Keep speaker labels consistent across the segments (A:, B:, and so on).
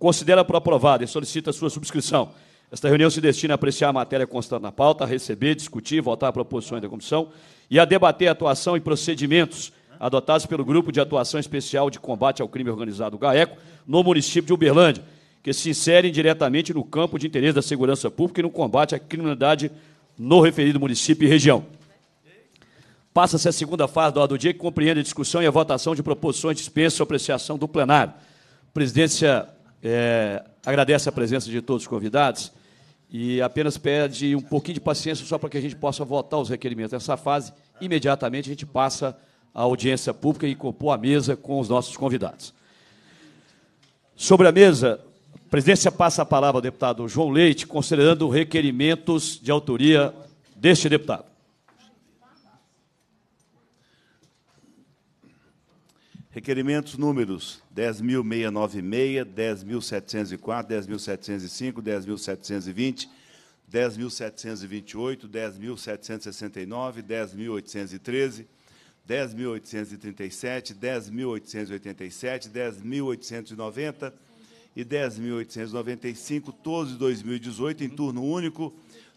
A: considera por aprovada e solicita sua subscrição. Esta reunião se destina a apreciar a matéria constante na pauta, a receber, discutir, votar proposições da comissão e a debater a atuação e procedimentos adotados pelo Grupo de Atuação Especial de Combate ao Crime Organizado, GAECO, no município de Uberlândia, que se inserem diretamente no campo de interesse da segurança pública e no combate à criminalidade no referido município e região. Passa-se a segunda fase da ordem do dia, que compreende a discussão e a votação de proposições dispensas à apreciação do plenário. presidência é, agradece a presença de todos os convidados e apenas pede um pouquinho de paciência só para que a gente possa votar os requerimentos. Nessa fase, imediatamente a gente passa à audiência pública e compor a mesa com os nossos convidados. Sobre a mesa, a presidência passa a palavra ao deputado João Leite, considerando requerimentos de autoria deste deputado.
B: Requerimentos números 10.696, 10.704, 10.705, 10.720, 10.728, 10.769, 10.813, 10.837, 10.887, 10.890 e 10.895, todos de 2018, em turno único,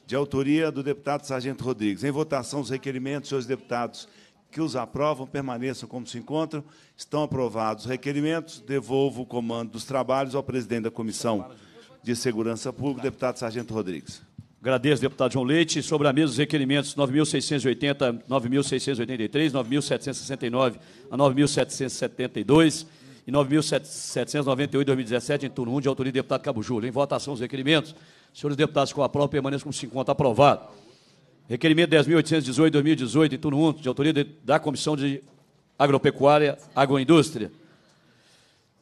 B: de autoria do deputado Sargento Rodrigues. Em votação, os requerimentos, senhores deputados que os aprovam permaneçam como se encontram. Estão aprovados os requerimentos. Devolvo o comando dos trabalhos ao presidente da Comissão de Segurança Pública, deputado Sargento Rodrigues. Agradeço, deputado João Leite.
A: Sobre a mesa, os requerimentos 9.680, 9.683, 9.769 a 9.772 e 9.798, 2017, em turno 1, de autoria do deputado Cabo Júlio. Em votação, os requerimentos. Senhores deputados, com a prova, permaneçam como se encontram aprovado. Requerimento 10.818, 2018, em turno 1, de autoria da Comissão de Agropecuária, Agroindústria.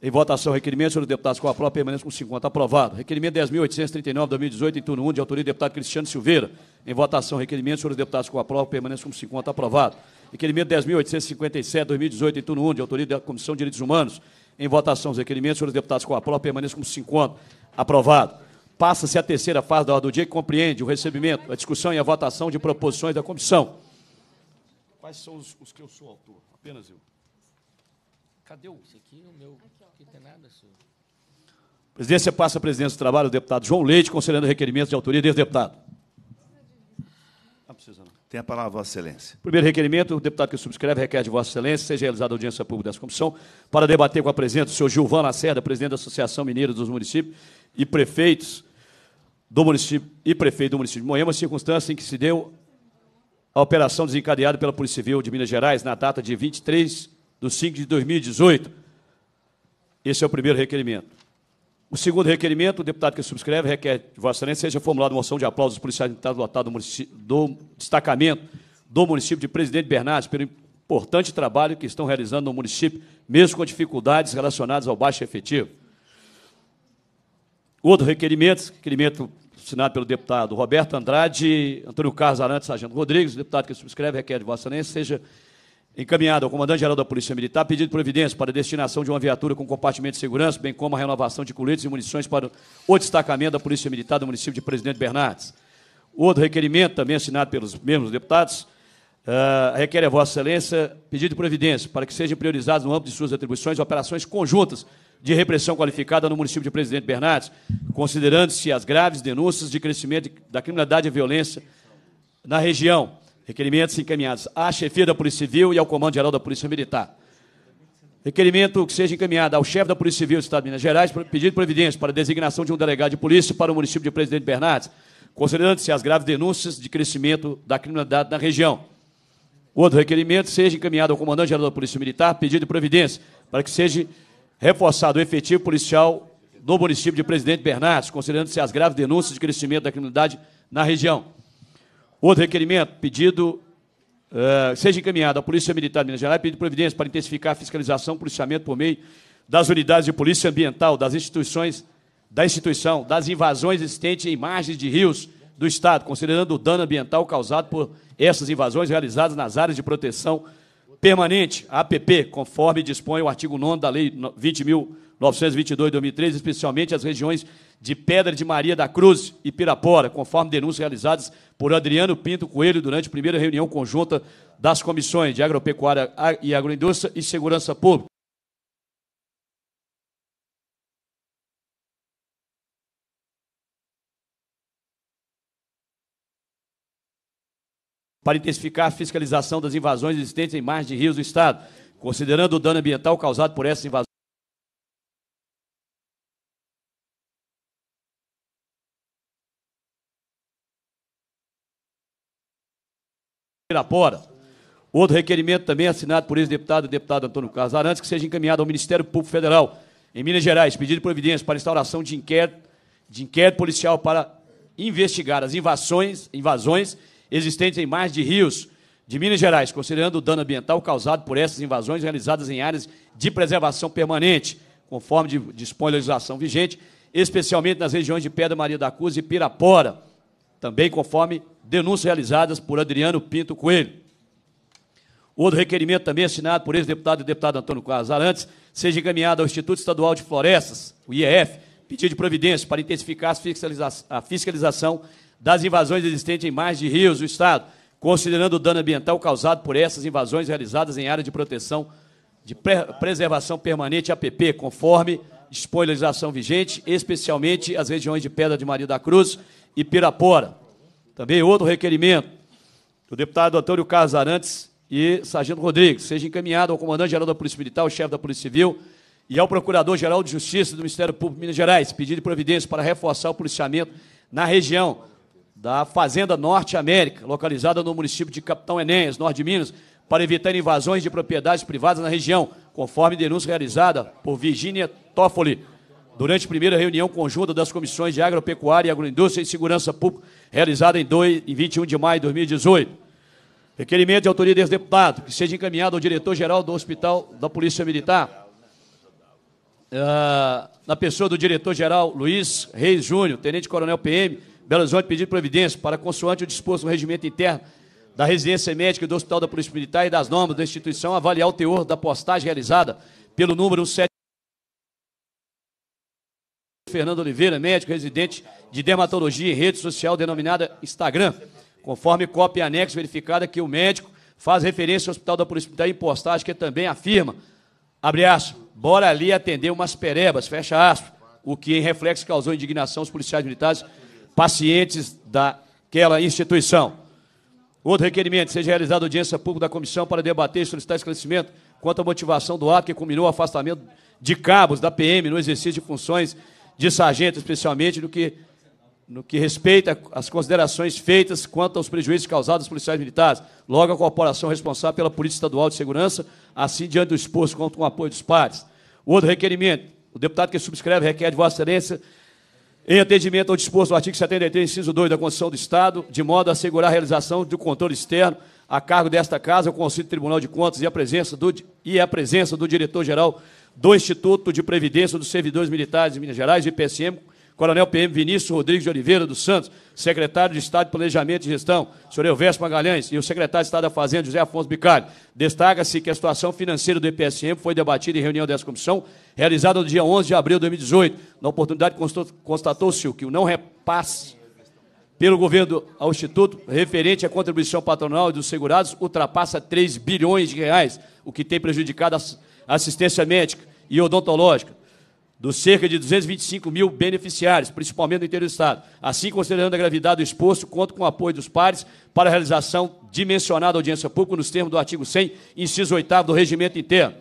A: Em votação, requerimento, senhores deputados, com a prova, permanência com 50. Aprovado. Requerimento 10.839, 2018, em turno 1, de autoria do deputado Cristiano Silveira. Em votação, requerimento, senhores deputados, com a prova, permanência com 50. Aprovado. Requerimento 10.857, 2018, em turno 1, de autoria da Comissão de Direitos Humanos. Em votação, os requerimentos, senhores deputados, com a prova, permanência com 50. Aprovado. Passa-se a terceira fase da ordem do dia, que compreende o recebimento, a discussão e a votação de proposições da comissão. Quais são os, os que eu sou autor? Apenas
C: eu. Cadê o? Esse aqui, o meu. Aqui tem nada, senhor.
A: Presidência passa a presidência do trabalho do deputado João Leite, considerando requerimentos de autoria desse deputado.
B: Não precisa, não. Tem a palavra, Vossa Excelência.
A: Primeiro requerimento, o deputado que subscreve
B: requer de Vossa Excelência
A: seja realizada audiência pública dessa comissão para debater com a presença o senhor Gilvan Lacerda, presidente da Associação Mineira dos Municípios e Prefeitos, do município e prefeito do município de Moema, circunstância em que se deu a operação desencadeada pela Polícia Civil de Minas Gerais na data de 23 de 5 de 2018. Esse é o primeiro requerimento. O segundo requerimento, o deputado que subscreve requer de Vossa Excelência seja formulada moção de aplauso aos policiais militares lotados do, do destacamento do município de Presidente Bernardes pelo importante trabalho que estão realizando no município, mesmo com dificuldades relacionadas ao baixo efetivo. Outro requerimento, requerimento assinado pelo deputado Roberto Andrade, Antônio Carlos Arantes, Sargento Rodrigues, o deputado que subscreve requer de vossa excelência seja encaminhado ao comandante-geral da Polícia Militar pedido de providência para a destinação de uma viatura com compartimento de segurança, bem como a renovação de coletes e munições para o destacamento da Polícia Militar do município de Presidente Bernardes. Outro requerimento, também assinado pelos mesmos deputados, uh, requer a Vossa Excelência pedido de providência para que sejam priorizados no âmbito de suas atribuições operações conjuntas de repressão qualificada no município de Presidente Bernardes, considerando-se as graves denúncias de crescimento da criminalidade e violência na região. Requerimentos encaminhados à chefia da Polícia Civil e ao Comando Geral da Polícia Militar. Requerimento que seja encaminhado ao chefe da Polícia Civil do Estado de Minas Gerais, pedido de providência para a designação de um delegado de polícia para o município de Presidente Bernardes, considerando-se as graves denúncias de crescimento da criminalidade na região. Outro requerimento seja encaminhado ao comandante-geral da Polícia Militar, pedido de providência para que seja reforçado o efetivo policial do município de Presidente Bernardes, considerando-se as graves denúncias de crescimento da criminalidade na região. Outro requerimento, pedido uh, seja encaminhado à Polícia Militar de Minas Gerais pedido providência para intensificar a fiscalização e policiamento por meio das unidades de polícia ambiental, das instituições, da instituição, das invasões existentes em margens de rios do Estado, considerando o dano ambiental causado por essas invasões realizadas nas áreas de proteção ambiental permanente, APP, conforme dispõe o artigo 9 da Lei 20.922 de 2013, especialmente as regiões de Pedra de Maria da Cruz e Pirapora, conforme denúncias realizadas por Adriano Pinto Coelho durante a primeira reunião conjunta das comissões de Agropecuária e Agroindústria e Segurança Pública. para intensificar a fiscalização das invasões existentes em margens de rios do Estado, considerando o dano ambiental causado por essas invasões. Pirapora. Outro requerimento também assinado por ex-deputado deputado Antônio Carlos Arantes, que seja encaminhado ao Ministério Público Federal, em Minas Gerais, pedido de providência para instauração de inquérito, de inquérito policial para investigar as invasões, invasões existentes em mais de rios de Minas Gerais, considerando o dano ambiental causado por essas invasões realizadas em áreas de preservação permanente, conforme dispõe a legislação vigente, especialmente nas regiões de Pedra Maria da Cruz e Pirapora, também conforme denúncias realizadas por Adriano Pinto Coelho. Outro requerimento também assinado por ex-deputado e deputado Antônio Carlos Arantes seja encaminhado ao Instituto Estadual de Florestas, o IEF, pedido de providência para intensificar a fiscalização das invasões existentes em mais de rios do Estado, considerando o dano ambiental causado por essas invasões realizadas em área de proteção de pre preservação permanente APP, conforme dispõe a legislação vigente, especialmente as regiões de Pedra de Maria da Cruz e Pirapora. Também outro requerimento do deputado Antônio Carlos Arantes e Sargento Rodrigues, seja encaminhado ao comandante-geral da Polícia Militar, ao chefe da Polícia Civil e ao Procurador-Geral de Justiça do Ministério Público de Minas Gerais, pedido de providência para reforçar o policiamento na região, da Fazenda Norte América, localizada no município de Capitão Enéas, norte de Minas, para evitar invasões de propriedades privadas na região, conforme denúncia realizada por Virginia Toffoli durante a primeira reunião conjunta das comissões de agropecuária e agroindústria e segurança pública, realizada em, 2, em 21 de maio de 2018. Requerimento de autoria desse deputado, que seja encaminhado ao diretor-geral do Hospital da Polícia Militar, uh, na pessoa do diretor-geral Luiz Reis Júnior, tenente-coronel PM, Belo Horizonte pedir providência para, consoante o disposto no regimento interno da residência médica do Hospital da Polícia Militar e das normas da instituição, avaliar o teor da postagem realizada pelo número 17. Fernando Oliveira, médico residente de dermatologia em rede social denominada Instagram, conforme cópia anexo verificada que o médico faz referência ao Hospital da Polícia Militar em postagem que também afirma, abre aspas, bora ali atender umas perebas, fecha aspas, o que em reflexo causou indignação aos policiais militares pacientes daquela instituição. Outro requerimento, seja realizada audiência pública da comissão para debater e solicitar esclarecimento quanto à motivação do ato que culminou o afastamento de cabos da PM no exercício de funções de sargento, especialmente no que, no que respeita às considerações feitas quanto aos prejuízos causados aos policiais militares, logo a corporação responsável pela Polícia Estadual de Segurança, assim diante do exposto, conto com o apoio dos pares. Outro requerimento, o deputado que subscreve requer de Vossa Excelência em atendimento ao disposto do artigo 73, inciso 2 da Constituição do Estado, de modo a assegurar a realização do controle externo a cargo desta Casa, o Conselho do Tribunal de Contas e a presença do, e a presença do diretor-geral do Instituto de Previdência dos Servidores Militares de Minas Gerais, IPSM, Coronel PM Vinícius Rodrigues de Oliveira dos Santos, secretário de Estado de Planejamento e Gestão, senhor Elvésio Magalhães, e o secretário de Estado da Fazenda, José Afonso Bicalho. Destaca-se que a situação financeira do IPSM foi debatida em reunião dessa comissão, realizada no dia 11 de abril de 2018. Na oportunidade, constatou-se que o não repasse pelo governo ao Instituto, referente à contribuição patronal dos segurados, ultrapassa 3 bilhões de reais, o que tem prejudicado a assistência médica e odontológica dos cerca de 225 mil beneficiários, principalmente no interior do Estado. Assim, considerando a gravidade do exposto, conto com o apoio dos pares para a realização dimensionada da audiência pública nos termos do artigo 100, inciso 8 do Regimento Interno.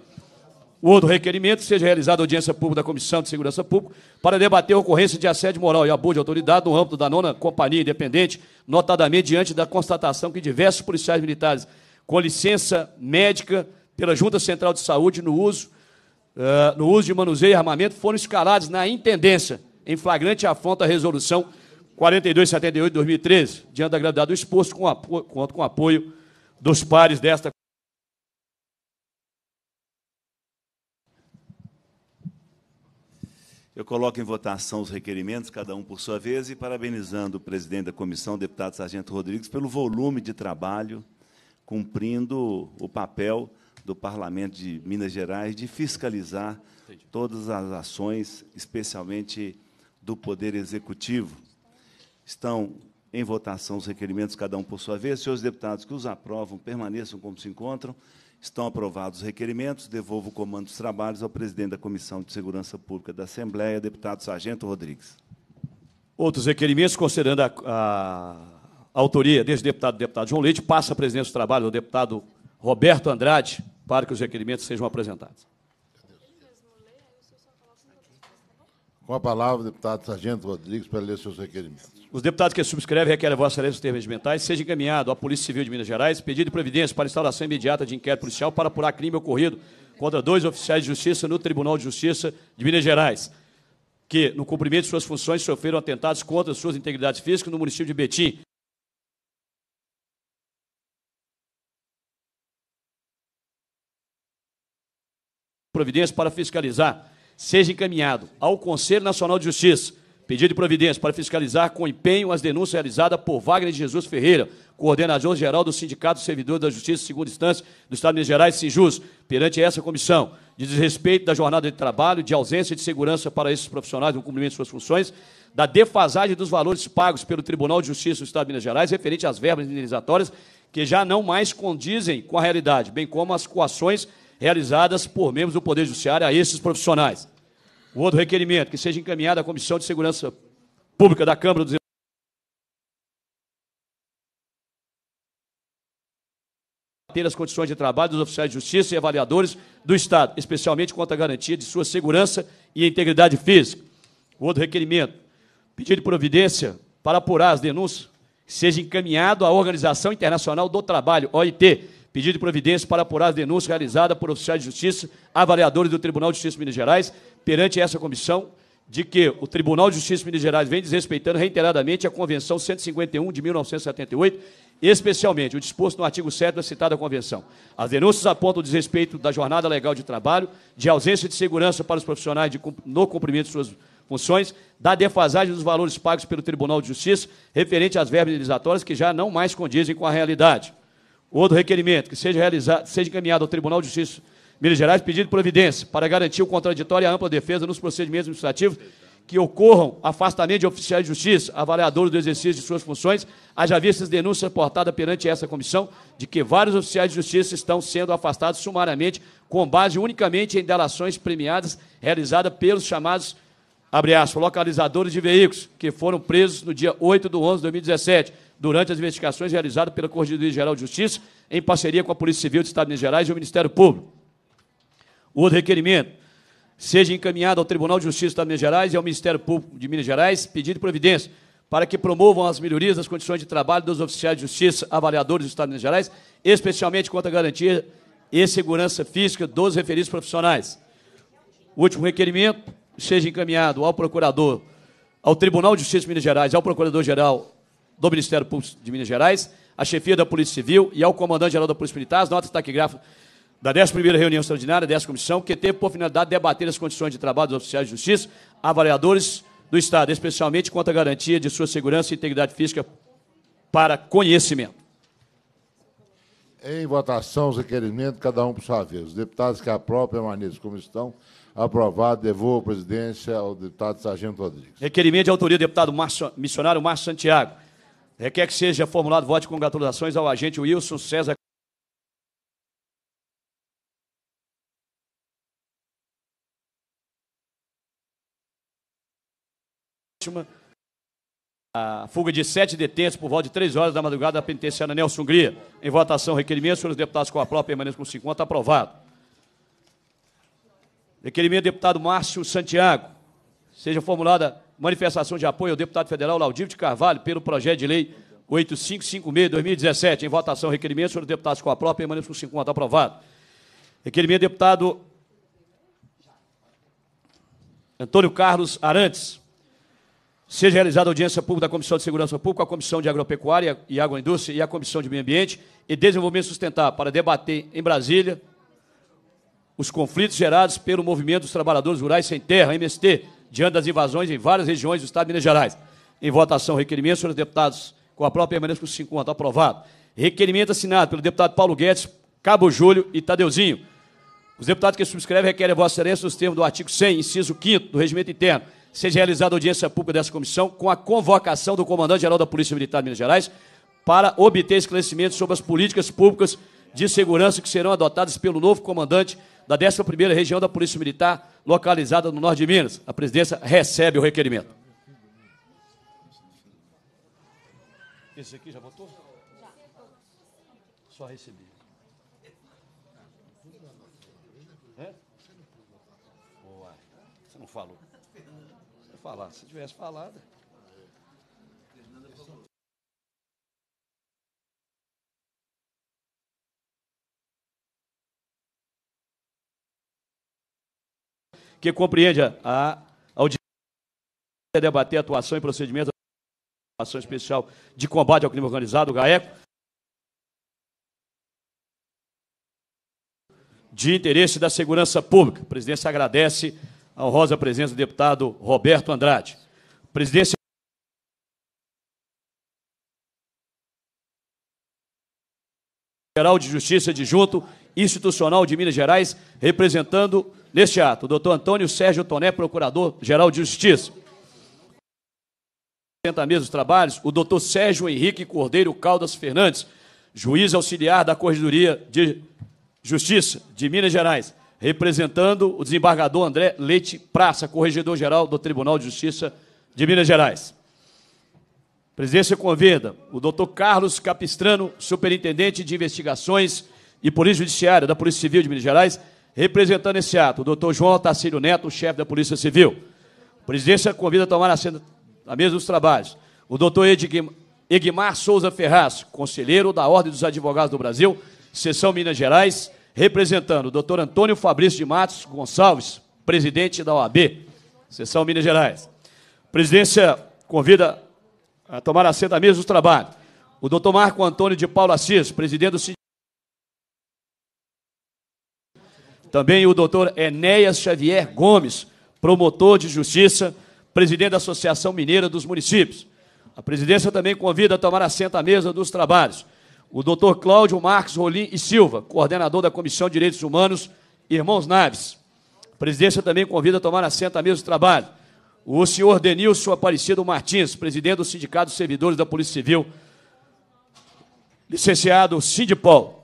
A: O outro requerimento seja realizada audiência pública da Comissão de Segurança Pública para debater a ocorrência de assédio moral e abuso de autoridade no âmbito da nona companhia independente, notadamente diante da constatação que diversos policiais militares com licença médica pela Junta Central de Saúde no uso uh, no uso de manuseio e armamento foram escalados na intendência, em flagrante afronta à resolução 4278 de 2013, diante da gravidade do exposto, com apoio, conto com o apoio dos pares desta.
B: Eu coloco em votação os requerimentos, cada um por sua vez, e parabenizando o presidente da comissão, deputado Sargento Rodrigues, pelo volume de trabalho, cumprindo o papel do Parlamento de Minas Gerais de fiscalizar todas as ações, especialmente do Poder Executivo. Estão em votação os requerimentos, cada um por sua vez. Senhores deputados que os aprovam, permaneçam como se encontram. Estão aprovados os requerimentos. Devolvo o comando dos trabalhos ao presidente da Comissão de Segurança Pública da Assembleia, deputado Sargento Rodrigues.
A: Outros requerimentos, considerando a, a autoria deste deputado, deputado João Leite, passa a presidência do trabalho ao deputado Roberto Andrade, para que os requerimentos sejam apresentados.
D: Com a palavra, deputado Sargento Rodrigues, para ler seus requerimentos.
A: Os deputados que subscrevem requerem a Vossa Excelência os termos mentais seja encaminhado à Polícia Civil de Minas Gerais pedido de providência para instalação imediata de inquérito policial para apurar crime ocorrido contra dois oficiais de justiça no Tribunal de Justiça de Minas Gerais, que, no cumprimento de suas funções, sofreram atentados contra suas integridades físicas no município de Betim. providência para fiscalizar seja encaminhado ao Conselho Nacional de Justiça pedido de providência para fiscalizar com empenho as denúncias realizadas por Wagner de Jesus Ferreira, coordenador-geral do Sindicato Servidor da Justiça Segunda Instância do Estado de Minas Gerais, Sinjus, perante essa comissão, de desrespeito da jornada de trabalho, de ausência de segurança para esses profissionais no cumprimento de suas funções, da defasagem dos valores pagos pelo Tribunal de Justiça do Estado de Minas Gerais referente às verbas indenizatórias que já não mais condizem com a realidade, bem como as coações realizadas por membros do Poder Judiciário a esses profissionais. O outro requerimento, que seja encaminhado à Comissão de Segurança Pública da Câmara dos ter as condições de trabalho dos oficiais de justiça e avaliadores do Estado, especialmente quanto à garantia de sua segurança e integridade física. O outro requerimento, pedido de providência para apurar as denúncias, seja encaminhado à Organização Internacional do Trabalho, OIT, pedido de providência para apurar a denúncia realizada por oficiais de justiça, avaliadores do Tribunal de Justiça de Minas Gerais, perante essa comissão, de que o Tribunal de Justiça de Minas Gerais vem desrespeitando reiteradamente a Convenção 151 de 1978, especialmente o disposto no artigo 7 da citada Convenção. As denúncias apontam o desrespeito da jornada legal de trabalho, de ausência de segurança para os profissionais de, no cumprimento de suas funções, da defasagem dos valores pagos pelo Tribunal de Justiça referente às verbas indenizatórias que já não mais condizem com a realidade outro requerimento, que seja realizado, seja encaminhado ao Tribunal de Justiça Minas Gerais pedido de providência para garantir o contraditório e a ampla defesa nos procedimentos administrativos que ocorram afastamento de oficiais de justiça, avaliadores do exercício de suas funções, haja vistas denúncia reportada perante essa comissão de que vários oficiais de justiça estão sendo afastados sumariamente com base unicamente em delações premiadas realizadas pelos chamados, abre aspas, localizadores de veículos, que foram presos no dia 8 de 11 de 2017, durante as investigações realizadas pela Corregedoria Geral de Justiça, em parceria com a Polícia Civil do Estado de Minas Gerais e o Ministério Público. O outro requerimento seja encaminhado ao Tribunal de Justiça do Estado de Minas Gerais e ao Ministério Público de Minas Gerais, pedido de providência para que promovam as melhorias das condições de trabalho dos oficiais de justiça avaliadores do Estado de Minas Gerais, especialmente quanto à garantia e segurança física dos referidos profissionais. O último requerimento seja encaminhado ao procurador, ao Tribunal de Justiça de Minas Gerais, ao Procurador-Geral do Ministério Público de Minas Gerais, à chefia da Polícia Civil e ao comandante-geral da Polícia Militar, as notas taquigráficas tá da 11ª reunião extraordinária dessa comissão, que teve por finalidade debater as condições de trabalho dos oficiais de justiça, avaliadores do Estado, especialmente quanto à garantia de sua segurança e integridade física para conhecimento.
D: Em votação, os requerimentos, cada um por sua vez. Os deputados que aprovam permaneçam como estão. Aprovado, devolvo a presidência ao deputado Sargento Rodrigues.
A: Requerimento de autoria do deputado Márcio, missionário Márcio Santiago Requer é, que seja formulado voto de congratulações ao agente Wilson César. A fuga de sete detentos por volta de três horas da madrugada da penitenciária Nelson Hungria. Em votação, requerimento. Senhores deputados, com a prova, permaneçam com 50. Aprovado. Requerimento do deputado Márcio Santiago. Seja formulada manifestação de apoio ao deputado federal Laudívio de Carvalho pelo projeto de lei 8556-2017. Em votação, requerimento, senhores deputado com a própria, permaneço com 50. Aprovado. Requerimento, deputado Antônio Carlos Arantes. Seja realizada audiência pública da Comissão de Segurança Pública, a Comissão de Agropecuária e Agroindústria e a Comissão de Meio Ambiente e Desenvolvimento Sustentável para debater em Brasília os conflitos gerados pelo Movimento dos Trabalhadores Rurais Sem Terra, MST, diante das invasões em várias regiões do Estado de Minas Gerais. Em votação, requerimento, senhores deputados, com a própria permanência com 50, aprovado. Requerimento assinado pelo deputado Paulo Guedes, Cabo Júlio e Tadeuzinho. Os deputados que subscrevem requerem a vossa excelência nos termos do artigo 100, inciso 5 do regimento interno. Seja realizada audiência pública dessa comissão com a convocação do comandante-geral da Polícia Militar de Minas Gerais para obter esclarecimentos sobre as políticas públicas de segurança que serão adotadas pelo novo comandante da 11ª Região da Polícia Militar, localizada no norte de Minas. A presidência recebe o requerimento. Esse aqui já votou? Só recebi. É? Você não falou. Você falar, se tivesse falado. que compreende a audiência debater atuação e procedimentos da Ação Especial de Combate ao Crime Organizado, GAECO, de interesse da segurança pública. A presidência agradece a honrosa presença do deputado Roberto Andrade. A presidência Geral de Justiça de Junto Institucional de Minas Gerais, representando neste ato o doutor Antônio Sérgio Toné, Procurador-Geral de Justiça. Senta mesa trabalhos o doutor Sérgio Henrique Cordeiro Caldas Fernandes, juiz auxiliar da Corregedoria de Justiça de Minas Gerais, representando o desembargador André Leite Praça, Corregedor-Geral do Tribunal de Justiça de Minas Gerais. A presidência convida o doutor Carlos Capistrano, superintendente de investigações e Polícia Judiciária da Polícia Civil de Minas Gerais, representando esse ato, o doutor João Tarcílio Neto, chefe da Polícia Civil. A presidência convida a tomar a assento da mesa dos trabalhos. O doutor Egmar Souza Ferraz, conselheiro da Ordem dos Advogados do Brasil, Sessão Minas Gerais, representando o doutor Antônio Fabrício de Matos Gonçalves, presidente da OAB, Sessão Minas Gerais. A presidência convida a tomar assento da mesa dos trabalhos. O doutor Marco Antônio de Paulo Assis, presidente do também o doutor Enéas Xavier Gomes, promotor de justiça, presidente da Associação Mineira dos Municípios. A presidência também convida a tomar assento à mesa dos trabalhos o doutor Cláudio Marques Rolim e Silva, coordenador da Comissão de Direitos Humanos, Irmãos Naves. A presidência também convida a tomar assento à mesa do trabalho o senhor Denilson Aparecido Martins, presidente do Sindicato dos Servidores da Polícia Civil, licenciado Sindipol.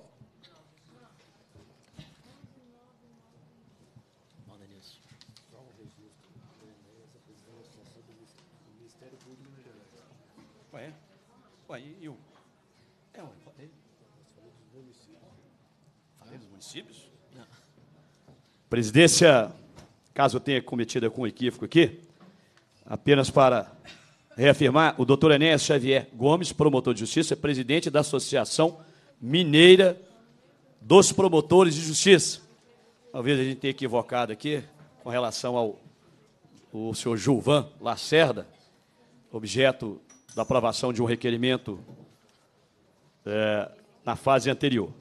A: presidência, caso eu tenha cometido algum equívoco aqui, apenas para reafirmar, o doutor Enéas Xavier Gomes, promotor de justiça, é presidente da Associação Mineira dos Promotores de Justiça. Talvez a gente tenha equivocado aqui com relação ao o senhor Gilvan Lacerda, objeto da aprovação de um requerimento é, na fase anterior.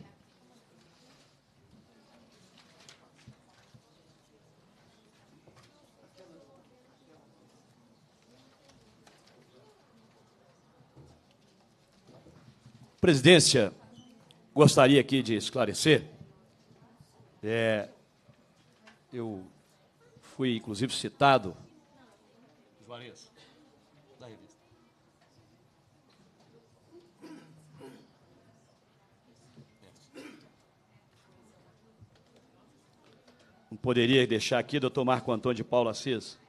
A: presidência, gostaria aqui de esclarecer. É, eu fui, inclusive, citado. Juarez, da revista. Não poderia deixar aqui, doutor Marco Antônio de Paula Assis.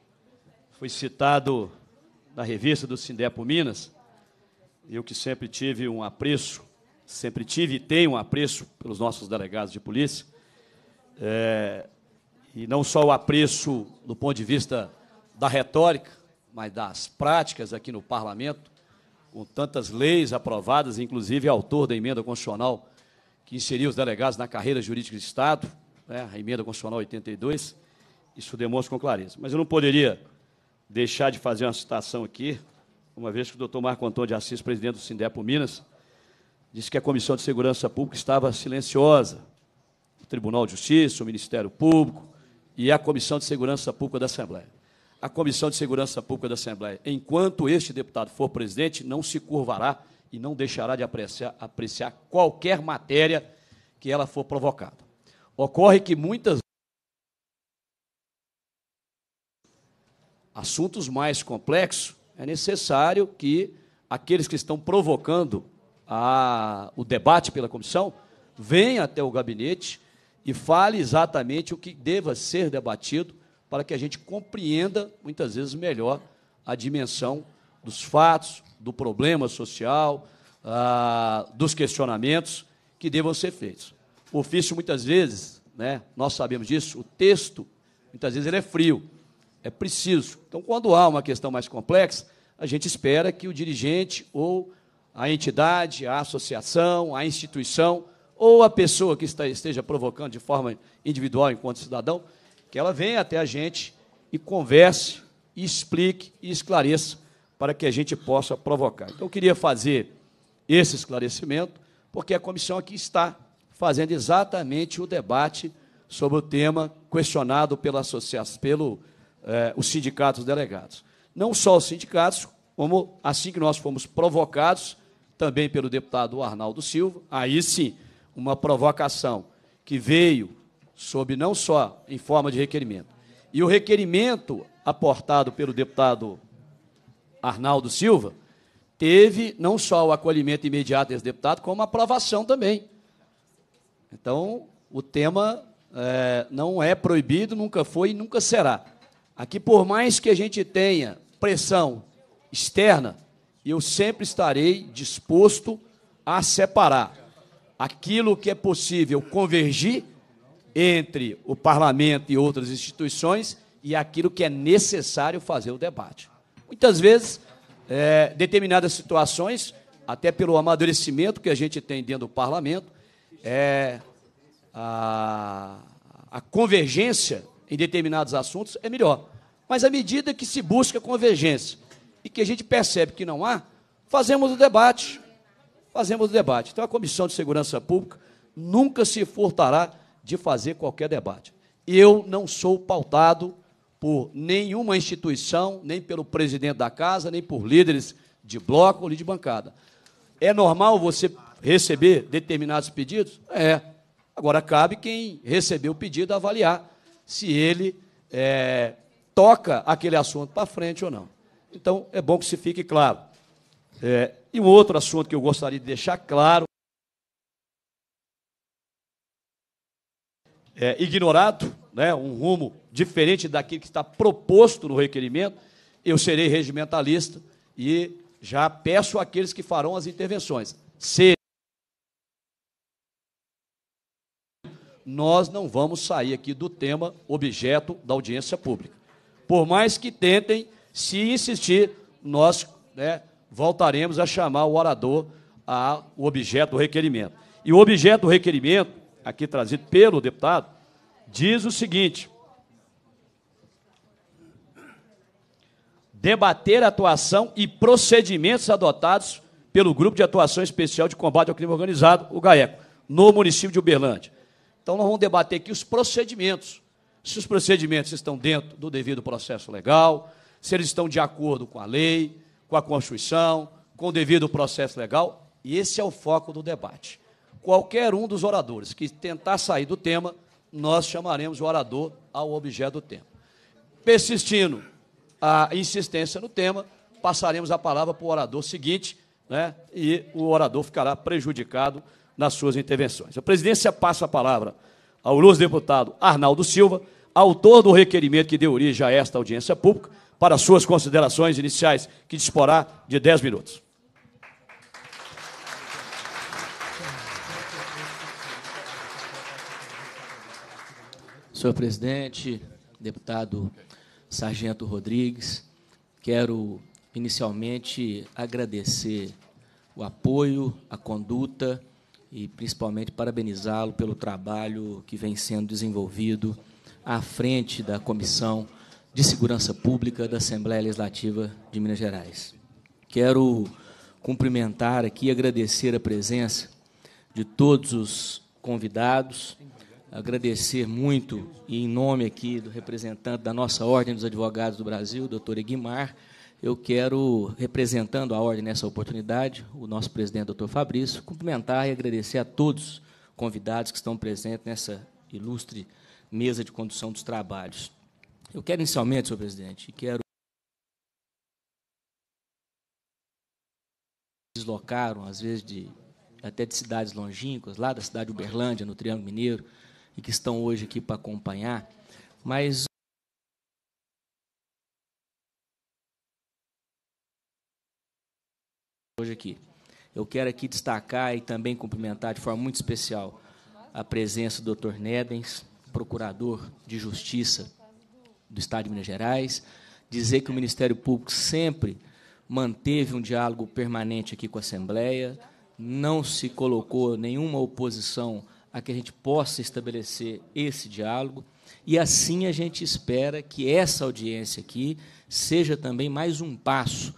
A: Fui citado na revista do Sindepo Minas eu que sempre tive um apreço, sempre tive e tenho um apreço pelos nossos delegados de polícia, é, e não só o apreço do ponto de vista da retórica, mas das práticas aqui no parlamento, com tantas leis aprovadas, inclusive autor da emenda constitucional que inseriu os delegados na carreira jurídica do Estado, né, a emenda constitucional 82, isso demonstra com clareza. Mas eu não poderia deixar de fazer uma citação aqui uma vez que o doutor Marco Antônio de Assis, presidente do Sindepo Minas, disse que a Comissão de Segurança Pública estava silenciosa. O Tribunal de Justiça, o Ministério Público e a Comissão de Segurança Pública da Assembleia. A Comissão de Segurança Pública da Assembleia, enquanto este deputado for presidente, não se curvará e não deixará de apreciar, apreciar qualquer matéria que ela for provocada. Ocorre que muitas assuntos mais complexos é necessário que aqueles que estão provocando a, o debate pela comissão venham até o gabinete e fale exatamente o que deva ser debatido para que a gente compreenda, muitas vezes, melhor a dimensão dos fatos, do problema social, ah, dos questionamentos que devam ser feitos. O ofício, muitas vezes, né, nós sabemos disso, o texto, muitas vezes, ele é frio é preciso. Então, quando há uma questão mais complexa, a gente espera que o dirigente ou a entidade, a associação, a instituição ou a pessoa que está, esteja provocando de forma individual enquanto cidadão, que ela venha até a gente e converse, e explique e esclareça para que a gente possa provocar. Então, eu queria fazer esse esclarecimento, porque a comissão aqui está fazendo exatamente o debate sobre o tema questionado pela associação, pelo eh, os sindicatos delegados. Não só os sindicatos, como assim que nós fomos provocados, também pelo deputado Arnaldo Silva, aí sim, uma provocação que veio sob não só em forma de requerimento. E o requerimento aportado pelo deputado Arnaldo Silva teve não só o acolhimento imediato desse deputado, como a aprovação também. Então, o tema é, não é proibido, nunca foi e nunca será. Aqui, por mais que a gente tenha pressão externa, eu sempre estarei disposto a separar aquilo que é possível convergir entre o parlamento e outras instituições e aquilo que é necessário fazer o debate. Muitas vezes, é, determinadas situações, até pelo amadurecimento que a gente tem dentro do parlamento, é, a, a convergência em determinados assuntos, é melhor. Mas à medida que se busca convergência e que a gente percebe que não há, fazemos o debate. Fazemos o debate. Então a Comissão de Segurança Pública nunca se furtará de fazer qualquer debate. Eu não sou pautado por nenhuma instituição, nem pelo presidente da casa, nem por líderes de bloco ou de bancada. É normal você receber determinados pedidos? É. Agora cabe quem recebeu o pedido avaliar se ele é, toca aquele assunto para frente ou não. Então, é bom que se fique claro. É, e um outro assunto que eu gostaria de deixar claro. É, ignorado, né, um rumo diferente daquele que está proposto no requerimento, eu serei regimentalista e já peço àqueles que farão as intervenções. Se nós não vamos sair aqui do tema objeto da audiência pública. Por mais que tentem, se insistir, nós né, voltaremos a chamar o orador ao objeto do requerimento. E o objeto do requerimento, aqui trazido pelo deputado, diz o seguinte: debater a atuação e procedimentos adotados pelo Grupo de Atuação Especial de Combate ao Crime Organizado, o GAECO, no município de Uberlândia. Então, nós vamos debater aqui os procedimentos. Se os procedimentos estão dentro do devido processo legal, se eles estão de acordo com a lei, com a Constituição, com o devido processo legal. E esse é o foco do debate. Qualquer um dos oradores que tentar sair do tema, nós chamaremos o orador ao objeto do tema. Persistindo a insistência no tema, passaremos a palavra para o orador seguinte, né? E o orador ficará prejudicado nas suas intervenções. A presidência passa a palavra ao luz deputado Arnaldo Silva, autor do requerimento que deu origem a esta audiência pública, para suas considerações iniciais, que disporá de 10 minutos. Senhor
C: presidente, deputado Sargento Rodrigues, quero inicialmente agradecer o apoio, a conduta e principalmente parabenizá-lo pelo trabalho que vem sendo desenvolvido à frente da Comissão de Segurança Pública da Assembleia Legislativa de Minas Gerais. Quero cumprimentar aqui e agradecer a presença de todos os convidados, agradecer muito, e em nome aqui do representante da nossa Ordem dos Advogados do Brasil, doutor Eguimar, eu quero, representando a ordem nessa oportunidade, o nosso presidente, doutor Fabrício, cumprimentar e agradecer a todos os convidados que estão presentes nessa ilustre mesa de condução dos trabalhos. Eu quero, inicialmente, senhor presidente, quero deslocaram, às vezes, de, até de cidades longínquas, lá da cidade de Uberlândia, no Triângulo Mineiro, e que estão hoje aqui para acompanhar, mas hoje aqui. Eu quero aqui destacar e também cumprimentar de forma muito especial a presença do Dr. Nedens, procurador de Justiça do Estado de Minas Gerais, dizer que o Ministério Público sempre manteve um diálogo permanente aqui com a Assembleia, não se colocou nenhuma oposição a que a gente possa estabelecer esse diálogo. E assim a gente espera que essa audiência aqui seja também mais um passo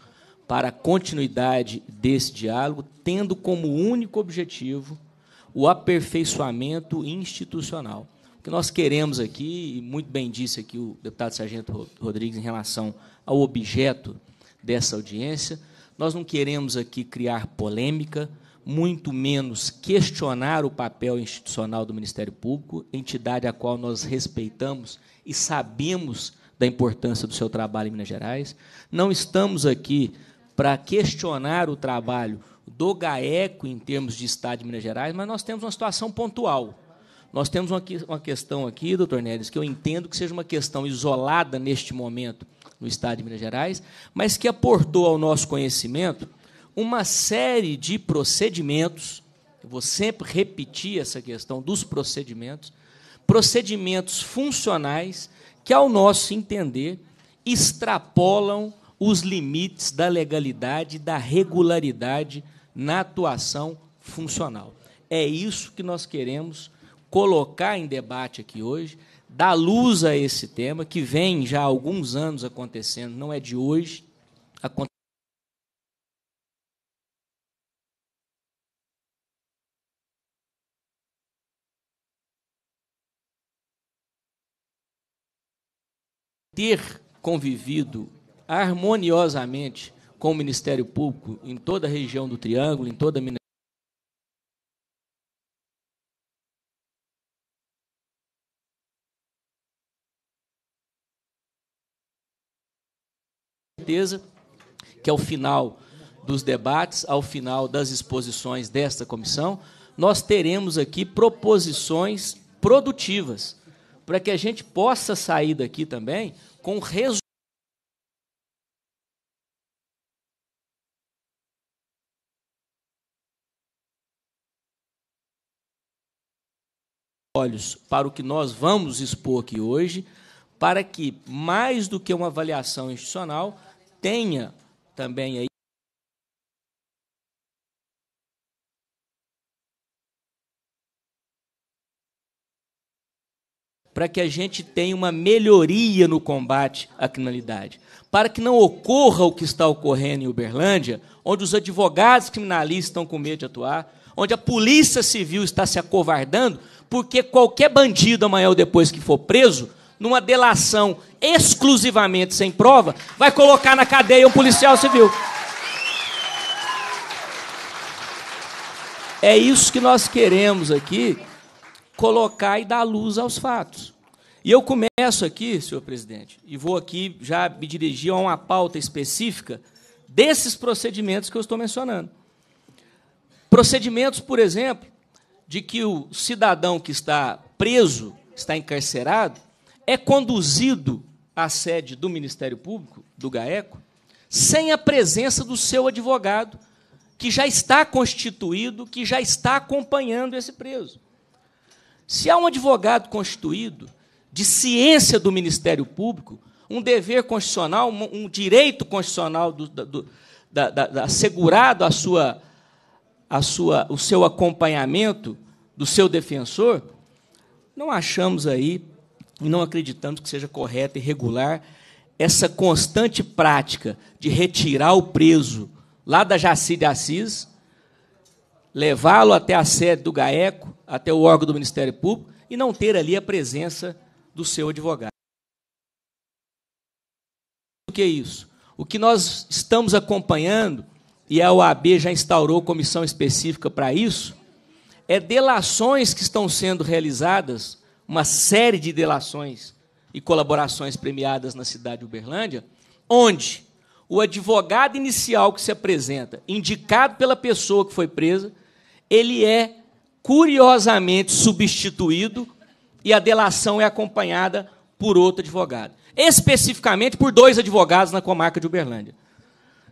C: para a continuidade desse diálogo, tendo como único objetivo o aperfeiçoamento institucional. O que nós queremos aqui, e muito bem disse aqui o deputado Sargento Rodrigues em relação ao objeto dessa audiência, nós não queremos aqui criar polêmica, muito menos questionar o papel institucional do Ministério Público, entidade a qual nós respeitamos e sabemos da importância do seu trabalho em Minas Gerais. Não estamos aqui para questionar o trabalho do GAECO em termos de Estado de Minas Gerais, mas nós temos uma situação pontual. Nós temos uma, uma questão aqui, doutor Nélio, que eu entendo que seja uma questão isolada neste momento no Estado de Minas Gerais, mas que aportou ao nosso conhecimento uma série de procedimentos. Eu vou sempre repetir essa questão dos procedimentos, procedimentos funcionais que, ao nosso entender, extrapolam os limites da legalidade, da regularidade na atuação funcional. É isso que nós queremos colocar em debate aqui hoje, dar luz a esse tema que vem já há alguns anos acontecendo, não é de hoje, ter convivido harmoniosamente com o Ministério Público em toda a região do Triângulo, em toda a Minas certeza que ao final dos debates, ao final das exposições desta comissão, nós teremos aqui proposições produtivas para que a gente possa sair daqui também com resultados olhos para o que nós vamos expor aqui hoje, para que, mais do que uma avaliação institucional, tenha também aí. Para que a gente tenha uma melhoria no combate à criminalidade. Para que não ocorra o que está ocorrendo em Uberlândia, onde os advogados criminalistas estão com medo de atuar, onde a polícia civil está se acovardando, porque qualquer bandido, amanhã ou depois que for preso, numa delação exclusivamente sem prova, vai colocar na cadeia um policial civil. É isso que nós queremos aqui colocar e dar luz aos fatos. E eu começo aqui, senhor presidente, e vou aqui já me dirigir a uma pauta específica desses procedimentos que eu estou mencionando. Procedimentos, por exemplo, de que o cidadão que está preso, está encarcerado, é conduzido à sede do Ministério Público, do GAECO, sem a presença do seu advogado, que já está constituído, que já está acompanhando esse preso. Se há um advogado constituído, de ciência do Ministério Público, um dever constitucional, um direito constitucional do, do, da, da, assegurado à sua a sua, o seu acompanhamento do seu defensor, não achamos aí, e não acreditamos que seja correta e regular, essa constante prática de retirar o preso lá da Jaci de Assis, levá-lo até a sede do GAECO, até o órgão do Ministério Público, e não ter ali a presença do seu advogado. O que é isso? O que nós estamos acompanhando e a OAB já instaurou comissão específica para isso, é delações que estão sendo realizadas, uma série de delações e colaborações premiadas na cidade de Uberlândia, onde o advogado inicial que se apresenta, indicado pela pessoa que foi presa, ele é curiosamente substituído e a delação é acompanhada por outro advogado, especificamente por dois advogados na comarca de Uberlândia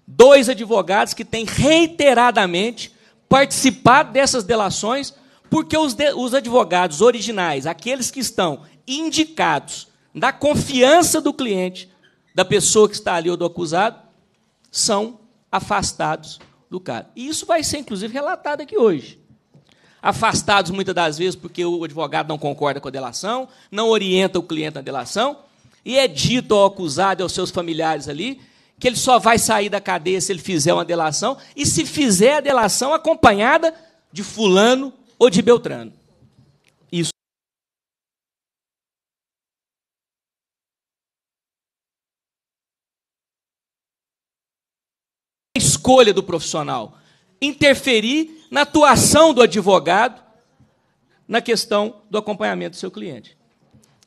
C: dois advogados que têm reiteradamente participado dessas delações, porque os, de, os advogados originais, aqueles que estão indicados da confiança do cliente, da pessoa que está ali ou do acusado, são afastados do caso. E isso vai ser, inclusive, relatado aqui hoje. Afastados muitas das vezes porque o advogado não concorda com a delação, não orienta o cliente na delação, e é dito ao acusado e aos seus familiares ali que ele só vai sair da cadeia se ele fizer uma delação, e se fizer a delação acompanhada de fulano ou de Beltrano. Isso. A escolha do profissional interferir na atuação do advogado na questão do acompanhamento do seu cliente.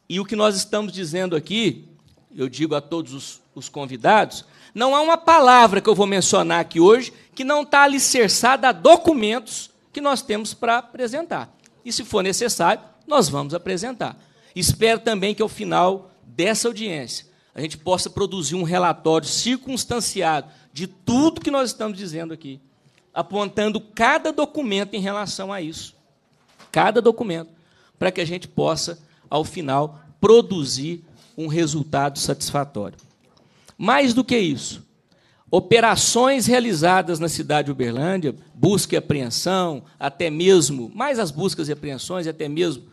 C: E o que nós estamos dizendo aqui, eu digo a todos os, os convidados, não há uma palavra que eu vou mencionar aqui hoje que não está alicerçada a documentos que nós temos para apresentar. E se for necessário, nós vamos apresentar. Espero também que ao final dessa audiência a gente possa produzir um relatório circunstanciado de tudo que nós estamos dizendo aqui, apontando cada documento em relação a isso. Cada documento, para que a gente possa, ao final, produzir um resultado satisfatório. Mais do que isso, operações realizadas na cidade de Uberlândia, busca e apreensão, até mesmo, mais as buscas e apreensões, até mesmo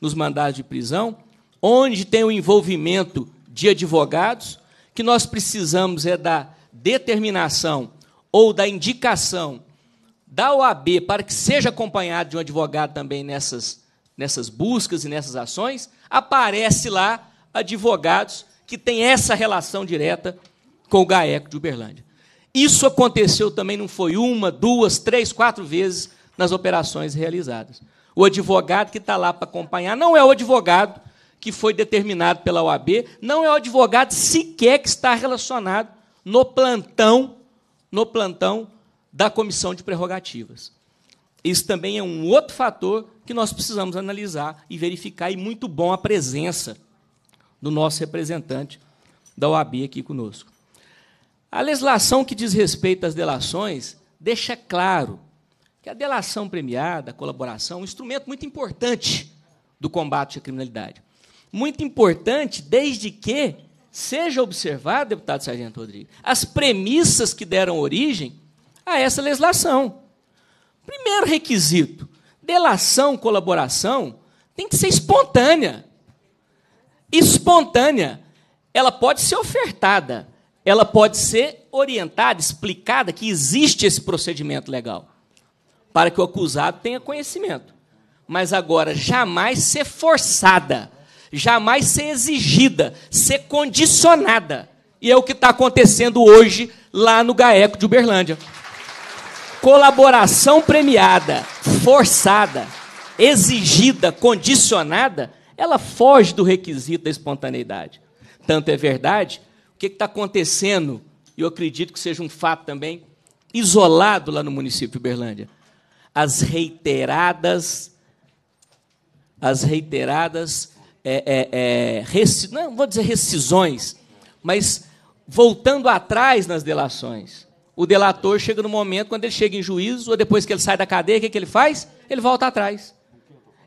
C: nos mandados de prisão, onde tem o envolvimento de advogados, que nós precisamos é da determinação ou da indicação da OAB para que seja acompanhado de um advogado também nessas, nessas buscas e nessas ações, aparece lá advogados que tem essa relação direta com o GAECO de Uberlândia. Isso aconteceu também, não foi uma, duas, três, quatro vezes nas operações realizadas. O advogado que está lá para acompanhar não é o advogado que foi determinado pela OAB, não é o advogado sequer que está relacionado no plantão, no plantão da comissão de prerrogativas. Isso também é um outro fator que nós precisamos analisar e verificar, e muito bom a presença do nosso representante da OAB aqui conosco. A legislação que diz respeito às delações deixa claro que a delação premiada, a colaboração, é um instrumento muito importante do combate à criminalidade. Muito importante, desde que seja observado, deputado Sargento Rodrigues, as premissas que deram origem a essa legislação. Primeiro requisito: delação, colaboração tem que ser espontânea espontânea. Ela pode ser ofertada, ela pode ser orientada, explicada que existe esse procedimento legal, para que o acusado tenha conhecimento. Mas agora, jamais ser forçada, jamais ser exigida, ser condicionada. E é o que está acontecendo hoje lá no GAECO de Uberlândia. Colaboração premiada, forçada, exigida, condicionada ela foge do requisito da espontaneidade. Tanto é verdade, o que está acontecendo, e eu acredito que seja um fato também, isolado lá no município de Uberlândia, as reiteradas, as reiteradas, é, é, é, não vou dizer rescisões, mas voltando atrás nas delações. O delator chega no momento, quando ele chega em juízo, ou depois que ele sai da cadeia, o que, que ele faz? Ele volta atrás.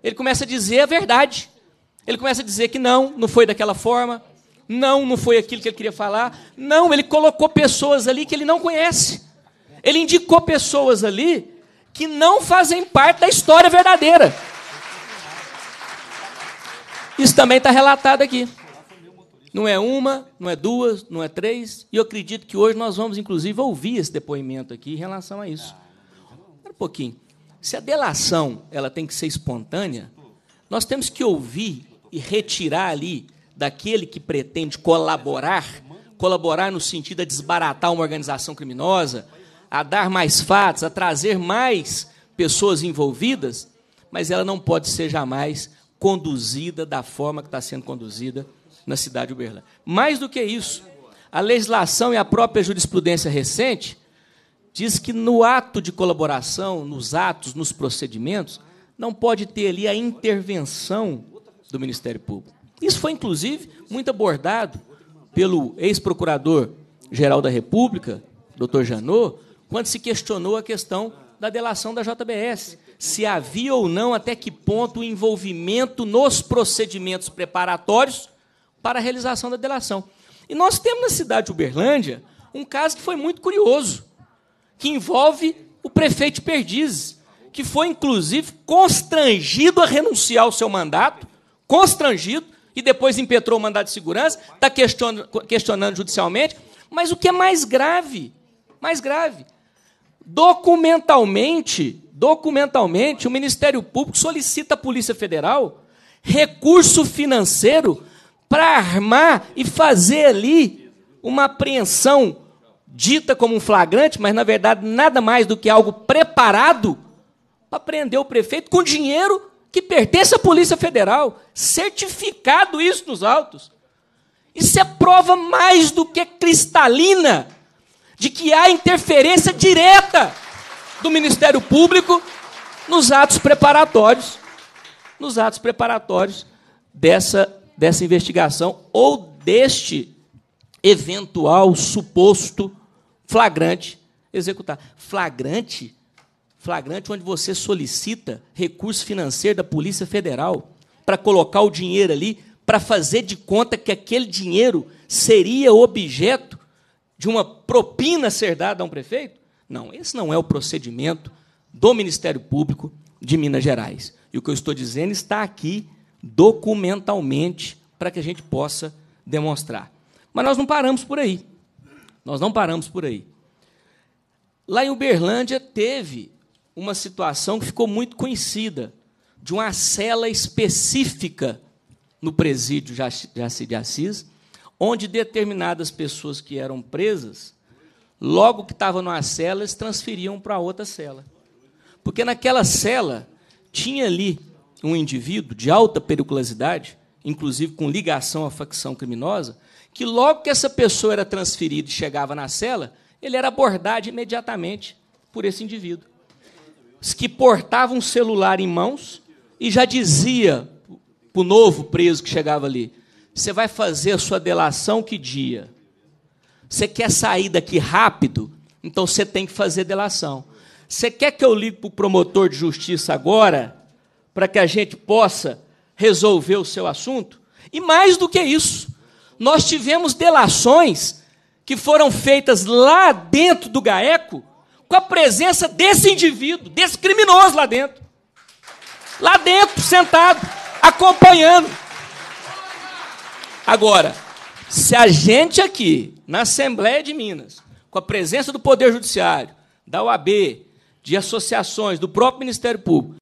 C: Ele começa a dizer a verdade. Ele começa a dizer que não, não foi daquela forma, não, não foi aquilo que ele queria falar. Não, ele colocou pessoas ali que ele não conhece. Ele indicou pessoas ali que não fazem parte da história verdadeira. Isso também está relatado aqui. Não é uma, não é duas, não é três. E eu acredito que hoje nós vamos, inclusive, ouvir esse depoimento aqui em relação a isso. Espera um pouquinho. Se a delação ela tem que ser espontânea, nós temos que ouvir e retirar ali daquele que pretende colaborar, colaborar no sentido de desbaratar uma organização criminosa, a dar mais fatos, a trazer mais pessoas envolvidas, mas ela não pode ser jamais conduzida da forma que está sendo conduzida na cidade de Uberlândia. Mais do que isso, a legislação e a própria jurisprudência recente diz que no ato de colaboração, nos atos, nos procedimentos, não pode ter ali a intervenção do Ministério Público. Isso foi, inclusive, muito abordado pelo ex-procurador-geral da República, doutor Janot, quando se questionou a questão da delação da JBS. Se havia ou não, até que ponto, o envolvimento nos procedimentos preparatórios para a realização da delação. E nós temos na cidade de Uberlândia um caso que foi muito curioso, que envolve o prefeito Perdizes, que foi, inclusive, constrangido a renunciar ao seu mandato constrangido e depois impetrou o mandado de segurança, está questionando, questionando judicialmente. Mas o que é mais grave, mais grave, documentalmente, documentalmente, o Ministério Público solicita à Polícia Federal recurso financeiro para armar e fazer ali uma apreensão dita como um flagrante, mas na verdade nada mais do que algo preparado para prender o prefeito com dinheiro que pertence à Polícia Federal, certificado isso nos autos. Isso é prova mais do que cristalina de que há interferência direta do Ministério Público nos atos preparatórios, nos atos preparatórios dessa, dessa investigação ou deste eventual suposto flagrante executar. Flagrante flagrante onde você solicita recurso financeiro da Polícia Federal para colocar o dinheiro ali, para fazer de conta que aquele dinheiro seria objeto de uma propina ser dada a um prefeito? Não, esse não é o procedimento do Ministério Público de Minas Gerais. E o que eu estou dizendo está aqui documentalmente para que a gente possa demonstrar. Mas nós não paramos por aí. Nós não paramos por aí. Lá em Uberlândia teve uma situação que ficou muito conhecida, de uma cela específica no presídio de Assis, onde determinadas pessoas que eram presas, logo que estavam numa cela, se transferiam para outra cela. Porque naquela cela tinha ali um indivíduo de alta periculosidade, inclusive com ligação à facção criminosa, que logo que essa pessoa era transferida e chegava na cela, ele era abordado imediatamente por esse indivíduo que portavam um celular em mãos e já dizia para o novo preso que chegava ali: Você vai fazer a sua delação que dia? Você quer sair daqui rápido? Então você tem que fazer delação. Você quer que eu ligue para o promotor de justiça agora, para que a gente possa resolver o seu assunto? E mais do que isso, nós tivemos delações que foram feitas lá dentro do GAECO com a presença desse indivíduo, desse criminoso lá dentro. Lá dentro, sentado, acompanhando. Agora, se a gente aqui, na Assembleia de Minas, com a presença do Poder Judiciário, da OAB, de associações, do próprio Ministério Público,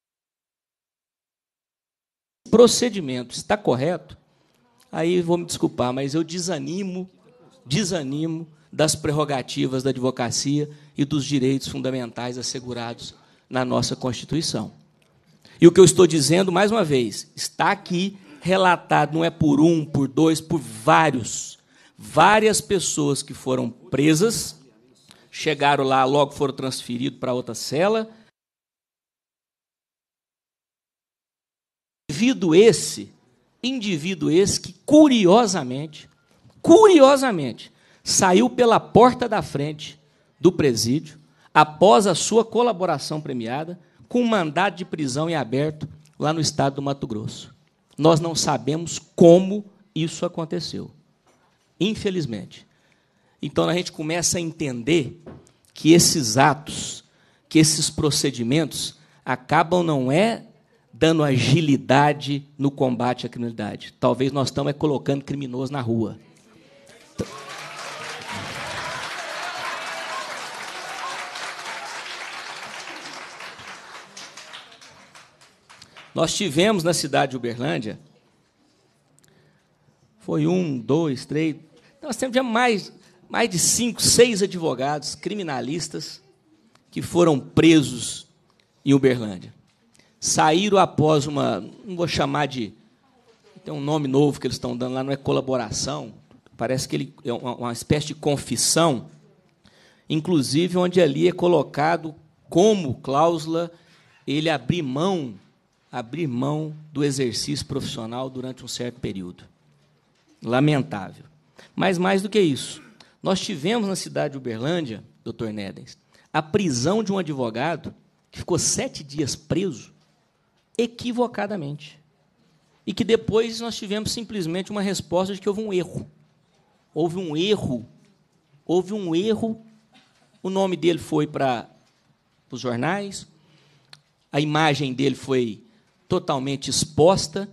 C: o procedimento está correto, aí vou me desculpar, mas eu desanimo, desanimo das prerrogativas da advocacia e dos direitos fundamentais assegurados na nossa Constituição. E o que eu estou dizendo, mais uma vez, está aqui relatado, não é por um, por dois, por vários. Várias pessoas que foram presas, chegaram lá, logo foram transferidos para outra cela. Indivíduo esse, indivíduo esse que curiosamente, curiosamente, saiu pela porta da frente do presídio, após a sua colaboração premiada, com mandado de prisão em aberto lá no estado do Mato Grosso. Nós não sabemos como isso aconteceu, infelizmente. Então a gente começa a entender que esses atos, que esses procedimentos acabam não é dando agilidade no combate à criminalidade. Talvez nós estamos é colocando criminosos na rua. Nós tivemos na cidade de Uberlândia, foi um, dois, três, nós já mais, mais de cinco, seis advogados criminalistas que foram presos em Uberlândia. Saíram após uma, não vou chamar de, tem um nome novo que eles estão dando lá, não é colaboração, parece que ele é uma espécie de confissão, inclusive onde ali é colocado como cláusula ele abrir mão abrir mão do exercício profissional durante um certo período. Lamentável. Mas mais do que isso, nós tivemos na cidade de Uberlândia, doutor Nedens, a prisão de um advogado que ficou sete dias preso equivocadamente. E que depois nós tivemos simplesmente uma resposta de que houve um erro. Houve um erro. Houve um erro. O nome dele foi para os jornais, a imagem dele foi totalmente exposta.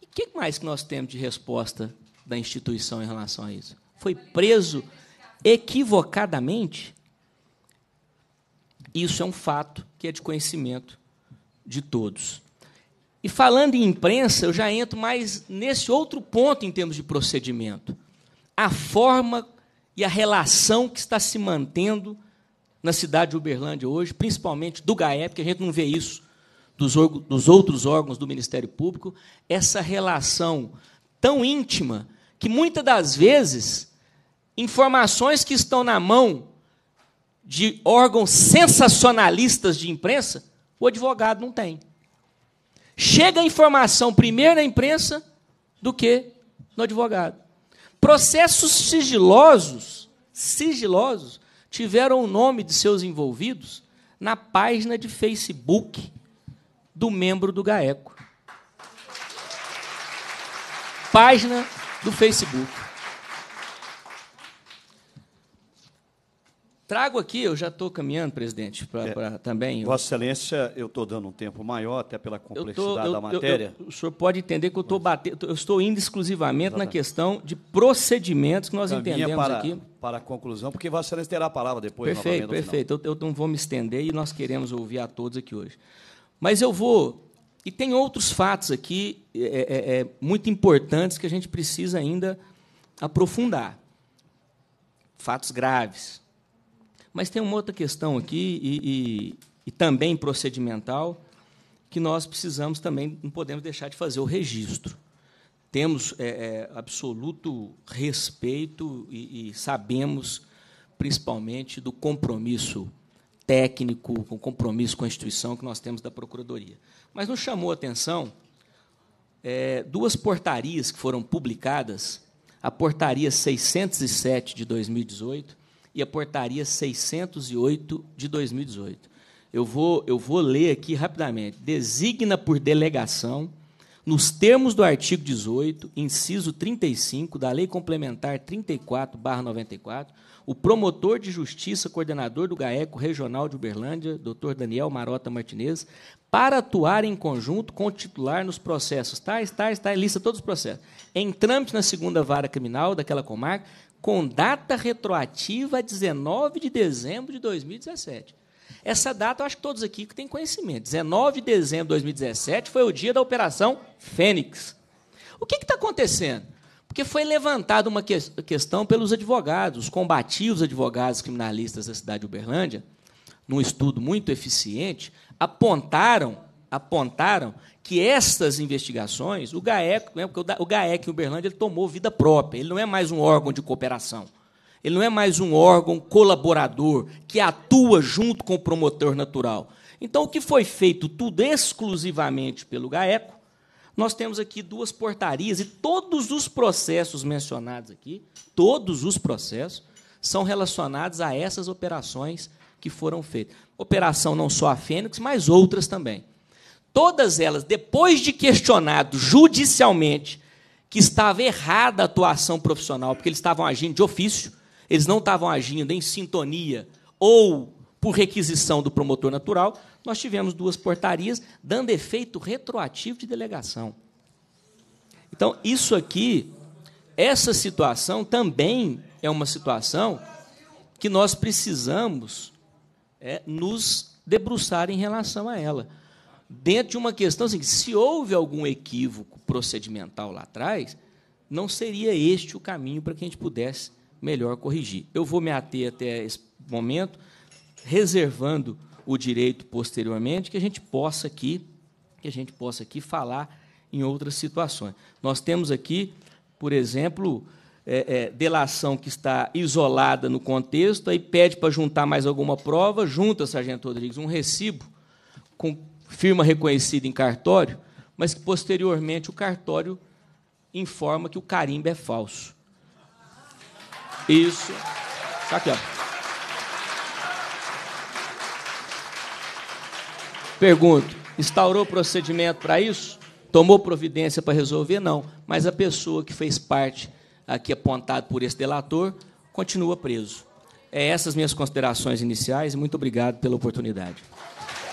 C: E o que mais que nós temos de resposta da instituição em relação a isso? Foi preso equivocadamente? Isso é um fato que é de conhecimento de todos. E falando em imprensa, eu já entro mais nesse outro ponto em termos de procedimento. A forma e a relação que está se mantendo na cidade de Uberlândia hoje, principalmente do GAEP, que a gente não vê isso dos, dos outros órgãos do Ministério Público, essa relação tão íntima que muitas das vezes informações que estão na mão de órgãos sensacionalistas de imprensa, o advogado não tem. Chega a informação primeiro na imprensa do que no advogado. Processos sigilosos, sigilosos, tiveram o nome de seus envolvidos na página de Facebook do membro do GAECO. Página do Facebook. Trago aqui, eu já estou caminhando, presidente, para é, também. Vossa Excelência, eu estou dando um tempo maior, até pela complexidade tô, eu, da matéria. Eu, o senhor pode entender que eu estou batendo, eu estou indo exclusivamente Exatamente. na questão de procedimentos que nós Caminha entendemos para, aqui.
A: Para a conclusão, porque Vossa Excelência terá a palavra depois. Perfeito, perfeito.
C: Eu, eu não vou me estender e nós queremos ouvir a todos aqui hoje. Mas eu vou. E tem outros fatos aqui é é, é, é, muito importantes que a gente precisa ainda aprofundar. Fatos graves. Mas tem uma outra questão aqui, e, e, e também procedimental, que nós precisamos também, não podemos deixar de fazer o registro temos é, é, absoluto respeito e, e, sabemos, principalmente, do compromisso técnico, com compromisso com a instituição que nós temos da Procuradoria. Mas nos chamou a atenção é, duas portarias que foram publicadas, a portaria 607 de 2018 e a portaria 608 de 2018. Eu vou, eu vou ler aqui rapidamente. Designa por delegação nos termos do artigo 18, inciso 35 da Lei Complementar 34/94, o promotor de justiça, coordenador do GAECO Regional de Uberlândia, Dr. Daniel Marota Martinez, para atuar em conjunto com o titular nos processos tais, tá, tais, tá, tais, tá, é lista todos os processos, em trâmite na segunda vara criminal daquela comarca, com data retroativa a 19 de dezembro de 2017. Essa data, eu acho que todos aqui que têm conhecimento. 19 de dezembro de 2017 foi o dia da Operação Fênix. O que está acontecendo? Porque foi levantada uma que questão pelos advogados, os combativos advogados criminalistas da cidade de Uberlândia, num estudo muito eficiente, apontaram apontaram que estas investigações, o GAEC, né, porque o GAEC em Uberlândia ele tomou vida própria, ele não é mais um órgão de cooperação. Ele não é mais um órgão colaborador que atua junto com o promotor natural. Então, o que foi feito tudo exclusivamente pelo GAECO, nós temos aqui duas portarias e todos os processos mencionados aqui, todos os processos, são relacionados a essas operações que foram feitas. Operação não só a Fênix, mas outras também. Todas elas, depois de questionado judicialmente que estava errada a atuação profissional, porque eles estavam agindo de ofício, eles não estavam agindo em sintonia ou por requisição do promotor natural, nós tivemos duas portarias dando efeito retroativo de delegação. Então, isso aqui, essa situação também é uma situação que nós precisamos é, nos debruçar em relação a ela. Dentro de uma questão assim, se houve algum equívoco procedimental lá atrás, não seria este o caminho para que a gente pudesse melhor corrigir. Eu vou me ater até esse momento, reservando o direito posteriormente que a gente possa aqui, que a gente possa aqui falar em outras situações. Nós temos aqui, por exemplo, é, é, delação que está isolada no contexto, aí pede para juntar mais alguma prova, junta, Sargento Rodrigues, um recibo com firma reconhecida em cartório, mas que posteriormente o cartório informa que o carimbo é falso. Isso. Está aqui, ó. Pergunto: instaurou procedimento para isso? Tomou providência para resolver? Não. Mas a pessoa que fez parte aqui apontada por esse delator continua preso. É essas minhas considerações iniciais. Muito obrigado pela oportunidade.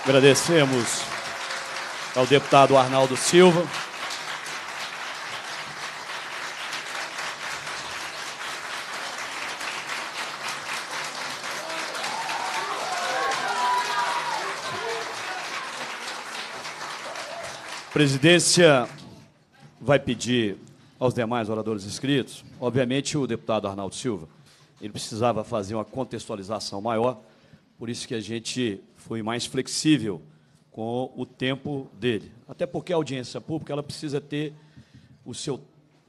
C: Agradecemos
A: ao deputado Arnaldo Silva. presidência vai pedir aos demais oradores inscritos, obviamente o deputado Arnaldo Silva, ele precisava fazer uma contextualização maior, por isso que a gente foi mais flexível com o tempo dele. Até porque a audiência pública ela precisa ter o seu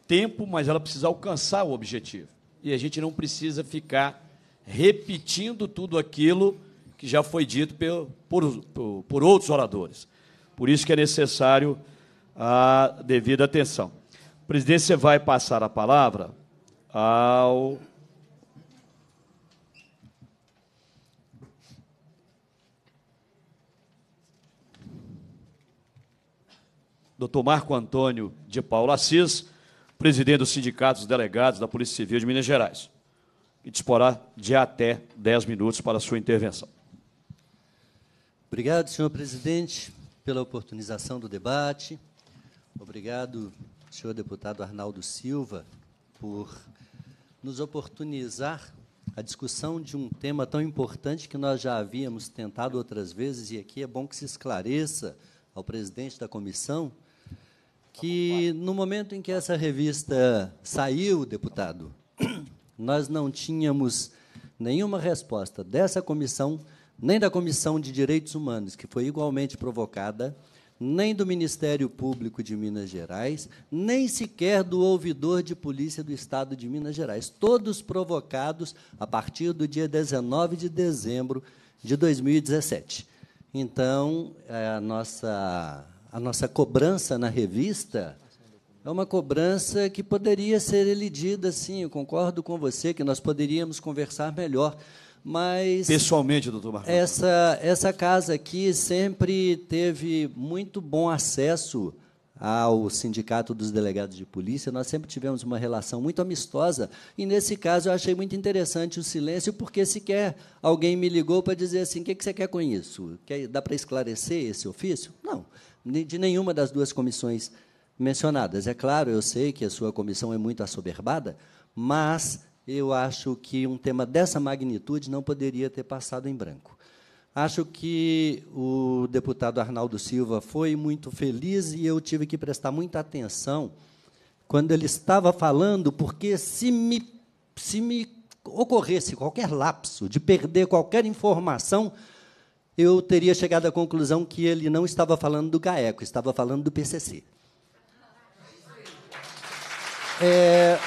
A: tempo, mas ela precisa alcançar o objetivo. E a gente não precisa ficar repetindo tudo aquilo que já foi dito por, por, por outros oradores. Por isso que é necessário a devida atenção. Presidente, você vai passar a palavra ao Dr. Marco Antônio de Paula Assis, presidente do Sindicato dos Delegados da Polícia Civil de Minas Gerais, que disporá de até 10 minutos para a sua intervenção.
E: Obrigado, senhor presidente pela oportunização do debate. Obrigado, senhor deputado Arnaldo Silva, por nos oportunizar a discussão de um tema tão importante que nós já havíamos tentado outras vezes, e aqui é bom que se esclareça ao presidente da comissão, que no momento em que essa revista saiu, deputado, nós não tínhamos nenhuma resposta dessa comissão nem da Comissão de Direitos Humanos, que foi igualmente provocada, nem do Ministério Público de Minas Gerais, nem sequer do ouvidor de polícia do Estado de Minas Gerais. Todos provocados a partir do dia 19 de dezembro de 2017. Então, é, a nossa, a nossa cobrança na revista é uma cobrança que poderia ser elidida, sim. Eu concordo com você que nós poderíamos conversar melhor mas pessoalmente, doutor Marcos. Essa essa casa aqui sempre teve muito bom acesso ao Sindicato dos Delegados de Polícia, nós sempre tivemos uma relação muito amistosa. E, nesse caso, eu achei muito interessante o silêncio, porque sequer alguém me ligou para dizer assim: o que, você quer com isso? Quer, dá para esclarecer esse ofício? Não, de nenhuma das duas comissões mencionadas. É claro, eu sei que a sua comissão é muito assoberbada, mas eu acho que um tema dessa magnitude não poderia ter passado em branco. Acho que o deputado Arnaldo Silva foi muito feliz e eu tive que prestar muita atenção quando ele estava falando, porque se me, se me ocorresse qualquer lapso de perder qualquer informação, eu teria chegado à conclusão que ele não estava falando do GAECO, estava falando do PCC. É,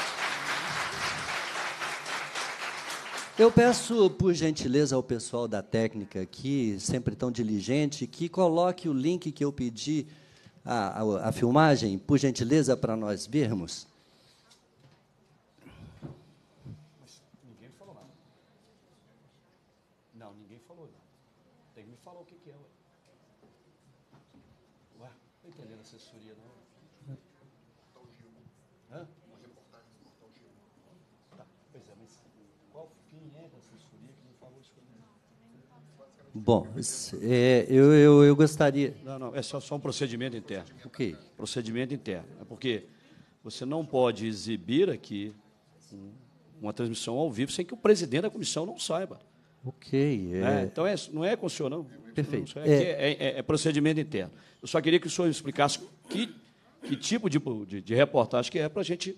E: Eu peço, por gentileza, ao pessoal da técnica aqui, sempre tão diligente, que coloque o link que eu pedi, a, a, a filmagem, por gentileza, para nós vermos. Bom, é, eu, eu, eu, gostaria.
A: Não, não, é só, só um procedimento interno. O quê? Procedimento interno. É porque você não pode exibir aqui uma transmissão ao vivo sem que o presidente da comissão não saiba.
E: Ok. É... É,
A: então, é, não é com o senhor, não. Perfeito. É, é. É, é, procedimento interno. Eu só queria que o senhor explicasse que, que tipo de, de, de reportagem que é para a gente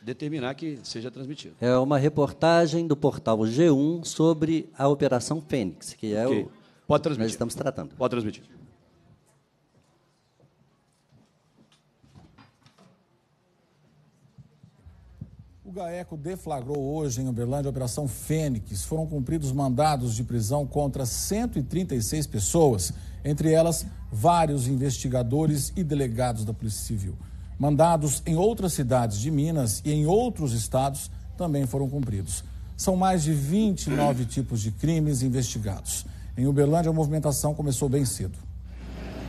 A: determinar que seja transmitido.
E: É uma reportagem do portal G1 sobre a Operação Fênix, que é okay. o Pode transmitir. Nós estamos tratando. Pode
F: transmitir.
G: O GAECO deflagrou hoje em Uberlândia a Operação Fênix. Foram cumpridos mandados de prisão contra 136 pessoas, entre elas vários investigadores e delegados da Polícia Civil. Mandados em outras cidades de Minas e em outros estados também foram cumpridos. São mais de 29 tipos de crimes investigados. Em Uberlândia, a movimentação começou bem cedo.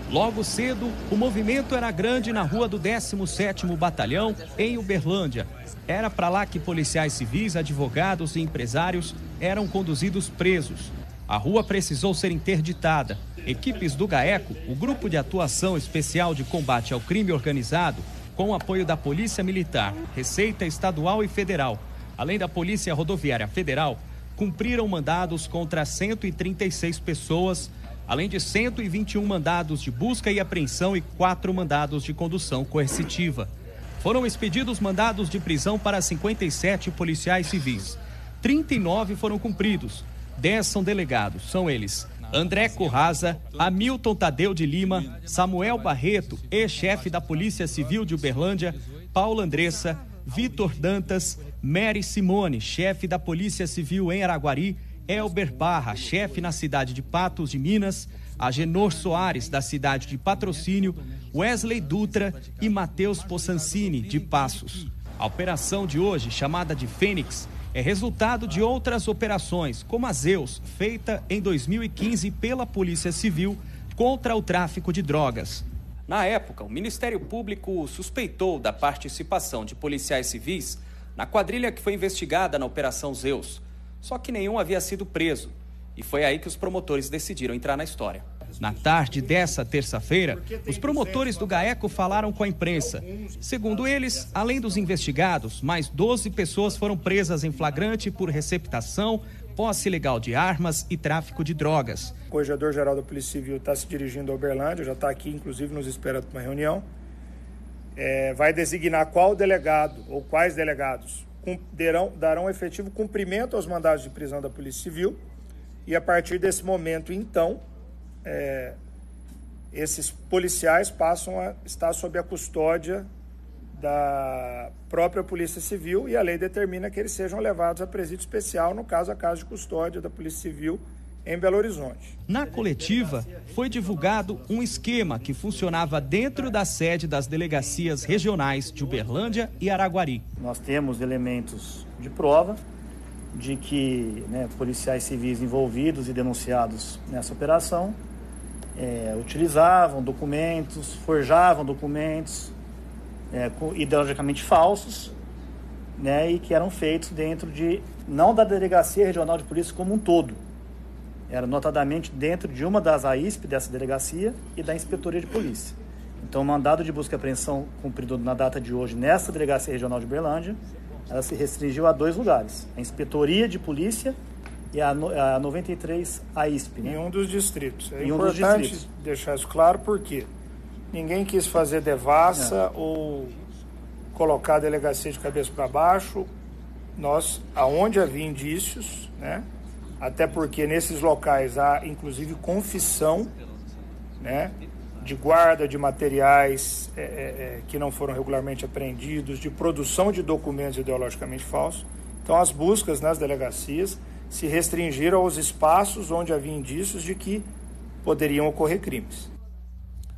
H: Logo cedo, o movimento era grande na rua do 17º Batalhão, em Uberlândia. Era para lá que policiais civis, advogados e empresários eram conduzidos presos. A rua precisou ser interditada. Equipes do GAECO, o Grupo de Atuação Especial de Combate ao Crime Organizado, com o apoio da Polícia Militar, Receita Estadual e Federal, além da Polícia Rodoviária Federal, cumpriram mandados contra 136 pessoas, além de 121 mandados de busca e apreensão e quatro mandados de condução coercitiva. Foram expedidos mandados de prisão para 57 policiais civis. 39 foram cumpridos, 10 são delegados. São eles André Corraza, Hamilton Tadeu de Lima, Samuel Barreto, ex-chefe da Polícia Civil de Uberlândia, Paulo Andressa, Vitor Dantas, Mary Simone, chefe da Polícia Civil em Araguari, Elber Barra, chefe na cidade de Patos de Minas, Agenor Soares, da cidade de Patrocínio, Wesley Dutra e Matheus Possancini, de Passos. A operação de hoje, chamada de Fênix, é resultado de outras operações, como a Zeus, feita em 2015 pela Polícia Civil contra o tráfico de drogas. Na época, o Ministério Público suspeitou da participação de policiais civis na quadrilha que foi investigada na Operação Zeus, só que nenhum havia sido preso. E foi aí que os promotores decidiram entrar na história. Na tarde dessa terça-feira, os promotores do GAECO falaram com a imprensa. Segundo eles, além dos investigados, mais 12 pessoas foram presas em flagrante por receptação, posse ilegal de armas e tráfico de drogas.
I: O corregedor-geral da Polícia Civil está se dirigindo a Uberlândia, já está aqui, inclusive nos espera uma reunião. É, vai designar qual delegado ou quais delegados cumprirão darão efetivo cumprimento aos mandados de prisão da Polícia Civil e a partir desse momento, então, é, esses policiais passam a estar sob a custódia da própria Polícia Civil e a lei determina que eles sejam levados a presídio especial, no caso a casa de custódia da Polícia Civil em Belo Horizonte.
H: Na coletiva, foi divulgado um esquema que funcionava dentro da sede das delegacias regionais de Uberlândia e Araguari.
F: Nós temos elementos de prova de que né, policiais civis envolvidos e denunciados nessa operação é, utilizavam documentos, forjavam documentos, é, ideologicamente falsos, né, e que eram feitos dentro de, não da Delegacia Regional de Polícia como um todo, era notadamente dentro de uma das AISP dessa delegacia e da Inspetoria de Polícia. Então, o mandado de busca e apreensão cumprido na data de hoje nessa Delegacia Regional de Berlândia,
I: ela se restringiu a dois lugares, a Inspetoria de Polícia e a, a 93 AISP. Né? Em um dos distritos. É em importante um dos distritos. deixar isso claro porque... quê? Ninguém quis fazer devassa é. ou colocar a delegacia de cabeça para baixo. Nós, aonde havia indícios, né? Até porque nesses locais há inclusive confissão, né? de guarda de materiais é, é, é, que não foram regularmente apreendidos, de produção de documentos ideologicamente falsos. Então, as buscas nas delegacias se restringiram aos espaços onde havia indícios de que poderiam ocorrer crimes.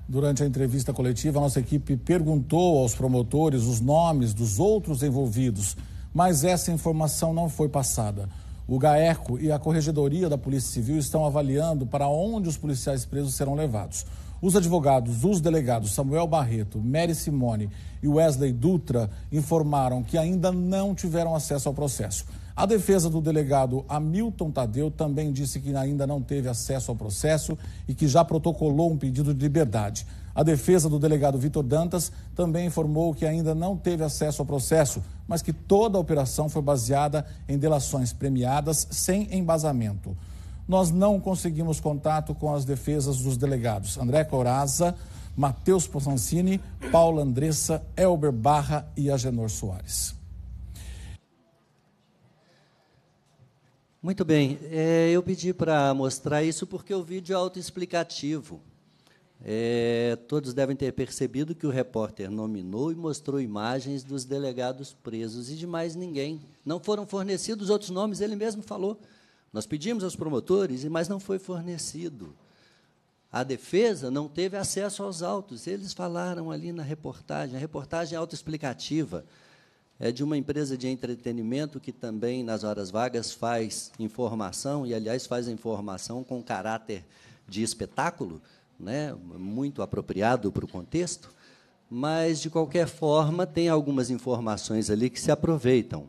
G: Durante a entrevista coletiva, a nossa equipe perguntou aos promotores os nomes dos outros envolvidos, mas essa informação não foi passada. O GAECO e a Corregedoria da Polícia Civil estão avaliando para onde os policiais presos serão levados. Os advogados, os delegados Samuel Barreto, Mary Simone e Wesley Dutra informaram que ainda não tiveram acesso ao processo. A defesa do delegado Hamilton Tadeu também disse que ainda não teve acesso ao processo e que já protocolou um pedido de liberdade. A defesa do delegado Vitor Dantas também informou que ainda não teve acesso ao processo, mas que toda a operação foi baseada em delações premiadas sem embasamento. Nós não conseguimos contato com as defesas dos delegados André Coraza, Matheus Possancini, Paula Andressa, Elber Barra e Agenor Soares.
E: Muito bem. É, eu pedi para mostrar isso porque o vídeo é autoexplicativo. É, todos devem ter percebido que o repórter nominou e mostrou imagens dos delegados presos e de mais ninguém. Não foram fornecidos outros nomes, ele mesmo falou. Nós pedimos aos promotores, mas não foi fornecido. A defesa não teve acesso aos autos. Eles falaram ali na reportagem, a reportagem é autoexplicativa é de uma empresa de entretenimento que também, nas horas vagas, faz informação, e, aliás, faz informação com caráter de espetáculo, né, muito apropriado para o contexto, mas, de qualquer forma, tem algumas informações ali que se aproveitam.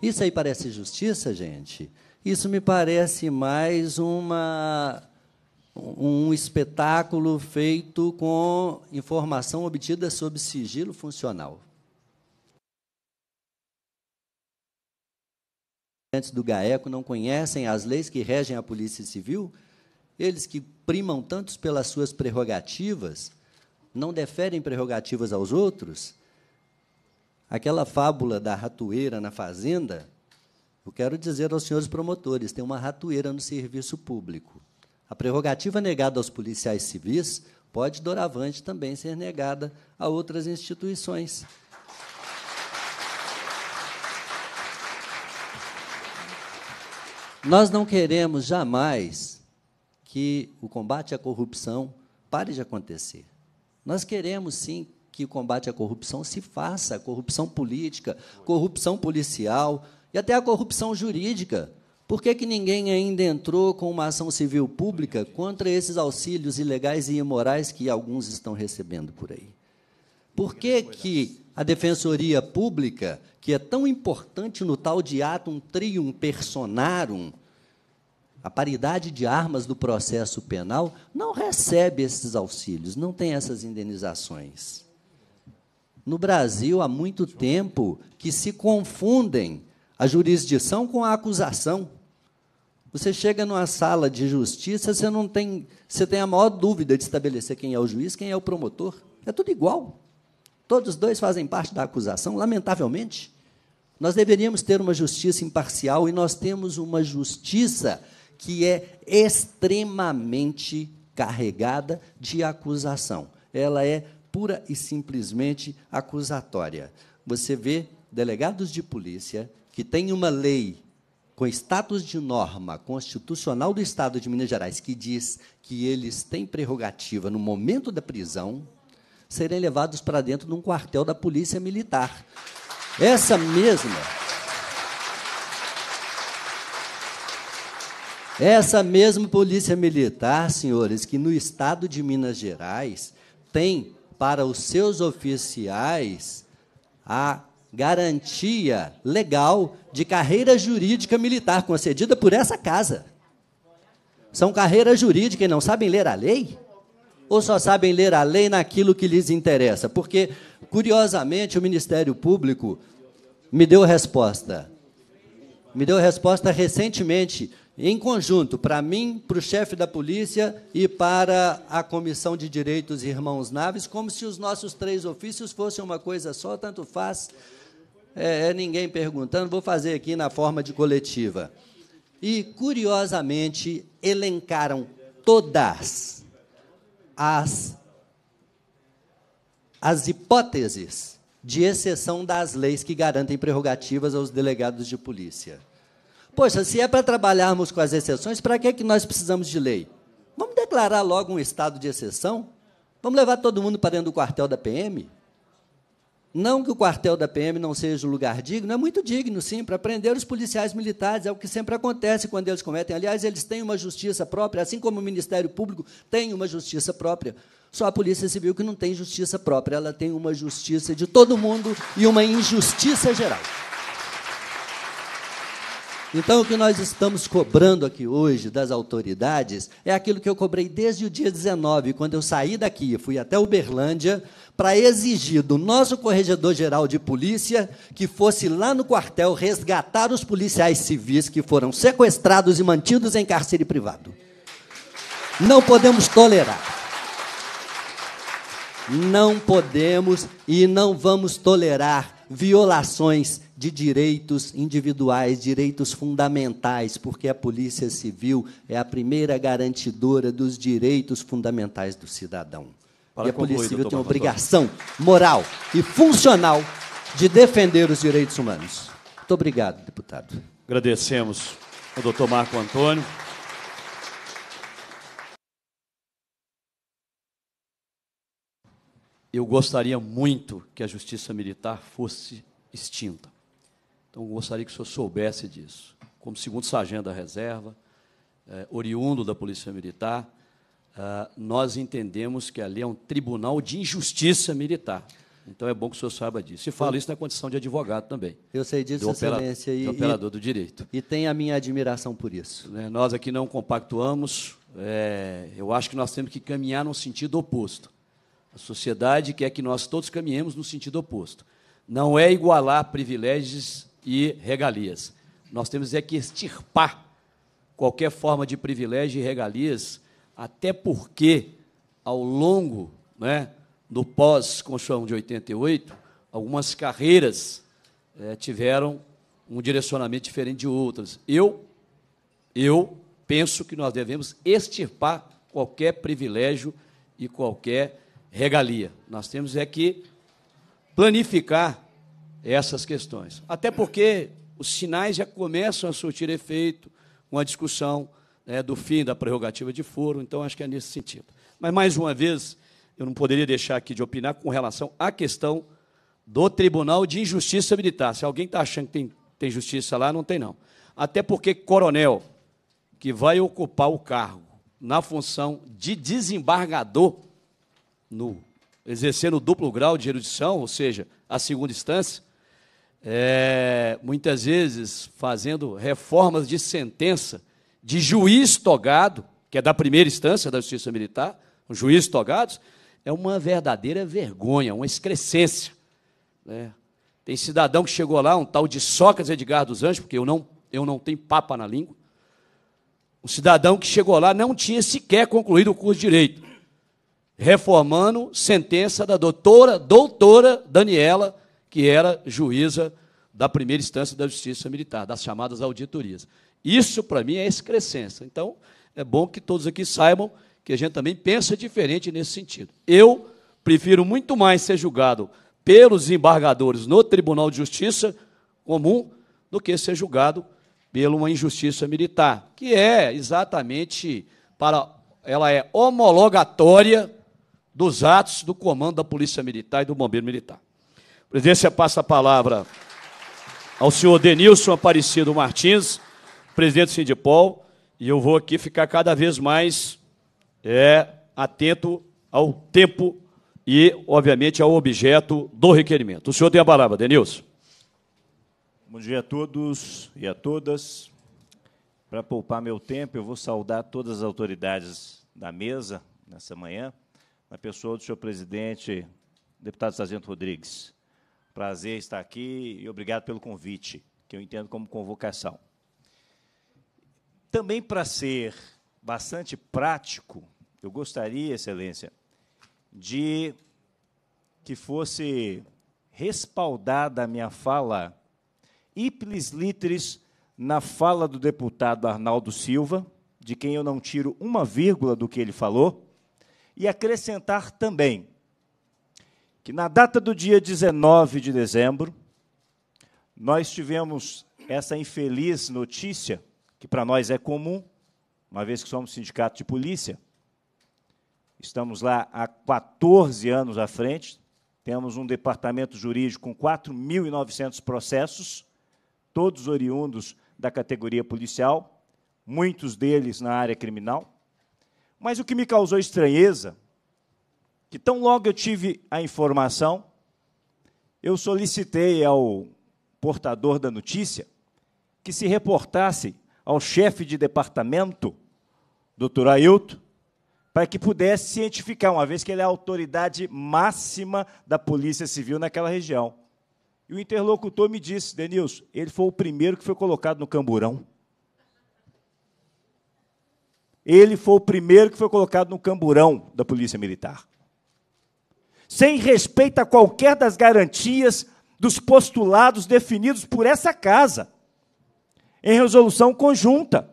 E: Isso aí parece justiça, gente? Isso me parece mais uma um espetáculo feito com informação obtida sob sigilo funcional. antes do GAECO não conhecem as leis que regem a Polícia Civil, eles que primam tantos pelas suas prerrogativas, não deferem prerrogativas aos outros. Aquela fábula da ratoeira na fazenda, eu quero dizer aos senhores promotores, tem uma ratoeira no serviço público. A prerrogativa negada aos policiais civis pode doravante também ser negada a outras instituições. Nós não queremos jamais que o combate à corrupção pare de acontecer. Nós queremos sim que o combate à corrupção se faça, corrupção política, corrupção policial e até a corrupção jurídica. Por que, que ninguém ainda entrou com uma ação civil pública contra esses auxílios ilegais e imorais que alguns estão recebendo por aí? Por que, que a defensoria pública, que é tão importante no tal de atum trium personarum, a paridade de armas do processo penal, não recebe esses auxílios, não tem essas indenizações. No Brasil, há muito tempo que se confundem a jurisdição com a acusação. Você chega numa sala de justiça, você não tem, você tem a maior dúvida de estabelecer quem é o juiz, quem é o promotor. É tudo igual. Todos dois fazem parte da acusação, lamentavelmente. Nós deveríamos ter uma justiça imparcial e nós temos uma justiça que é extremamente carregada de acusação. Ela é pura e simplesmente acusatória. Você vê delegados de polícia que têm uma lei com status de norma constitucional do Estado de Minas Gerais que diz que eles têm prerrogativa no momento da prisão serem levados para dentro de um quartel da Polícia Militar. Essa mesma. Essa mesma Polícia Militar, senhores, que no estado de Minas Gerais tem para os seus oficiais a garantia legal de carreira jurídica militar concedida por essa casa. São carreira jurídica e não sabem ler a lei? ou só sabem ler a lei naquilo que lhes interessa? Porque, curiosamente, o Ministério Público me deu resposta. Me deu resposta recentemente, em conjunto, para mim, para o chefe da polícia e para a Comissão de Direitos Irmãos Naves, como se os nossos três ofícios fossem uma coisa só, tanto faz. É, é, ninguém perguntando, vou fazer aqui na forma de coletiva. E, curiosamente, elencaram todas as, as hipóteses de exceção das leis que garantem prerrogativas aos delegados de polícia. Poxa, se é para trabalharmos com as exceções, para que, é que nós precisamos de lei? Vamos declarar logo um estado de exceção? Vamos levar todo mundo para dentro do quartel da PM? Não que o quartel da PM não seja um lugar digno, é muito digno, sim, para prender os policiais militares, é o que sempre acontece quando eles cometem. Aliás, eles têm uma justiça própria, assim como o Ministério Público tem uma justiça própria. Só a Polícia Civil que não tem justiça própria, ela tem uma justiça de todo mundo e uma injustiça geral. Então, o que nós estamos cobrando aqui hoje das autoridades é aquilo que eu cobrei desde o dia 19, quando eu saí daqui, fui até Uberlândia, para exigir do nosso corregedor-geral de polícia que fosse lá no quartel resgatar os policiais civis que foram sequestrados e mantidos em cárcere privado. Não podemos tolerar. Não podemos e não vamos tolerar violações de direitos individuais, direitos fundamentais, porque a Polícia Civil é a primeira garantidora dos direitos fundamentais do cidadão. Para e a Polícia Civil tem a obrigação moral e funcional de defender os direitos humanos. Muito obrigado, deputado.
A: Agradecemos ao doutor Marco Antônio. Eu gostaria muito que a justiça militar fosse extinta. Então, gostaria que o senhor soubesse disso. Como segundo sargento da reserva, eh, oriundo da Polícia Militar, ah, nós entendemos que ali é um tribunal de injustiça militar. Então é bom que o senhor saiba disso. E falo isso na condição de advogado também. Eu sei disso, Excelência. E, operador do direito. E tem a minha admiração por isso. Né, nós aqui não compactuamos. É, eu acho que nós temos que caminhar no sentido oposto. A sociedade quer que nós todos caminhemos no sentido oposto. Não é igualar privilégios e regalias. Nós temos é que extirpar qualquer forma de privilégio e regalias até porque, ao longo né, do pós construção de 88, algumas carreiras é, tiveram um direcionamento diferente de outras. Eu, eu penso que nós devemos extirpar qualquer privilégio e qualquer regalia. Nós temos é que planificar essas questões. Até porque os sinais já começam a surtir efeito com a discussão né, do fim da prerrogativa de foro, então acho que é nesse sentido. Mas, mais uma vez, eu não poderia deixar aqui de opinar com relação à questão do Tribunal de Injustiça Militar. Se alguém está achando que tem, tem justiça lá, não tem, não. Até porque coronel que vai ocupar o cargo na função de desembargador, no, exercendo o duplo grau de erudição, ou seja, a segunda instância, é, muitas vezes fazendo reformas de sentença de juiz togado, que é da primeira instância da Justiça Militar, juízes togados, é uma verdadeira vergonha, uma excrescência. Né? Tem cidadão que chegou lá, um tal de Sócrates Edgar dos Anjos, porque eu não, eu não tenho papa na língua. Um cidadão que chegou lá não tinha sequer concluído o curso de Direito, reformando sentença da doutora, doutora Daniela, que era juíza da primeira instância da Justiça Militar, das chamadas auditorias. Isso, para mim, é excrescência. Então, é bom que todos aqui saibam que a gente também pensa diferente nesse sentido. Eu prefiro muito mais ser julgado pelos embargadores no Tribunal de Justiça comum do que ser julgado pela uma injustiça militar, que é exatamente para ela é homologatória dos atos do comando da Polícia Militar e do Bombeiro Militar. A presidência passa a palavra ao senhor Denilson Aparecido Martins presidente Sindipol, e eu vou aqui ficar cada vez mais é, atento ao tempo e, obviamente, ao objeto do requerimento. O senhor tem a palavra, Denilson.
F: Bom dia a todos e a todas. Para poupar meu tempo, eu vou saudar todas as autoridades da mesa nessa manhã, na pessoa do senhor presidente, deputado Sargento Rodrigues. Prazer estar aqui e obrigado pelo convite, que eu entendo como convocação. Também para ser bastante prático, eu gostaria, Excelência, de que fosse respaldada a minha fala, iplis literis, na fala do deputado Arnaldo Silva, de quem eu não tiro uma vírgula do que ele falou, e acrescentar também que na data do dia 19 de dezembro, nós tivemos essa infeliz notícia que para nós é comum, uma vez que somos sindicato de polícia. Estamos lá há 14 anos à frente, temos um departamento jurídico com 4.900 processos, todos oriundos da categoria policial, muitos deles na área criminal. Mas o que me causou estranheza, que tão logo eu tive a informação, eu solicitei ao portador da notícia que se reportasse ao chefe de departamento, doutor Ailton, para que pudesse cientificar, uma vez que ele é a autoridade máxima da Polícia Civil naquela região. E o interlocutor me disse, Denilson, ele foi o primeiro que foi colocado no camburão. Ele foi o primeiro que foi colocado no camburão da Polícia Militar. Sem respeito a qualquer das garantias dos postulados definidos por essa casa em resolução conjunta,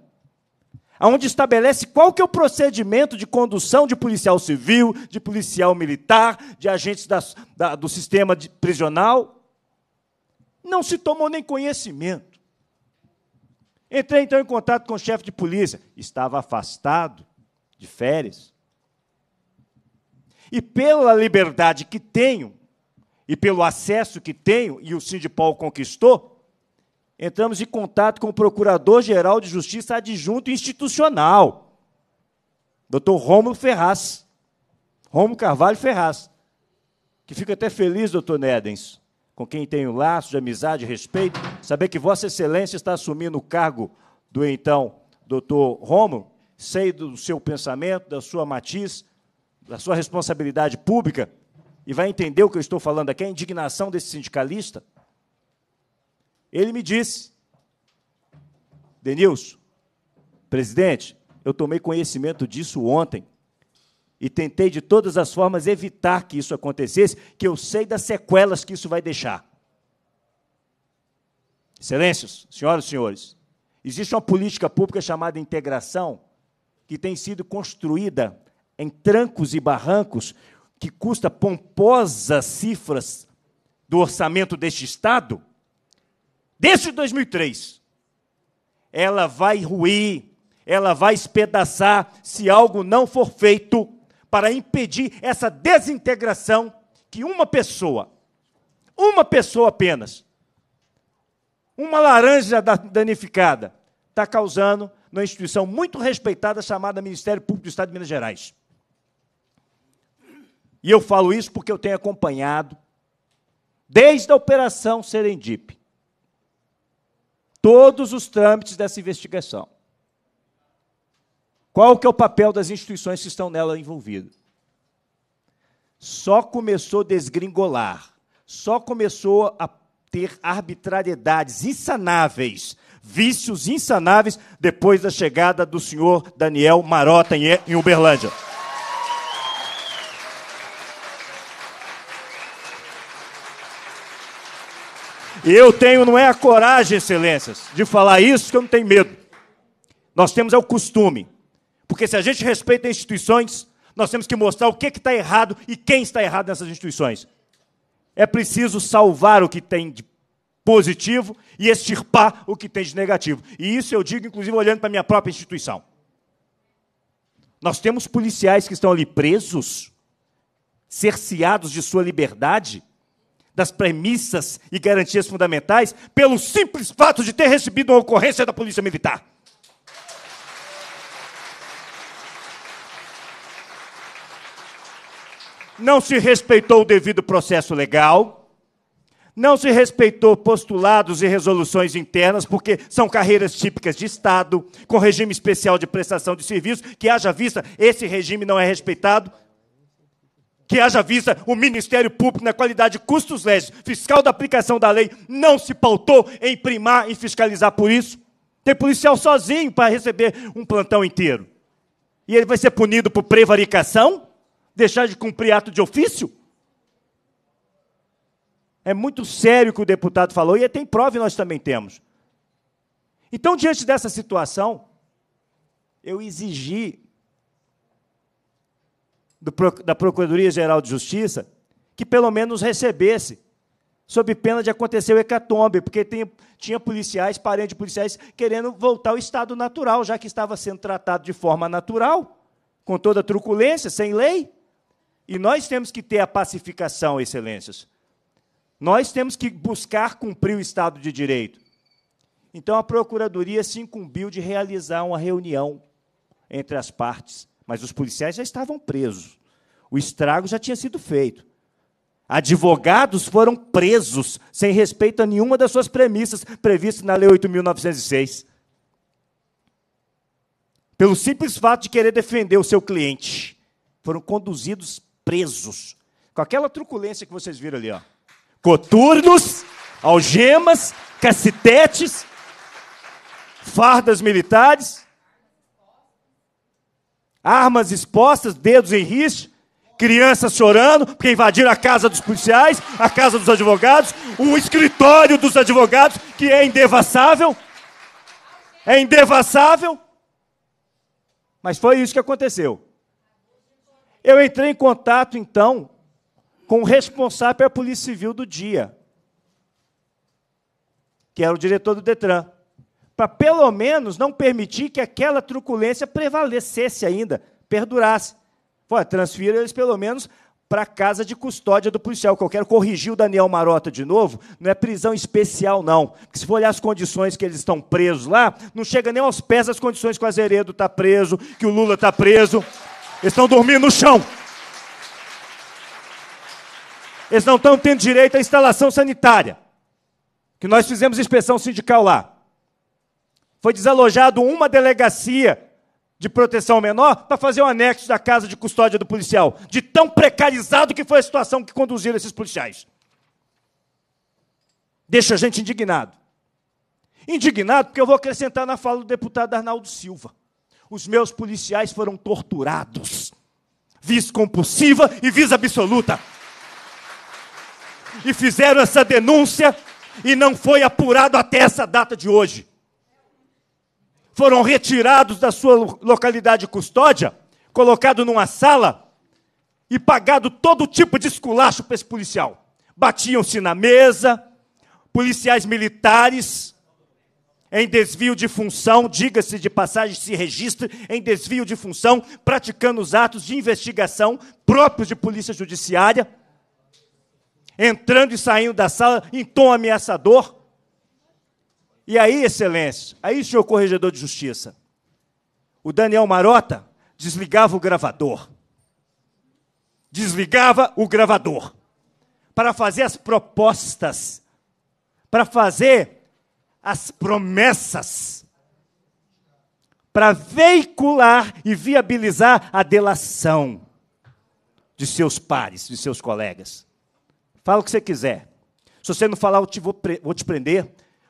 F: onde estabelece qual que é o procedimento de condução de policial civil, de policial militar, de agentes das, da, do sistema de, prisional. Não se tomou nem conhecimento. Entrei então em contato com o chefe de polícia, estava afastado de férias. E pela liberdade que tenho, e pelo acesso que tenho, e o Sindipol conquistou, entramos em contato com o Procurador-Geral de Justiça Adjunto Institucional, Dr. Rômulo Ferraz, Rômulo Carvalho Ferraz, que fica até feliz, doutor Nedens, com quem tenho laço de amizade e respeito, saber que Vossa Excelência está assumindo o cargo do então doutor Rômulo, sei do seu pensamento, da sua matiz, da sua responsabilidade pública, e vai entender o que eu estou falando aqui, a indignação desse sindicalista, ele me disse, Denilson, presidente, eu tomei conhecimento disso ontem e tentei de todas as formas evitar que isso acontecesse, que eu sei das sequelas que isso vai deixar. Excelências, senhoras e senhores, existe uma política pública chamada integração que tem sido construída em trancos e barrancos, que custa pomposas cifras do orçamento deste Estado desde 2003, ela vai ruir, ela vai espedaçar se algo não for feito para impedir essa desintegração que uma pessoa, uma pessoa apenas, uma laranja danificada, está causando numa instituição muito respeitada chamada Ministério Público do Estado de Minas Gerais. E eu falo isso porque eu tenho acompanhado, desde a Operação Serendip, todos os trâmites dessa investigação. Qual que é o papel das instituições que estão nela envolvidas? Só começou a desgringolar, só começou a ter arbitrariedades insanáveis, vícios insanáveis, depois da chegada do senhor Daniel Marota em Uberlândia. Eu tenho, não é a coragem, excelências, de falar isso, que eu não tenho medo. Nós temos é o costume. Porque se a gente respeita instituições, nós temos que mostrar o que é está errado e quem está errado nessas instituições. É preciso salvar o que tem de positivo e extirpar o que tem de negativo. E isso eu digo, inclusive, olhando para a minha própria instituição. Nós temos policiais que estão ali presos, cerceados de sua liberdade, das premissas e garantias fundamentais pelo simples fato de ter recebido uma ocorrência da Polícia Militar. Não se respeitou o devido processo legal, não se respeitou postulados e resoluções internas, porque são carreiras típicas de Estado, com regime especial de prestação de serviços que haja vista, esse regime não é respeitado, que haja vista o Ministério Público na qualidade de custos legis, fiscal da aplicação da lei, não se pautou em primar e fiscalizar por isso. Tem policial sozinho para receber um plantão inteiro. E ele vai ser punido por prevaricação? Deixar de cumprir ato de ofício? É muito sério o que o deputado falou, e tem prova e nós também temos. Então, diante dessa situação, eu exigi do, da Procuradoria-Geral de Justiça que pelo menos recebesse, sob pena de acontecer o hecatombe, porque tem, tinha policiais, parentes de policiais, querendo voltar ao estado natural, já que estava sendo tratado de forma natural, com toda truculência, sem lei. E nós temos que ter a pacificação, excelências. Nós temos que buscar cumprir o Estado de Direito. Então, a Procuradoria se incumbiu de realizar uma reunião entre as partes mas os policiais já estavam presos. O estrago já tinha sido feito. Advogados foram presos sem respeito a nenhuma das suas premissas previstas na Lei 8.906. Pelo simples fato de querer defender o seu cliente. Foram conduzidos presos. Com aquela truculência que vocês viram ali, ó. Coturnos, algemas, cacetetes, fardas militares. Armas expostas, dedos em risco, crianças chorando, porque invadiram a casa dos policiais, a casa dos advogados, o escritório dos advogados, que é indevassável. É indevassável. Mas foi isso que aconteceu. Eu entrei em contato, então, com o responsável pela Polícia Civil do dia, que era o diretor do Detran para pelo menos não permitir que aquela truculência prevalecesse ainda, perdurasse. Pô, transfira eles pelo menos para a casa de custódia do policial, que eu quero corrigir o Daniel Marota de novo, não é prisão especial, não. Porque se for olhar as condições que eles estão presos lá, não chega nem aos pés as condições que o Azeredo está preso, que o Lula está preso. Eles estão dormindo no chão. Eles não estão tendo direito à instalação sanitária. Que nós fizemos inspeção sindical lá. Foi desalojado uma delegacia de proteção menor para fazer o um anexo da casa de custódia do policial, de tão precarizado que foi a situação que conduziram esses policiais. Deixa a gente indignado. Indignado porque eu vou acrescentar na fala do deputado Arnaldo Silva. Os meus policiais foram torturados. Vis compulsiva e vis absoluta. E fizeram essa denúncia e não foi apurado até essa data de hoje foram retirados da sua localidade custódia, colocado numa sala e pagado todo tipo de esculacho para esse policial. Batiam-se na mesa, policiais militares em desvio de função, diga-se de passagem, se registre em desvio de função, praticando os atos de investigação próprios de polícia judiciária, entrando e saindo da sala em tom ameaçador. E aí, excelência, aí, senhor corregedor de justiça, o Daniel Marota desligava o gravador. Desligava o gravador para fazer as propostas, para fazer as promessas, para veicular e viabilizar a delação de seus pares, de seus colegas. Fala o que você quiser. Se você não falar, eu te vou, vou te prender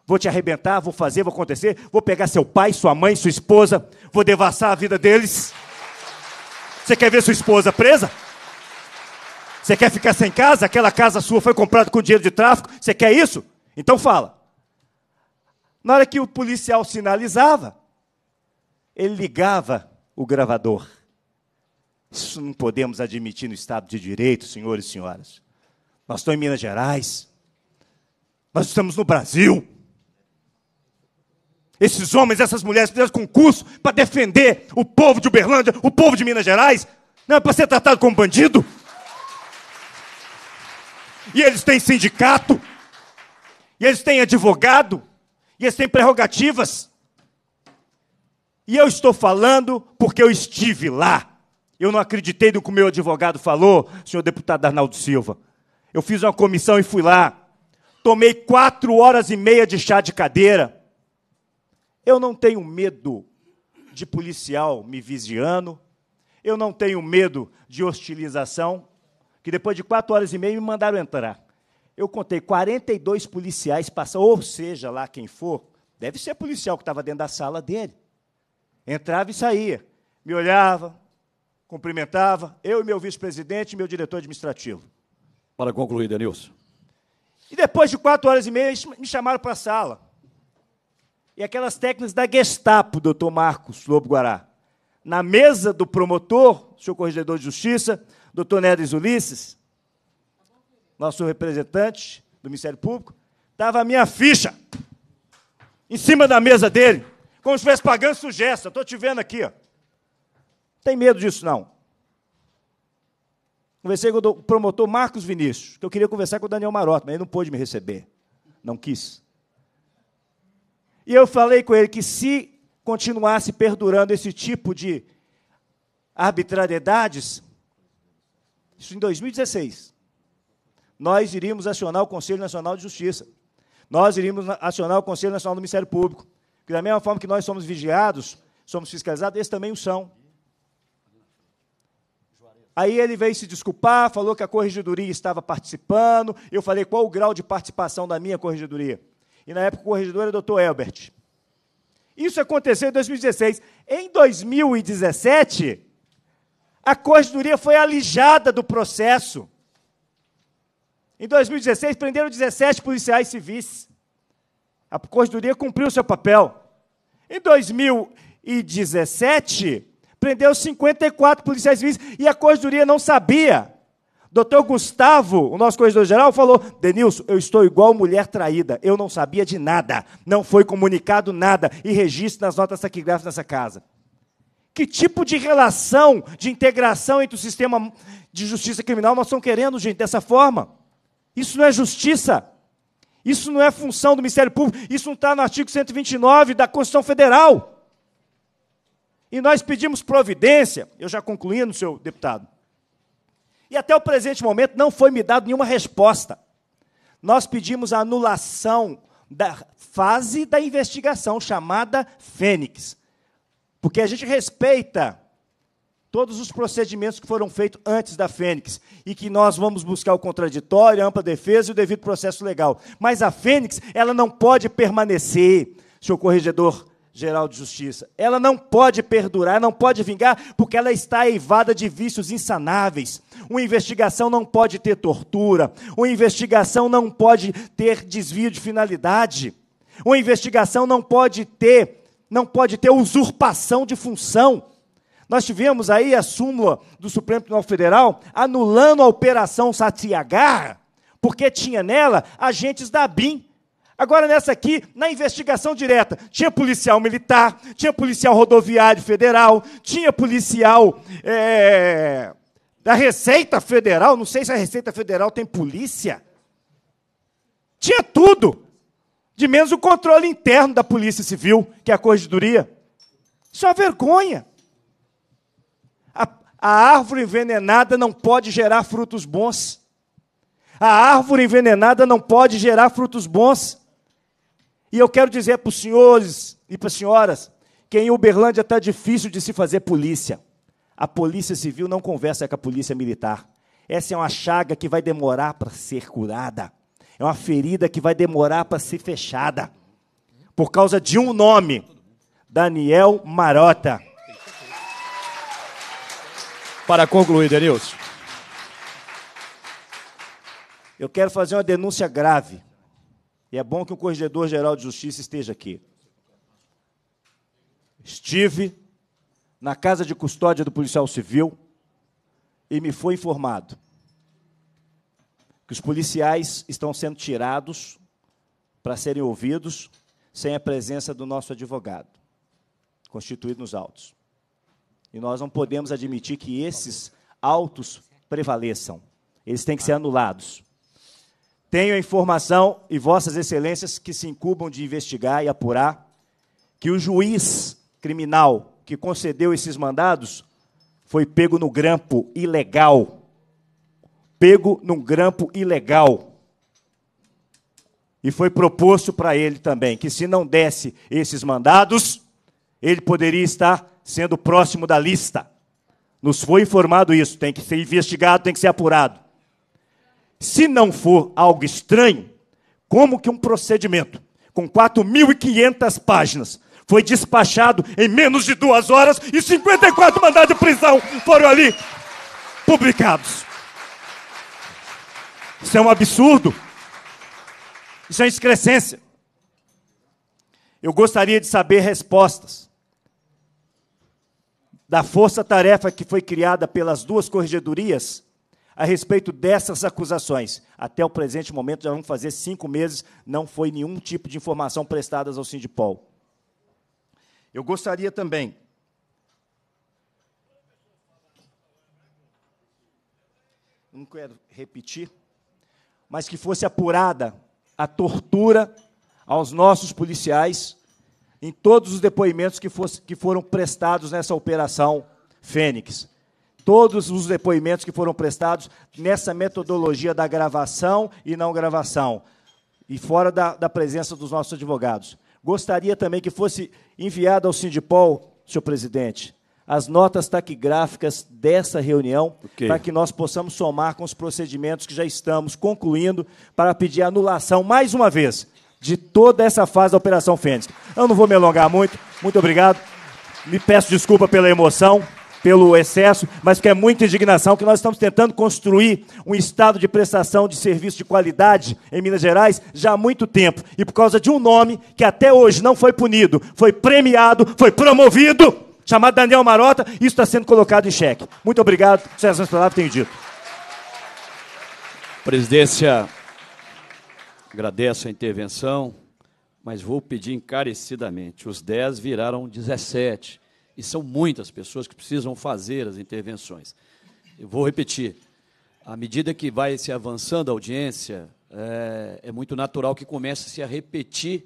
F: vou te arrebentar, vou fazer, vou acontecer, vou pegar seu pai, sua mãe, sua esposa, vou devassar a vida deles. Você quer ver sua esposa presa? Você quer ficar sem casa? Aquela casa sua foi comprada com dinheiro de tráfico? Você quer isso? Então fala. Na hora que o policial sinalizava, ele ligava o gravador. Isso não podemos admitir no Estado de Direito, senhores e senhoras. Nós estamos em Minas Gerais. Nós estamos no Brasil. Esses homens, essas mulheres fizeram concurso para defender o povo de Uberlândia, o povo de Minas Gerais. Não é para ser tratado como bandido. E eles têm sindicato. E eles têm advogado. E eles têm prerrogativas. E eu estou falando porque eu estive lá. Eu não acreditei no que o meu advogado falou, senhor deputado Arnaldo Silva. Eu fiz uma comissão e fui lá. Tomei quatro horas e meia de chá de cadeira eu não tenho medo de policial me vigiando, eu não tenho medo de hostilização, que depois de quatro horas e meia me mandaram entrar. Eu contei 42 policiais passando, ou seja, lá quem for, deve ser policial que estava dentro da sala dele. Entrava e saía, me olhava, cumprimentava, eu e meu vice-presidente e meu diretor administrativo.
A: Para concluir, Denilson.
F: E depois de quatro horas e meia, me chamaram para a sala e aquelas técnicas da Gestapo, doutor Marcos Lobo Guará. Na mesa do promotor, senhor corregedor de justiça, doutor Neres Ulisses, nosso representante do Ministério Público, estava a minha ficha em cima da mesa dele, como se estivesse pagando sugestão. Estou te vendo aqui. Ó. Tem medo disso, não. Conversei com o promotor Marcos Vinícius, que eu queria conversar com o Daniel Maroto, mas ele não pôde me receber. Não quis. E eu falei com ele que se continuasse perdurando esse tipo de arbitrariedades, isso em 2016, nós iríamos acionar o Conselho Nacional de Justiça. Nós iríamos acionar o Conselho Nacional do Ministério Público. Que da mesma forma que nós somos vigiados, somos fiscalizados, eles também o são. Aí ele veio se desculpar, falou que a corregedoria estava participando. Eu falei qual o grau de participação da minha corregedoria. E na época o corregedor era o doutor Elbert. Isso aconteceu em 2016. Em 2017, a corregedoria foi alijada do processo. Em 2016, prenderam 17 policiais civis. A corregedoria cumpriu seu papel. Em 2017, prendeu 54 policiais civis e a corregedoria não sabia. Doutor Gustavo, o nosso corregedor geral, falou: Denilson, eu estou igual mulher traída. Eu não sabia de nada. Não foi comunicado nada. E registro nas notas taquigráficas nessa casa. Que tipo de relação de integração entre o sistema de justiça criminal nós estamos querendo, gente, dessa forma? Isso não é justiça. Isso não é função do Ministério Público. Isso não está no artigo 129 da Constituição Federal. E nós pedimos providência, eu já concluindo, senhor deputado e até o presente momento não foi me dado nenhuma resposta. Nós pedimos a anulação da fase da investigação chamada Fênix, porque a gente respeita todos os procedimentos que foram feitos antes da Fênix e que nós vamos buscar o contraditório, a ampla defesa e o devido processo legal. Mas a Fênix, ela não pode permanecer, senhor corregedor Geral de Justiça. Ela não pode perdurar, não pode vingar, porque ela está eivada de vícios insanáveis. Uma investigação não pode ter tortura, uma investigação não pode ter desvio de finalidade. Uma investigação não pode ter, não pode ter usurpação de função. Nós tivemos aí a súmula do Supremo Tribunal Federal anulando a operação Satiagar, porque tinha nela agentes da BIM Agora, nessa aqui, na investigação direta, tinha policial militar, tinha policial rodoviário federal, tinha policial é, da Receita Federal, não sei se a Receita Federal tem polícia. Tinha tudo, de menos o controle interno da Polícia Civil, que é a Corregedoria. Isso é uma vergonha. A, a árvore envenenada não pode gerar frutos bons. A árvore envenenada não pode gerar frutos bons. E eu quero dizer para os senhores e para as senhoras que em Uberlândia está difícil de se fazer polícia. A polícia civil não conversa com a polícia militar. Essa é uma chaga que vai demorar para ser curada. É uma ferida que vai demorar para ser fechada. Por causa de um nome: Daniel Marota. Para concluir, Denilson. Eu quero fazer uma denúncia grave e é bom que o Corregedor-Geral de Justiça esteja aqui. Estive na casa de custódia do policial civil e me foi informado que os policiais estão sendo tirados para serem ouvidos sem a presença do nosso advogado, constituído nos autos. E nós não podemos admitir que esses autos prevaleçam. Eles têm que ser anulados. Tenho a informação, e vossas excelências que se incubam de investigar e apurar, que o juiz criminal que concedeu esses mandados foi pego no grampo ilegal. Pego num grampo ilegal. E foi proposto para ele também que, se não desse esses mandados, ele poderia estar sendo próximo da lista. Nos foi informado isso, tem que ser investigado, tem que ser apurado. Se não for algo estranho, como que um procedimento com 4.500 páginas foi despachado em menos de duas horas e 54 mandados de prisão foram ali publicados? Isso é um absurdo. Isso é excrescência. Eu gostaria de saber respostas da força-tarefa que foi criada pelas duas corregedorias a respeito dessas acusações. Até o presente momento, já vão fazer cinco meses, não foi nenhum tipo de informação prestada ao Sindipol. Eu gostaria também. Não quero repetir, mas que fosse apurada a tortura aos nossos policiais em todos os depoimentos que, fosse, que foram prestados nessa operação Fênix todos os depoimentos que foram prestados nessa metodologia da gravação e não gravação, e fora da, da presença dos nossos advogados. Gostaria também que fosse enviado ao Sindipol, senhor presidente, as notas taquigráficas dessa reunião, okay. para que nós possamos somar com os procedimentos que já estamos concluindo para pedir anulação, mais uma vez, de toda essa fase da Operação Fênix. Eu não vou me alongar muito, muito obrigado. Me peço desculpa pela emoção pelo excesso, mas que é muita indignação que nós estamos tentando construir um estado de prestação de serviço de qualidade em Minas Gerais já há muito tempo. E por causa de um nome que até hoje não foi punido, foi premiado, foi promovido, chamado Daniel Marota, isso está sendo colocado em xeque. Muito obrigado, César Palavras, tenho dito.
A: Presidência, agradeço a intervenção, mas vou pedir encarecidamente: os 10 viraram 17 e são muitas pessoas que precisam fazer as intervenções. Eu vou repetir: à medida que vai se avançando a audiência, é, é muito natural que comece a repetir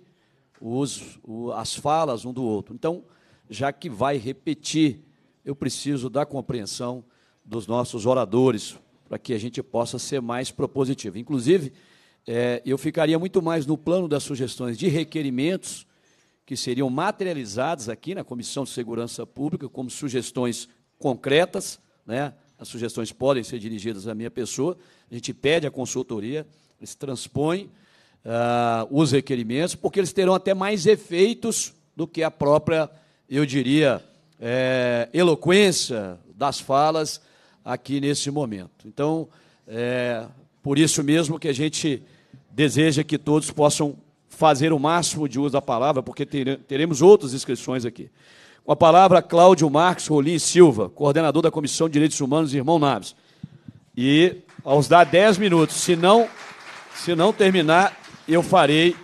A: os, o, as falas um do outro. Então, já que vai repetir, eu preciso da compreensão dos nossos oradores para que a gente possa ser mais propositivo. Inclusive, é, eu ficaria muito mais no plano das sugestões de requerimentos que seriam materializadas aqui na Comissão de Segurança Pública como sugestões concretas, né? As sugestões podem ser dirigidas à minha pessoa. A gente pede a consultoria, eles transpõem uh, os requerimentos, porque eles terão até mais efeitos do que a própria, eu diria, é, eloquência das falas aqui nesse momento. Então, é, por isso mesmo que a gente deseja que todos possam fazer o máximo de uso da palavra, porque teremos outras inscrições aqui. Com a palavra, Cláudio Marcos Rolim Silva, coordenador da Comissão de Direitos Humanos, irmão Naves. E aos dar 10 minutos, se não, se não terminar, eu farei,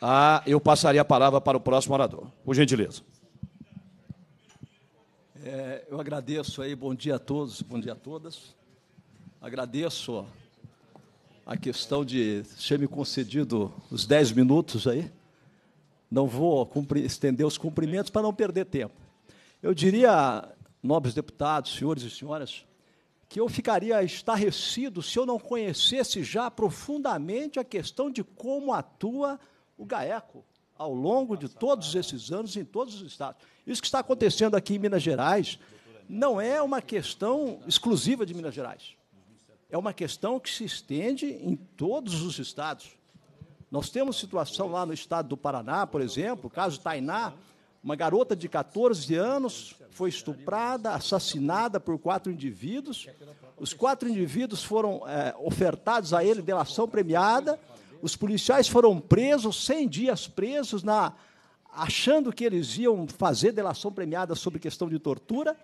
A: a, eu passarei a palavra para o próximo orador. Por gentileza.
F: É,
J: eu agradeço aí, bom dia a todos, bom dia a todas. Agradeço a questão de ser me concedido os 10 minutos aí. Não vou estender os cumprimentos para não perder tempo. Eu diria, nobres deputados, senhores e senhoras, que eu ficaria estarrecido se eu não conhecesse já profundamente a questão de como atua o GAECO ao longo de todos esses anos em todos os estados. Isso que está acontecendo aqui em Minas Gerais não é uma questão exclusiva de Minas Gerais é uma questão que se estende em todos os estados. Nós temos situação lá no estado do Paraná, por exemplo, o caso Tainá, uma garota de 14 anos foi estuprada, assassinada por quatro indivíduos. Os quatro indivíduos foram é, ofertados a ele delação premiada. Os policiais foram presos, 100 dias presos, na, achando que eles iam fazer delação premiada sobre questão de tortura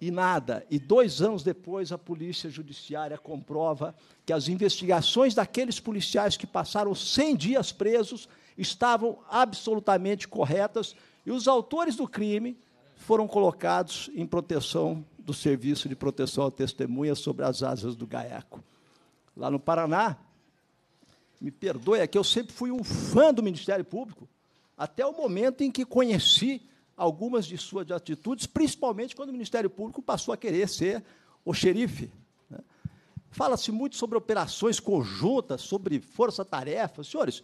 J: e nada. E dois anos depois, a Polícia Judiciária comprova que as investigações daqueles policiais que passaram 100 dias presos estavam absolutamente corretas e os autores do crime foram colocados em proteção do Serviço de Proteção ao Testemunha sobre as asas do gaeco Lá no Paraná, me perdoe, é que eu sempre fui um fã do Ministério Público, até o momento em que conheci algumas de suas atitudes, principalmente quando o Ministério Público passou a querer ser o xerife. Né? Fala-se muito sobre operações conjuntas, sobre força-tarefa. Senhores,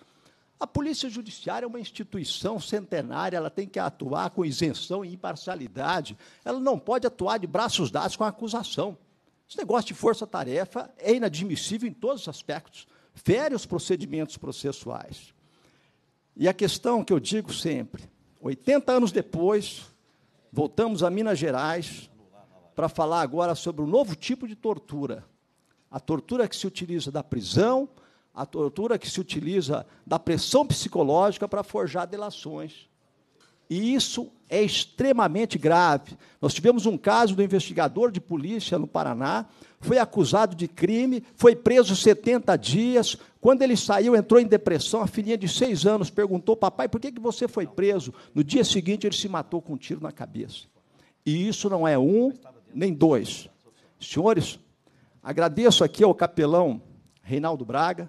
J: a Polícia Judiciária é uma instituição centenária, ela tem que atuar com isenção e imparcialidade. Ela não pode atuar de braços dados com a acusação. Esse negócio de força-tarefa é inadmissível em todos os aspectos, fere os procedimentos processuais. E a questão que eu digo sempre: 80 anos depois, voltamos a Minas Gerais para falar agora sobre um novo tipo de tortura. A tortura que se utiliza da prisão, a tortura que se utiliza da pressão psicológica para forjar delações. E isso é extremamente grave. Nós tivemos um caso do investigador de polícia no Paraná, foi acusado de crime, foi preso 70 dias. Quando ele saiu, entrou em depressão. A filhinha de seis anos perguntou: Papai, por que, que você foi preso? No dia seguinte, ele se matou com um tiro na cabeça. E isso não é um nem dois. Senhores, agradeço aqui ao capelão Reinaldo Braga,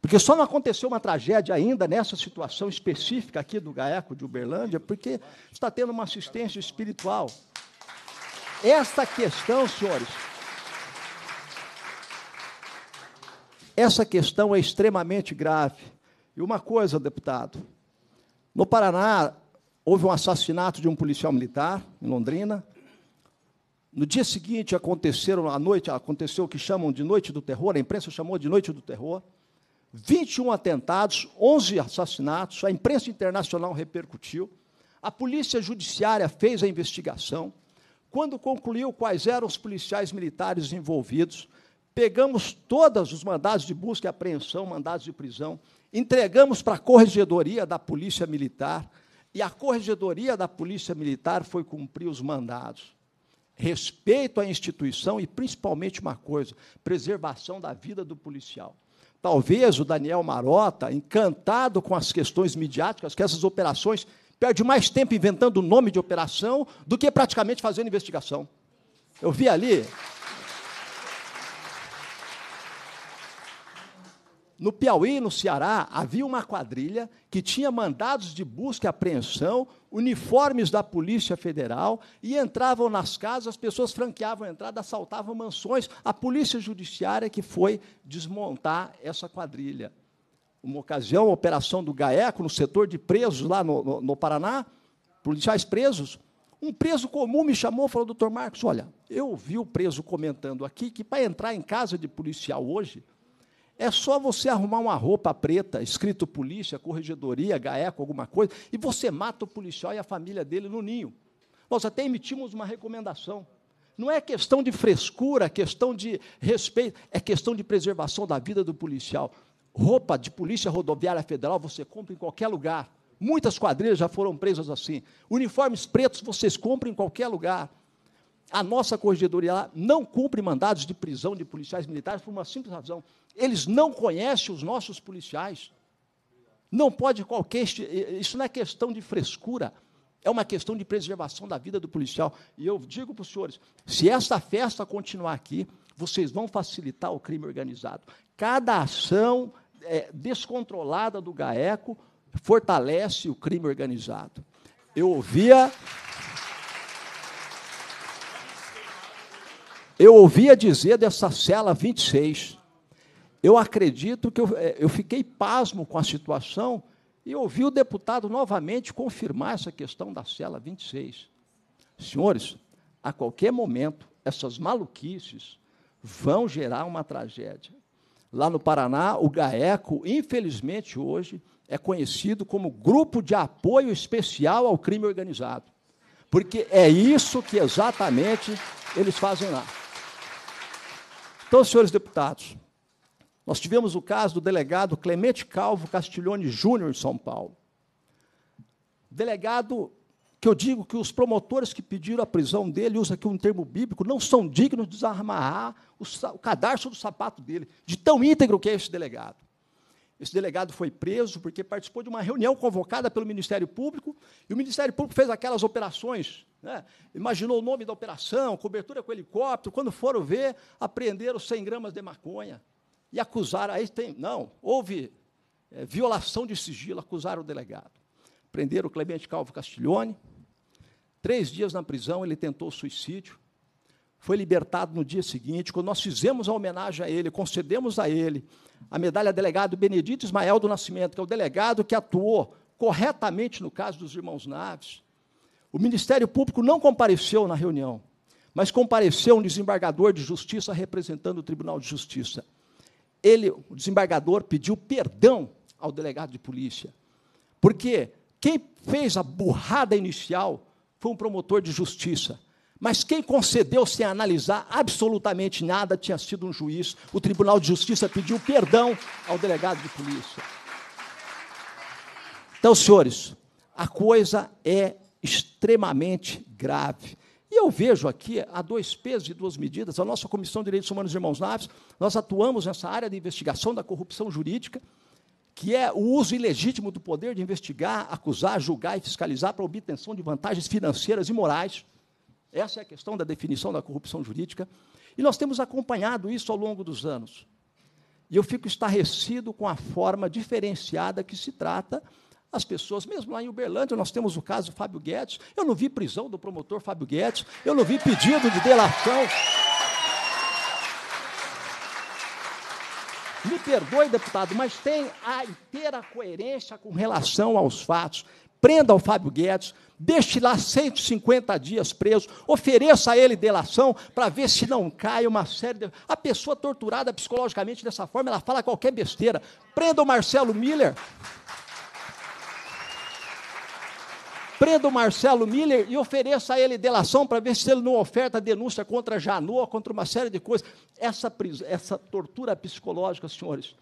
J: porque só não aconteceu uma tragédia ainda nessa situação específica aqui do Gaeco de Uberlândia, porque está tendo uma assistência espiritual. Essa questão, senhores, essa questão é extremamente grave. E uma coisa, deputado, no Paraná houve um assassinato de um policial militar em Londrina. No dia seguinte aconteceram, à noite aconteceu o que chamam de noite do terror, a imprensa chamou de noite do terror. 21 atentados, 11 assassinatos, a imprensa internacional repercutiu, a polícia judiciária fez a investigação. Quando concluiu quais eram os policiais militares envolvidos, pegamos todos os mandados de busca e apreensão, mandados de prisão, entregamos para a corregedoria da Polícia Militar, e a corregedoria da Polícia Militar foi cumprir os mandados. Respeito à instituição e, principalmente, uma coisa: preservação da vida do policial. Talvez o Daniel Marota, encantado com as questões midiáticas, que essas operações, perde mais tempo inventando o nome de operação do que praticamente fazendo investigação. Eu vi ali No Piauí, no Ceará, havia uma quadrilha que tinha mandados de busca e apreensão, uniformes da Polícia Federal, e entravam nas casas, as pessoas franqueavam a entrada, assaltavam mansões. A Polícia Judiciária que foi desmontar essa quadrilha. Uma ocasião, a operação do GAECO, no setor de presos lá no, no, no Paraná, policiais presos, um preso comum me chamou e falou, doutor Marcos, olha, eu vi o preso comentando aqui que para entrar em casa de policial hoje, é só você arrumar uma roupa preta, escrito polícia, corregedoria, GAECO, alguma coisa, e você mata o policial e a família dele no ninho. Nós até emitimos uma recomendação. Não é questão de frescura, é questão de respeito, é questão de preservação da vida do policial. Roupa de Polícia Rodoviária Federal você compra em qualquer lugar. Muitas quadrilhas já foram presas assim. Uniformes pretos vocês compram em qualquer lugar. A nossa corregedoria lá não cumpre mandados de prisão de policiais militares por uma simples razão. Eles não conhecem os nossos policiais. Não pode qualquer. Eh, eh, isso não é questão de frescura. É uma questão de preservação da vida do policial. E eu digo para os senhores: se esta festa continuar aqui, vocês vão facilitar o crime organizado. Cada ação é, descontrolada do GAECO fortalece o crime organizado. Eu ouvia. Eu ouvia dizer dessa cela 26. Eu acredito que eu, eh, eu fiquei pasmo com a situação e ouvi o deputado novamente confirmar essa questão da cela 26. Senhores, a qualquer momento, essas maluquices vão gerar uma tragédia. Lá no Paraná, o GAECO, infelizmente hoje, é conhecido como Grupo de Apoio Especial ao Crime Organizado. Porque é isso que exatamente eles fazem lá. Então, senhores deputados, nós tivemos o caso do delegado Clemente Calvo Castiglione Júnior, em São Paulo. Delegado que eu digo que os promotores que pediram a prisão dele, usa aqui um termo bíblico, não são dignos de desarmar o, o cadarço do sapato dele, de tão íntegro que é esse delegado. Esse delegado foi preso porque participou de uma reunião convocada pelo Ministério Público, e o Ministério Público fez aquelas operações né? Imaginou o nome da operação, cobertura com helicóptero. Quando foram ver, apreenderam 100 gramas de maconha e acusaram. Aí tem, não, houve é, violação de sigilo, acusaram o delegado. Prenderam o Clemente Calvo Castiglione. Três dias na prisão, ele tentou suicídio. Foi libertado no dia seguinte. Quando nós fizemos a homenagem a ele, concedemos a ele a medalha delegado Benedito Ismael do Nascimento, que é o delegado que atuou corretamente no caso dos irmãos Naves o Ministério Público não compareceu na reunião, mas compareceu um desembargador de justiça representando o Tribunal de Justiça. Ele, o desembargador, pediu perdão ao delegado de polícia, porque quem fez a burrada inicial foi um promotor de justiça. Mas quem concedeu sem analisar absolutamente nada tinha sido um juiz. O Tribunal de Justiça pediu perdão ao delegado de polícia. Então, senhores, a coisa é extremamente grave. E eu vejo aqui, há dois pesos e duas medidas, a nossa Comissão de Direitos Humanos e Irmãos Naves, nós atuamos nessa área de investigação da corrupção jurídica, que é o uso ilegítimo do poder de investigar, acusar, julgar e fiscalizar para obtenção de vantagens financeiras e morais. Essa é a questão da definição da corrupção jurídica. E nós temos acompanhado isso ao longo dos anos. E eu fico estarrecido com a forma diferenciada que se trata as pessoas, mesmo lá em Uberlândia, nós temos o caso do Fábio Guedes. Eu não vi prisão do promotor Fábio Guedes, eu não vi pedido de delação. Me perdoe, deputado, mas tem a inteira coerência com relação aos fatos. Prenda o Fábio Guedes, deixe lá 150 dias preso, ofereça a ele delação para ver se não cai uma série de. A pessoa torturada psicologicamente dessa forma, ela fala qualquer besteira. Prenda o Marcelo Miller. prenda o Marcelo Miller e ofereça a ele delação para ver se ele não oferta denúncia contra Janô, contra uma série de coisas. Essa, essa tortura psicológica, senhores,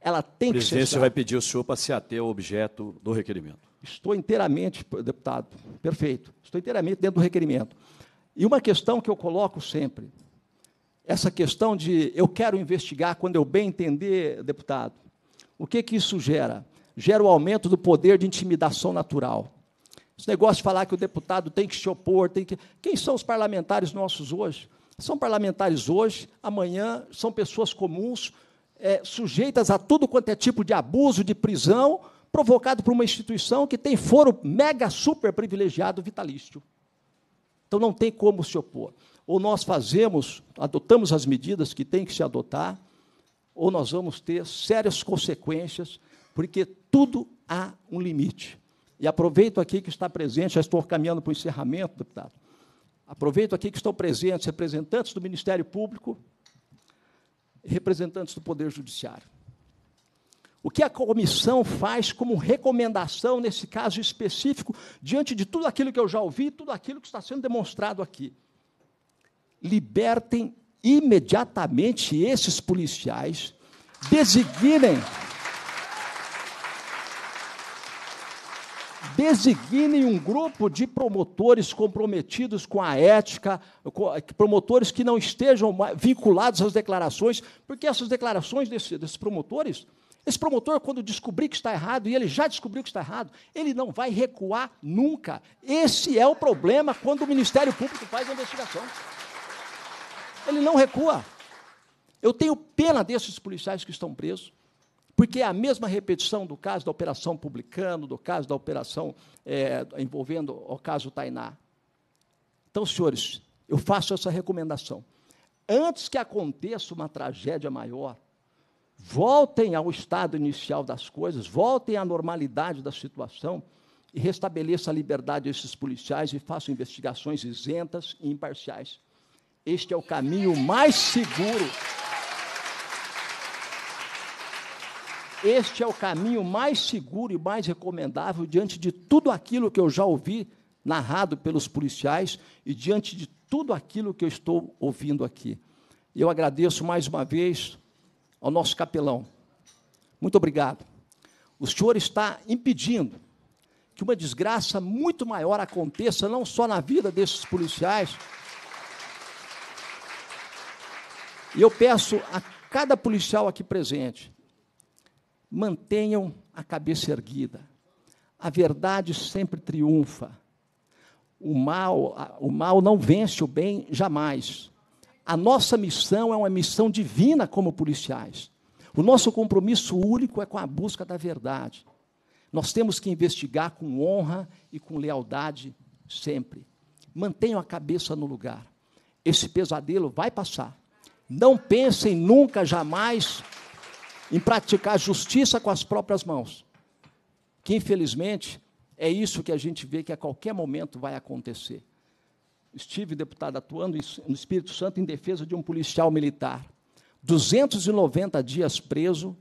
J: ela tem que ser. A presidência vai
A: pedir o senhor para se ater ao objeto do requerimento.
J: Estou inteiramente, deputado, perfeito. Estou inteiramente dentro do requerimento. E uma questão que eu coloco sempre, essa questão de eu quero investigar quando eu bem entender, deputado. O que, que isso gera? Gera o aumento do poder de intimidação natural. Os negócios de falar que o deputado tem que se opor, tem que. Quem são os parlamentares nossos hoje? São parlamentares hoje, amanhã são pessoas comuns, é, sujeitas a tudo quanto é tipo de abuso, de prisão, provocado por uma instituição que tem foro mega super privilegiado vitalício. Então não tem como se opor. Ou nós fazemos, adotamos as medidas que tem que se adotar, ou nós vamos ter sérias consequências, porque tudo há um limite. E aproveito aqui que está presente, já estou caminhando para o encerramento, deputado. Aproveito aqui que estão presentes representantes do Ministério Público e representantes do Poder Judiciário. O que a comissão faz como recomendação nesse caso específico, diante de tudo aquilo que eu já ouvi, tudo aquilo que está sendo demonstrado aqui? Libertem imediatamente esses policiais, designem. designem um grupo de promotores comprometidos com a ética, promotores que não estejam vinculados às declarações, porque essas declarações desse, desses promotores, esse promotor, quando descobrir que está errado, e ele já descobriu que está errado, ele não vai recuar nunca. Esse é o problema quando o Ministério Público faz a investigação. Ele não recua. Eu tenho pena desses policiais que estão presos. Porque é a mesma repetição do caso da Operação Publicano, do caso da Operação é, envolvendo o caso Tainá. Então, senhores, eu faço essa recomendação. Antes que aconteça uma tragédia maior, voltem ao estado inicial das coisas, voltem à normalidade da situação e restabeleça a liberdade desses policiais e façam investigações isentas e imparciais. Este é o caminho mais seguro Este é o caminho mais seguro e mais recomendável diante de tudo aquilo que eu já ouvi narrado pelos policiais e diante de tudo aquilo que eu estou ouvindo aqui. Eu agradeço mais uma vez ao nosso capelão. Muito obrigado. O senhor está impedindo que uma desgraça muito maior aconteça, não só na vida desses policiais. E eu peço a cada policial aqui presente Mantenham a cabeça erguida. A verdade sempre triunfa. O mal, o mal não vence o bem jamais. A nossa missão é uma missão divina como policiais. O nosso compromisso único é com a busca da verdade. Nós temos que investigar com honra e com lealdade sempre. Mantenham a cabeça no lugar. Esse pesadelo vai passar. Não pensem nunca, jamais em praticar justiça com as próprias mãos. Que infelizmente é isso que a gente vê que a qualquer momento vai acontecer. Estive deputado atuando no Espírito Santo em defesa de um policial militar, 290 dias preso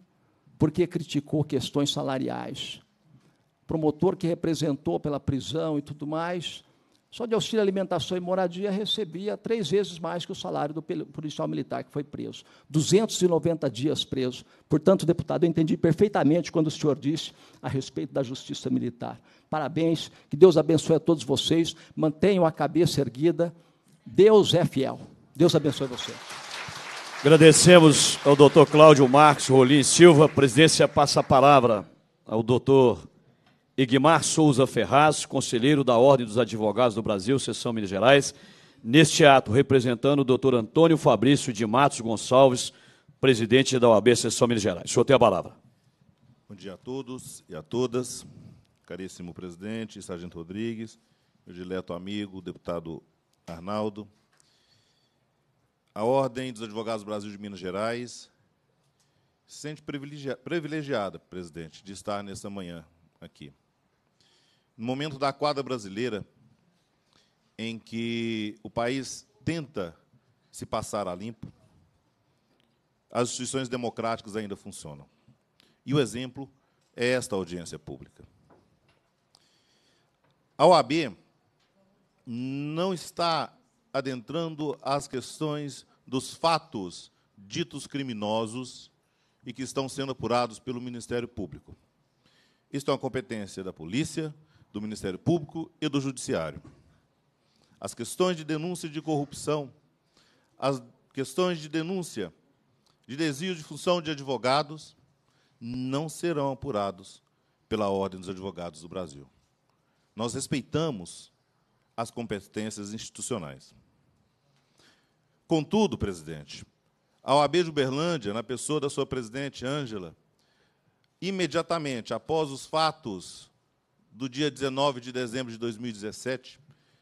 J: porque criticou questões salariais. Promotor que representou pela prisão e tudo mais, só de auxílio alimentação e moradia recebia três vezes mais que o salário do policial militar que foi preso. 290 dias preso. Portanto, deputado, eu entendi perfeitamente quando o senhor disse a respeito da justiça militar. Parabéns, que Deus abençoe a todos vocês. Mantenham a cabeça erguida. Deus é fiel. Deus abençoe você.
A: Agradecemos ao doutor Cláudio Marcos Rolim Silva. A presidência passa a palavra ao doutor Iguimar Souza Ferraz, conselheiro da Ordem dos Advogados do Brasil, sessão Minas Gerais, neste ato, representando o doutor Antônio Fabrício de Matos Gonçalves, presidente da OAB Sessão Minas Gerais. O senhor tem a palavra.
D: Bom dia a todos e a todas. Caríssimo presidente, Sargento Rodrigues, meu dileto amigo, deputado Arnaldo. A Ordem dos Advogados do Brasil de Minas Gerais se sente privilegiada, presidente, de estar nessa manhã aqui no momento da quadra brasileira, em que o país tenta se passar a limpo, as instituições democráticas ainda funcionam. E o exemplo é esta audiência pública. A OAB não está adentrando as questões dos fatos ditos criminosos e que estão sendo apurados pelo Ministério Público. Isto é uma competência da polícia, do Ministério Público e do Judiciário. As questões de denúncia de corrupção, as questões de denúncia de desvio de função de advogados não serão apurados pela Ordem dos Advogados do Brasil. Nós respeitamos as competências institucionais. Contudo, presidente, a OAB de Uberlândia, na pessoa da sua presidente, Ângela, imediatamente após os fatos do dia 19 de dezembro de 2017,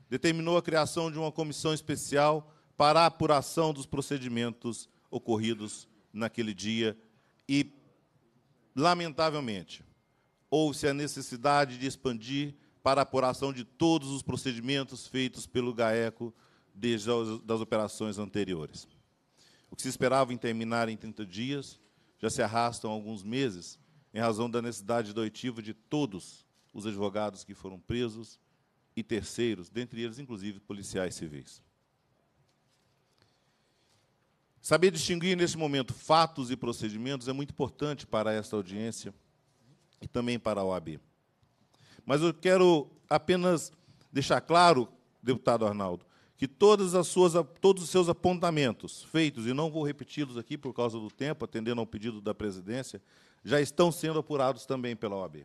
D: determinou a criação de uma comissão especial para a apuração dos procedimentos ocorridos naquele dia e, lamentavelmente, houve-se a necessidade de expandir para a apuração de todos os procedimentos feitos pelo GAECO desde as operações anteriores. O que se esperava em terminar em 30 dias já se arrastam alguns meses, em razão da necessidade doitiva de todos os advogados que foram presos e terceiros, dentre eles, inclusive, policiais civis. Saber distinguir neste momento fatos e procedimentos é muito importante para esta audiência e também para a OAB. Mas eu quero apenas deixar claro, deputado Arnaldo, que todas as suas, todos os seus apontamentos feitos, e não vou repeti-los aqui por causa do tempo, atendendo ao pedido da presidência, já estão sendo apurados também pela OAB.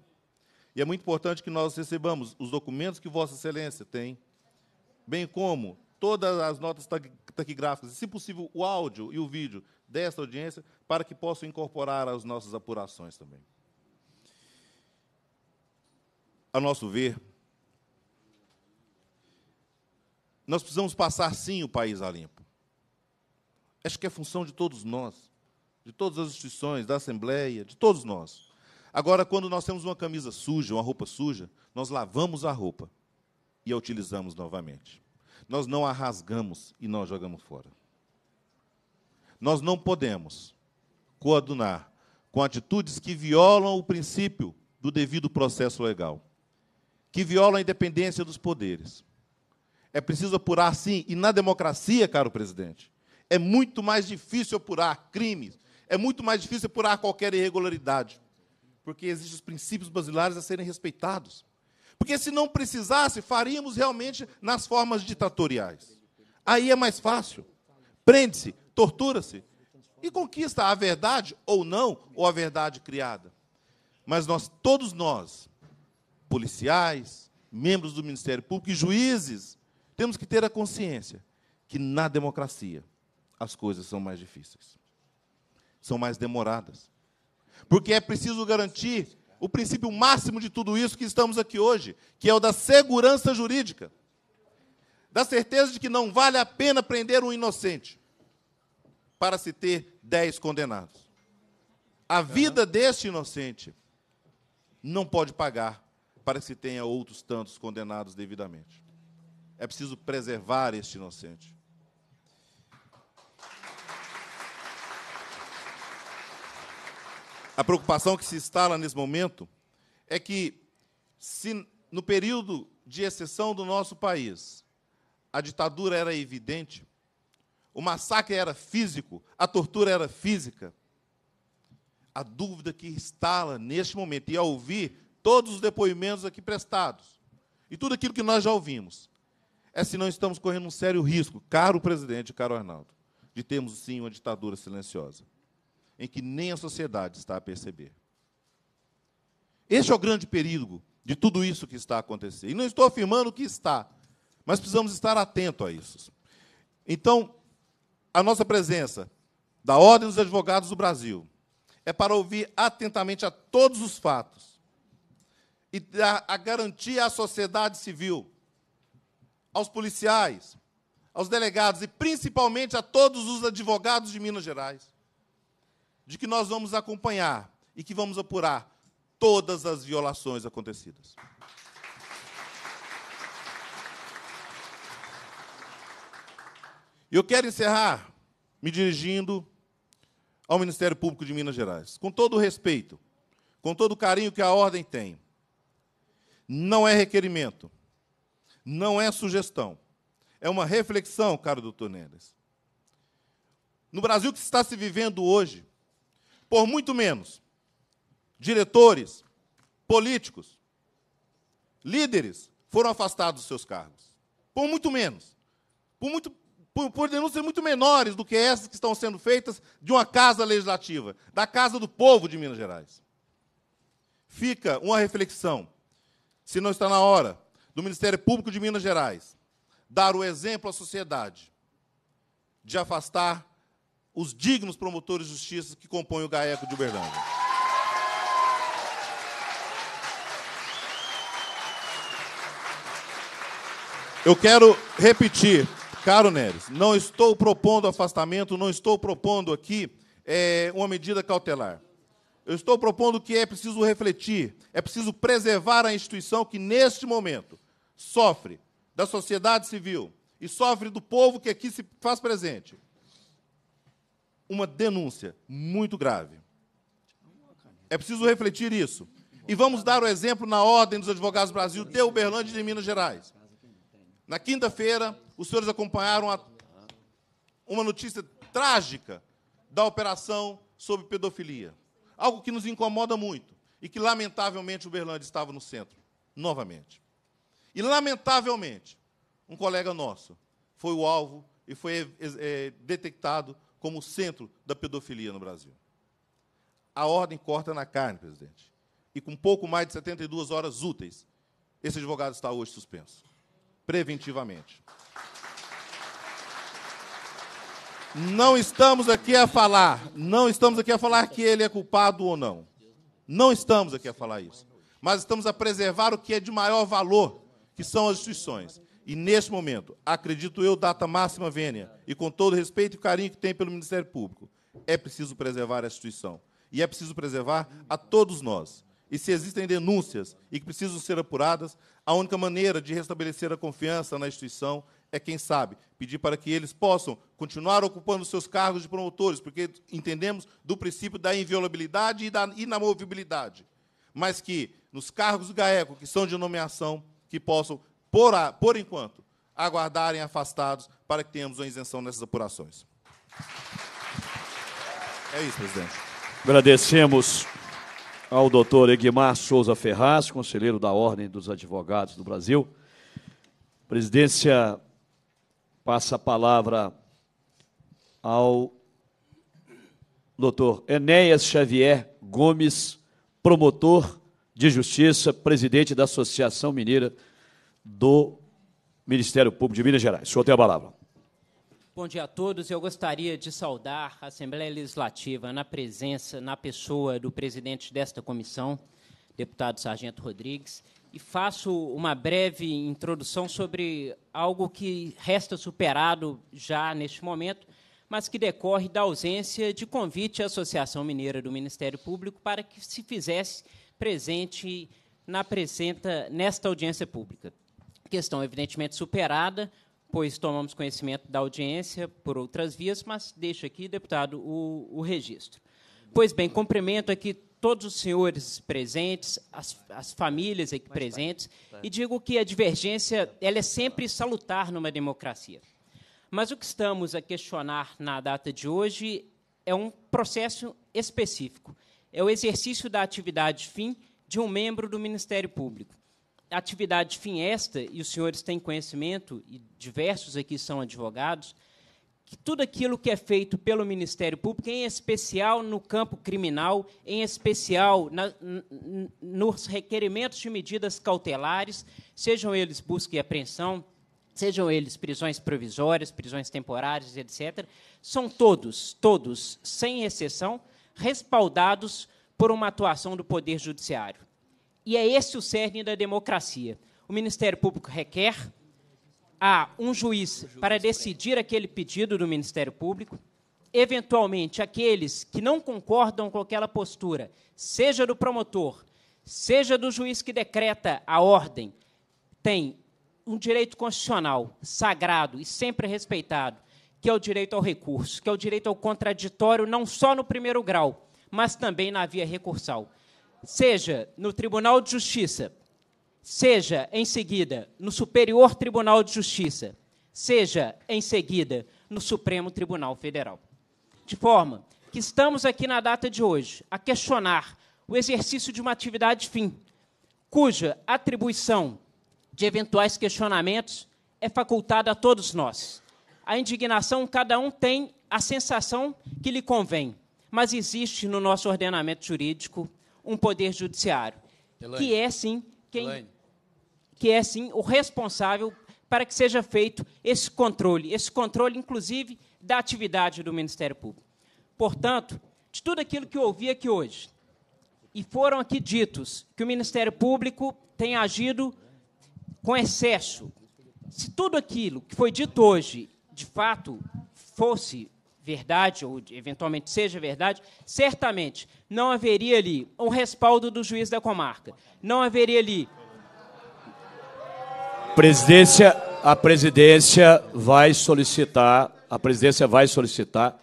D: E é muito importante que nós recebamos os documentos que Vossa Excelência tem, bem como todas as notas taquigráficas, se possível, o áudio e o vídeo desta audiência, para que possam incorporar as nossas apurações também. A nosso ver, nós precisamos passar, sim, o país a limpo. Acho que é função de todos nós, de todas as instituições, da Assembleia, de todos nós. Agora, quando nós temos uma camisa suja, uma roupa suja, nós lavamos a roupa e a utilizamos novamente. Nós não a rasgamos e não a jogamos fora. Nós não podemos coadunar com atitudes que violam o princípio do devido processo legal, que violam a independência dos poderes. É preciso apurar, sim, e na democracia, caro presidente, é muito mais difícil apurar crimes, é muito mais difícil apurar qualquer irregularidade porque existem os princípios basilares a serem respeitados. Porque se não precisasse, faríamos realmente nas formas ditatoriais. Aí é mais fácil. Prende-se, tortura-se e conquista a verdade ou não, ou a verdade criada. Mas nós, todos nós, policiais, membros do Ministério Público e juízes, temos que ter a consciência que na democracia as coisas são mais difíceis, são mais demoradas. Porque é preciso garantir o princípio máximo de tudo isso que estamos aqui hoje, que é o da segurança jurídica. Da certeza de que não vale a pena prender um inocente para se ter dez condenados. A vida deste inocente não pode pagar para que se tenha outros tantos condenados devidamente. É preciso preservar este inocente. A preocupação que se instala nesse momento é que, se no período de exceção do nosso país a ditadura era evidente, o massacre era físico, a tortura era física, a dúvida que instala neste momento, e ao ouvir todos os depoimentos aqui prestados, e tudo aquilo que nós já ouvimos, é se não estamos correndo um sério risco, caro presidente, caro Arnaldo, de termos sim uma ditadura silenciosa em que nem a sociedade está a perceber. Este é o grande perigo de tudo isso que está a acontecer. E não estou afirmando que está, mas precisamos estar atentos a isso. Então, a nossa presença da Ordem dos Advogados do Brasil é para ouvir atentamente a todos os fatos e dar a garantia à sociedade civil, aos policiais, aos delegados e principalmente a todos os advogados de Minas Gerais de que nós vamos acompanhar e que vamos apurar todas as violações acontecidas. Eu quero encerrar me dirigindo ao Ministério Público de Minas Gerais, com todo o respeito, com todo o carinho que a ordem tem. Não é requerimento, não é sugestão, é uma reflexão, caro doutor Neres. No Brasil que está se vivendo hoje, por muito menos diretores, políticos, líderes foram afastados dos seus cargos. Por muito menos. Por, muito, por, por denúncias muito menores do que essas que estão sendo feitas de uma casa legislativa, da casa do povo de Minas Gerais. Fica uma reflexão. Se não está na hora do Ministério Público de Minas Gerais dar o exemplo à sociedade de afastar os dignos promotores de justiça que compõem o GAECO de Uberlândia. Eu quero repetir, caro Neres, não estou propondo afastamento, não estou propondo aqui é, uma medida cautelar. Eu estou propondo que é preciso refletir, é preciso preservar a instituição que, neste momento, sofre da sociedade civil e sofre do povo que aqui se faz presente uma denúncia muito grave. É preciso refletir isso. E vamos dar o exemplo na Ordem dos Advogados do Brasil de Uberlândia e de Minas Gerais. Na quinta-feira, os senhores acompanharam a, uma notícia trágica da operação sobre pedofilia. Algo que nos incomoda muito e que, lamentavelmente, Uberlândia estava no centro, novamente. E, lamentavelmente, um colega nosso foi o alvo e foi é, detectado como centro da pedofilia no Brasil. A ordem corta na carne, presidente. E com pouco mais de 72 horas úteis, esse advogado está hoje suspenso, preventivamente. Não estamos aqui a falar, não estamos aqui a falar que ele é culpado ou não. Não estamos aqui a falar isso. Mas estamos a preservar o que é de maior valor, que são as instituições. E neste momento, acredito eu, data máxima vênia, e com todo o respeito e carinho que tem pelo Ministério Público, é preciso preservar a instituição. E é preciso preservar a todos nós. E se existem denúncias e que precisam ser apuradas, a única maneira de restabelecer a confiança na instituição é, quem sabe, pedir para que eles possam continuar ocupando seus cargos de promotores, porque entendemos do princípio da inviolabilidade e da inamovibilidade, mas que nos cargos do GAECO, que são de nomeação, que possam por, a, por enquanto, aguardarem afastados para que tenhamos uma isenção nessas apurações. É isso, presidente.
A: Agradecemos ao doutor Egmar Souza Ferraz, conselheiro da Ordem dos Advogados do Brasil. A presidência passa a palavra ao doutor Enéas Xavier Gomes, promotor de justiça, presidente da Associação Mineira do Ministério Público de Minas Gerais. O senhor tem a palavra.
K: Bom dia a todos. Eu gostaria de saudar a Assembleia Legislativa na presença, na pessoa do presidente desta comissão, deputado Sargento Rodrigues, e faço uma breve introdução sobre algo que resta superado já neste momento, mas que decorre da ausência de convite à Associação Mineira do Ministério Público para que se fizesse presente na presenta nesta audiência pública questão evidentemente superada, pois tomamos conhecimento da audiência por outras vias, mas deixo aqui, deputado, o, o registro. Pois bem, cumprimento aqui todos os senhores presentes, as, as famílias aqui presentes, e digo que a divergência ela é sempre salutar numa democracia. Mas o que estamos a questionar na data de hoje é um processo específico. É o exercício da atividade fim de um membro do Ministério Público atividade Finesta, e os senhores têm conhecimento, e diversos aqui são advogados, que tudo aquilo que é feito pelo Ministério Público, em especial no campo criminal, em especial na, nos requerimentos de medidas cautelares, sejam eles busca e apreensão, sejam eles prisões provisórias, prisões temporárias, etc., são todos, todos, sem exceção, respaldados por uma atuação do Poder Judiciário. E é esse o cerne da democracia. O Ministério Público requer a um juiz para decidir aquele pedido do Ministério Público. Eventualmente, aqueles que não concordam com aquela postura, seja do promotor, seja do juiz que decreta a ordem, tem um direito constitucional sagrado e sempre respeitado, que é o direito ao recurso, que é o direito ao contraditório, não só no primeiro grau, mas também na via recursal seja no Tribunal de Justiça, seja em seguida no Superior Tribunal de Justiça, seja em seguida no Supremo Tribunal Federal. De forma que estamos aqui na data de hoje a questionar o exercício de uma atividade fim, cuja atribuição de eventuais questionamentos é facultada a todos nós. A indignação, cada um tem a sensação que lhe convém, mas existe no nosso ordenamento jurídico um poder judiciário, Elaine. que é sim quem Elaine. que é sim o responsável para que seja feito esse controle, esse controle inclusive da atividade do Ministério Público. Portanto, de tudo aquilo que eu ouvi aqui hoje, e foram aqui ditos que o Ministério Público tem agido com excesso. Se tudo aquilo que foi dito hoje, de fato, fosse verdade, ou eventualmente seja verdade, certamente não haveria ali um respaldo do juiz da comarca. Não haveria ali.
A: Presidência, a presidência vai solicitar, a presidência vai solicitar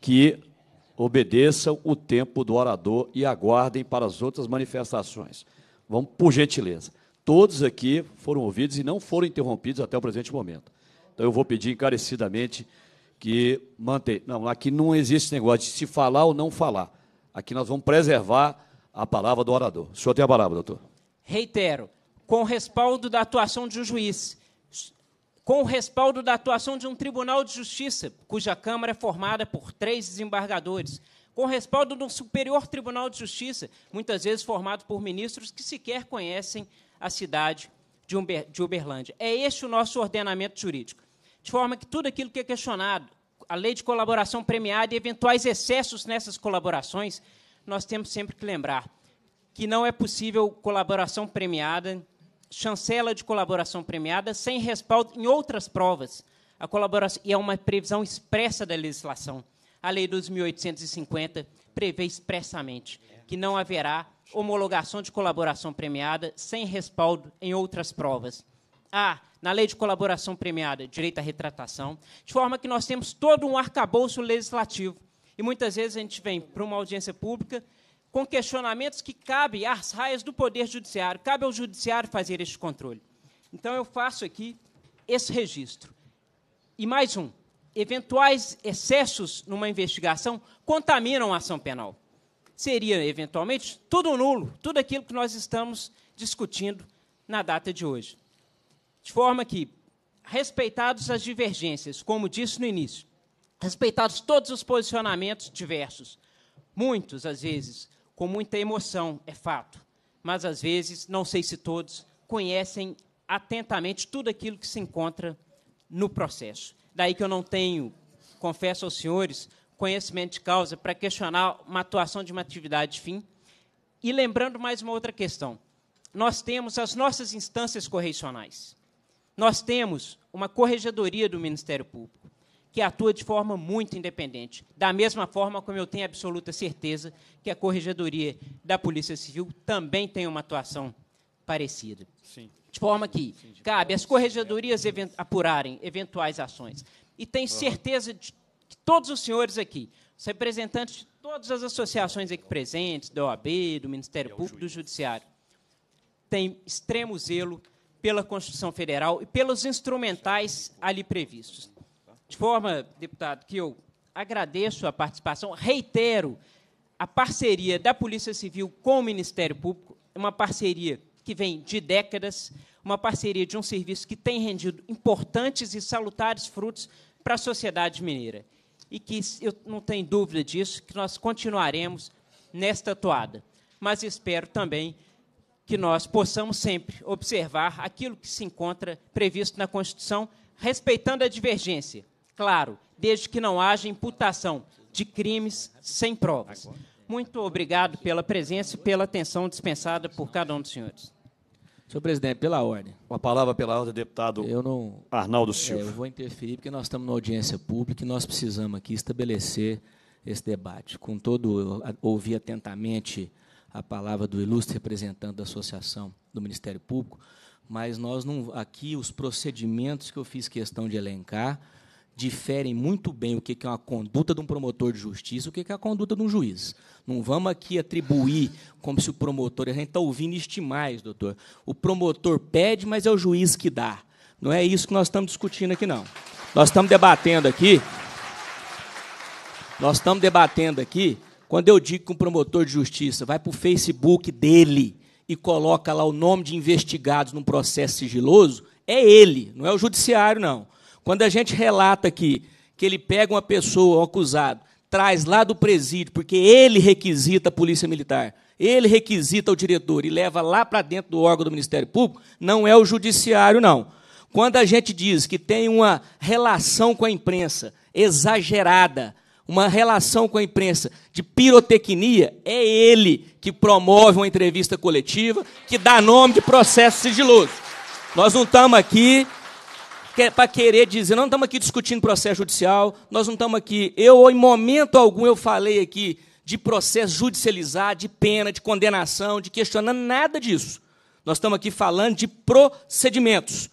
A: que obedeçam o tempo do orador e aguardem para as outras manifestações. Vamos por gentileza. Todos aqui foram ouvidos e não foram interrompidos até o presente momento. Então eu vou pedir encarecidamente que mantém. Não, aqui não existe negócio de se falar ou não falar. Aqui nós vamos preservar a palavra do orador. O senhor tem a palavra, doutor.
K: Reitero, com respaldo da atuação de um juiz, com o respaldo da atuação de um tribunal de justiça, cuja Câmara é formada por três desembargadores, com respaldo do Superior Tribunal de Justiça, muitas vezes formado por ministros que sequer conhecem a cidade de Uberlândia. É este o nosso ordenamento jurídico de forma que tudo aquilo que é questionado, a lei de colaboração premiada e eventuais excessos nessas colaborações, nós temos sempre que lembrar que não é possível colaboração premiada, chancela de colaboração premiada, sem respaldo em outras provas. A colaboração, e é uma previsão expressa da legislação. A Lei 2.850 prevê expressamente que não haverá homologação de colaboração premiada sem respaldo em outras provas há ah, na lei de colaboração premiada, direito à retratação, de forma que nós temos todo um arcabouço legislativo. E muitas vezes a gente vem para uma audiência pública com questionamentos que cabem às raias do Poder Judiciário, cabe ao Judiciário fazer este controle. Então eu faço aqui esse registro. E mais um: eventuais excessos numa investigação contaminam a ação penal. Seria, eventualmente, tudo nulo, tudo aquilo que nós estamos discutindo na data de hoje. De forma que, respeitados as divergências, como disse no início, respeitados todos os posicionamentos diversos, muitos, às vezes, com muita emoção, é fato, mas às vezes, não sei se todos, conhecem atentamente tudo aquilo que se encontra no processo. Daí que eu não tenho, confesso aos senhores, conhecimento de causa para questionar uma atuação de uma atividade fim. E lembrando mais uma outra questão: nós temos as nossas instâncias correcionais. Nós temos uma corregedoria do Ministério Público, que atua de forma muito independente, da mesma forma como eu tenho absoluta certeza que a corregedoria da Polícia Civil também tem uma atuação parecida. Sim. De forma que cabe às corregedorias event apurarem eventuais ações. E tenho certeza de que todos os senhores aqui, os representantes de todas as associações aqui presentes, da OAB, do Ministério Público, do Judiciário, têm extremo zelo pela Constituição Federal e pelos instrumentais ali previstos. De forma, deputado, que eu agradeço a participação, reitero a parceria da Polícia Civil com o Ministério Público, uma parceria que vem de décadas, uma parceria de um serviço que tem rendido importantes e salutares frutos para a sociedade mineira. E que eu não tenho dúvida disso, que nós continuaremos nesta toada. Mas espero também que nós possamos sempre observar aquilo que se encontra previsto na Constituição, respeitando a divergência, claro, desde que não haja imputação de crimes sem provas. Muito obrigado pela presença e pela atenção dispensada por cada um dos senhores.
C: Senhor presidente,
A: pela ordem. Uma palavra pela ordem, deputado eu não, Arnaldo é, Silva. É, eu
C: vou interferir porque nós estamos numa audiência pública e nós precisamos aqui estabelecer esse debate. Com todo, ouvir atentamente a palavra do ilustre representante da Associação do Ministério Público, mas nós não aqui os procedimentos que eu fiz questão de elencar diferem muito bem o que é uma conduta de um promotor de justiça, o que é a conduta de um juiz. Não vamos aqui atribuir como se o promotor, a gente está ouvindo isto mais, doutor. O promotor pede, mas é o juiz que dá. Não é isso que nós estamos discutindo aqui, não. Nós estamos debatendo aqui. Nós estamos debatendo aqui quando eu digo que um promotor de justiça vai para o Facebook dele e coloca lá o nome de investigados num processo sigiloso, é ele, não é o judiciário, não. Quando a gente relata aqui que ele pega uma pessoa, um acusado, traz lá do presídio, porque ele requisita a polícia militar, ele requisita o diretor e leva lá para dentro do órgão do Ministério Público, não é o judiciário, não. Quando a gente diz que tem uma relação com a imprensa exagerada, uma relação com a imprensa de pirotecnia, é ele que promove uma entrevista coletiva, que dá nome de processo sigiloso. Nós não estamos aqui é para querer dizer, não estamos aqui discutindo processo judicial, nós não estamos aqui. Eu, em momento algum, eu falei aqui de processo judicializado, de pena, de condenação, de questionando, nada disso. Nós estamos aqui falando de procedimentos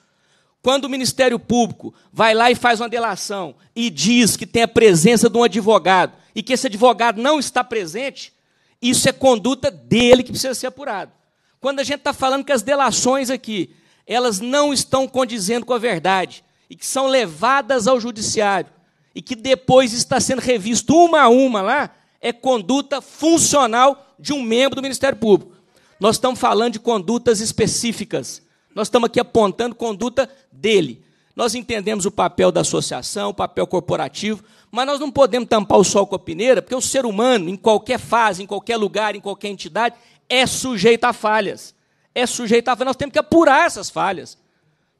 C: quando o Ministério Público vai lá e faz uma delação e diz que tem a presença de um advogado e que esse advogado não está presente, isso é conduta dele que precisa ser apurado. Quando a gente está falando que as delações aqui, elas não estão condizendo com a verdade e que são levadas ao judiciário e que depois está sendo revisto uma a uma lá, é conduta funcional de um membro do Ministério Público. Nós estamos falando de condutas específicas nós estamos aqui apontando conduta dele. Nós entendemos o papel da associação, o papel corporativo, mas nós não podemos tampar o sol com a peneira, porque o ser humano, em qualquer fase, em qualquer lugar, em qualquer entidade, é sujeito a falhas. É sujeito a falhas. Nós temos que apurar essas falhas.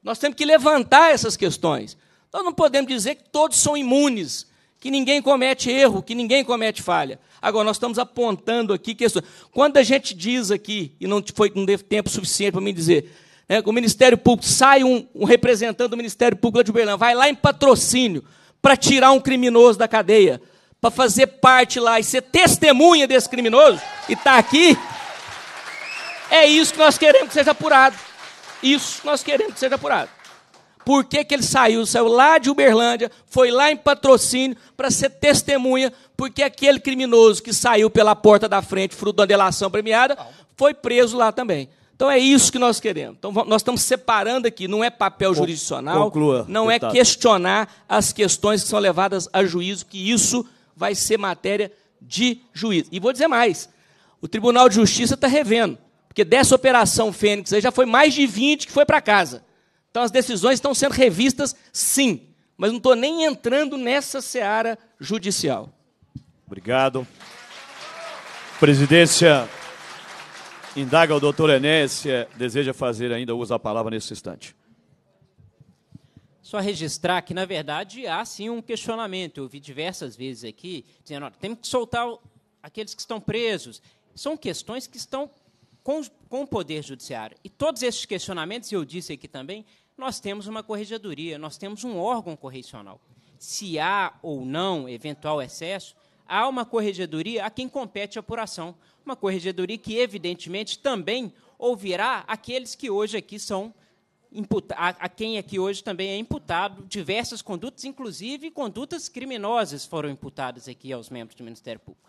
C: Nós temos que levantar essas questões. Nós não podemos dizer que todos são imunes, que ninguém comete erro, que ninguém comete falha. Agora, nós estamos apontando aqui questões. Quando a gente diz aqui, e não, foi, não deu tempo suficiente para me dizer, né, o Ministério Público, sai um, um representante do Ministério Público de Uberlândia, vai lá em patrocínio para tirar um criminoso da cadeia, para fazer parte lá e ser testemunha desse criminoso e está aqui, é isso que nós queremos que seja apurado. Isso que nós queremos que seja apurado. Por que, que ele saiu? Saiu lá de Uberlândia, foi lá em patrocínio para ser testemunha, porque aquele criminoso que saiu pela porta da frente, fruto da delação premiada, foi preso lá também. Então é isso que nós queremos. Então nós estamos separando aqui, não é papel jurisdicional, Conclua, não é deputado. é questionar as questões que são levadas a juízo, que isso vai ser matéria de juízo. E vou dizer mais: o Tribunal de Justiça está revendo, porque dessa operação Fênix aí já foi mais de 20 que foi para casa. Então as decisões estão sendo revistas, sim, mas não estou nem entrando nessa seara
A: judicial. Obrigado. Presidência. Indaga o doutor Enéas se é, deseja fazer ainda uso da palavra nesse instante.
K: Só registrar que, na verdade, há sim um questionamento. Eu vi diversas vezes aqui dizendo: olha, temos que soltar aqueles que estão presos. São questões que estão com, com o Poder Judiciário. E todos esses questionamentos, eu disse aqui também, nós temos uma corregedoria, nós temos um órgão correcional. Se há ou não eventual excesso, há uma corregedoria a quem compete a apuração uma corregedoria que, evidentemente, também ouvirá aqueles que hoje aqui são a, a quem aqui hoje também é imputado diversas condutas, inclusive condutas criminosas foram imputadas aqui aos membros do Ministério Público.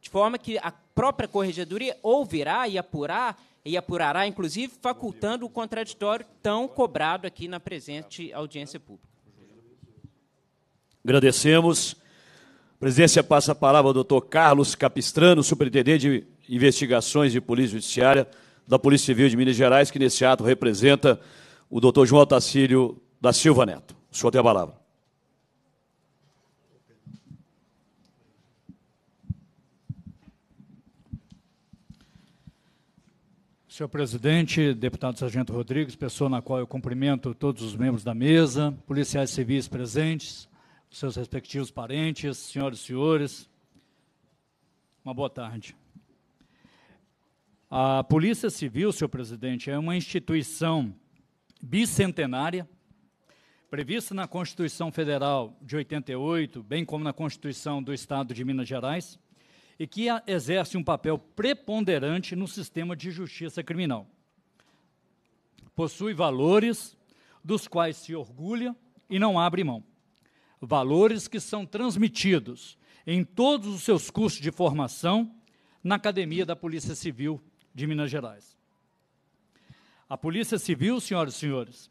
K: De forma que a própria corregedoria ouvirá e apurará e apurará, inclusive, facultando o contraditório tão cobrado aqui na presente audiência pública.
A: Agradecemos. A presidência passa a palavra ao doutor Carlos Capistrano, superintendente investigações de Polícia Judiciária da Polícia Civil de Minas Gerais, que nesse ato representa o doutor João Tacílio da Silva Neto. O senhor tem a palavra.
L: Senhor presidente, deputado Sargento Rodrigues, pessoa na qual eu cumprimento todos os membros da mesa, policiais civis presentes, seus respectivos parentes, senhoras e senhores, uma boa tarde. A Polícia Civil, senhor presidente, é uma instituição bicentenária, prevista na Constituição Federal de 88, bem como na Constituição do Estado de Minas Gerais, e que exerce um papel preponderante no sistema de justiça criminal. Possui valores dos quais se orgulha e não abre mão. Valores que são transmitidos em todos os seus cursos de formação na Academia da Polícia Civil de Minas Gerais. A Polícia Civil, senhoras e senhores,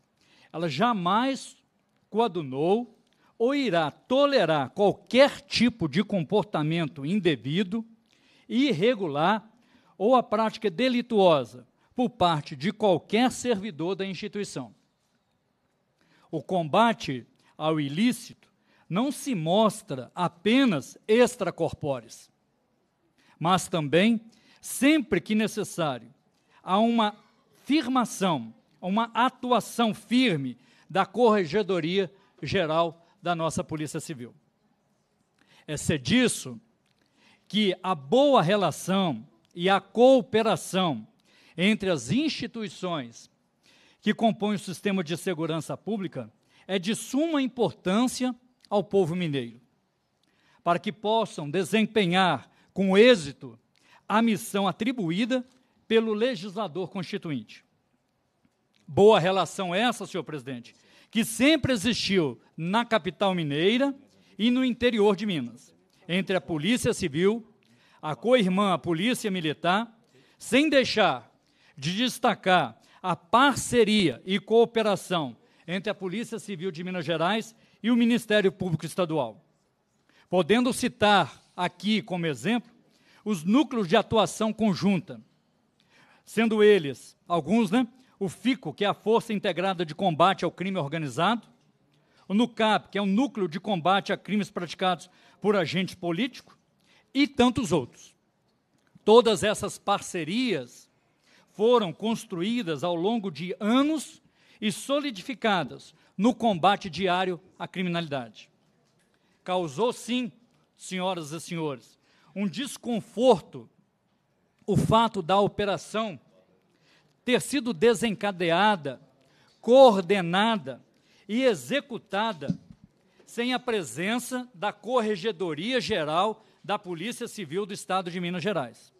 L: ela jamais coadunou ou irá tolerar qualquer tipo de comportamento indevido, irregular ou a prática delituosa por parte de qualquer servidor da instituição. O combate ao ilícito não se mostra apenas extracorpóreos, mas também sempre que necessário, a uma firmação, a uma atuação firme da Corregedoria Geral da nossa Polícia Civil. É ser disso que a boa relação e a cooperação entre as instituições que compõem o sistema de segurança pública é de suma importância ao povo mineiro, para que possam desempenhar com êxito a missão atribuída pelo legislador constituinte. Boa relação essa, senhor presidente, que sempre existiu na capital mineira e no interior de Minas, entre a Polícia Civil, a co-irmã, a Polícia Militar, sem deixar de destacar a parceria e cooperação entre a Polícia Civil de Minas Gerais e o Ministério Público Estadual. Podendo citar aqui como exemplo os núcleos de atuação conjunta, sendo eles, alguns, né? O FICO, que é a Força Integrada de Combate ao Crime Organizado, o NUCAP, que é o Núcleo de Combate a Crimes Praticados por Agente Político, e tantos outros. Todas essas parcerias foram construídas ao longo de anos e solidificadas no combate diário à criminalidade. Causou, sim, senhoras e senhores, um desconforto o fato da operação ter sido desencadeada, coordenada e executada sem a presença da Corregedoria Geral da Polícia Civil do Estado de Minas Gerais.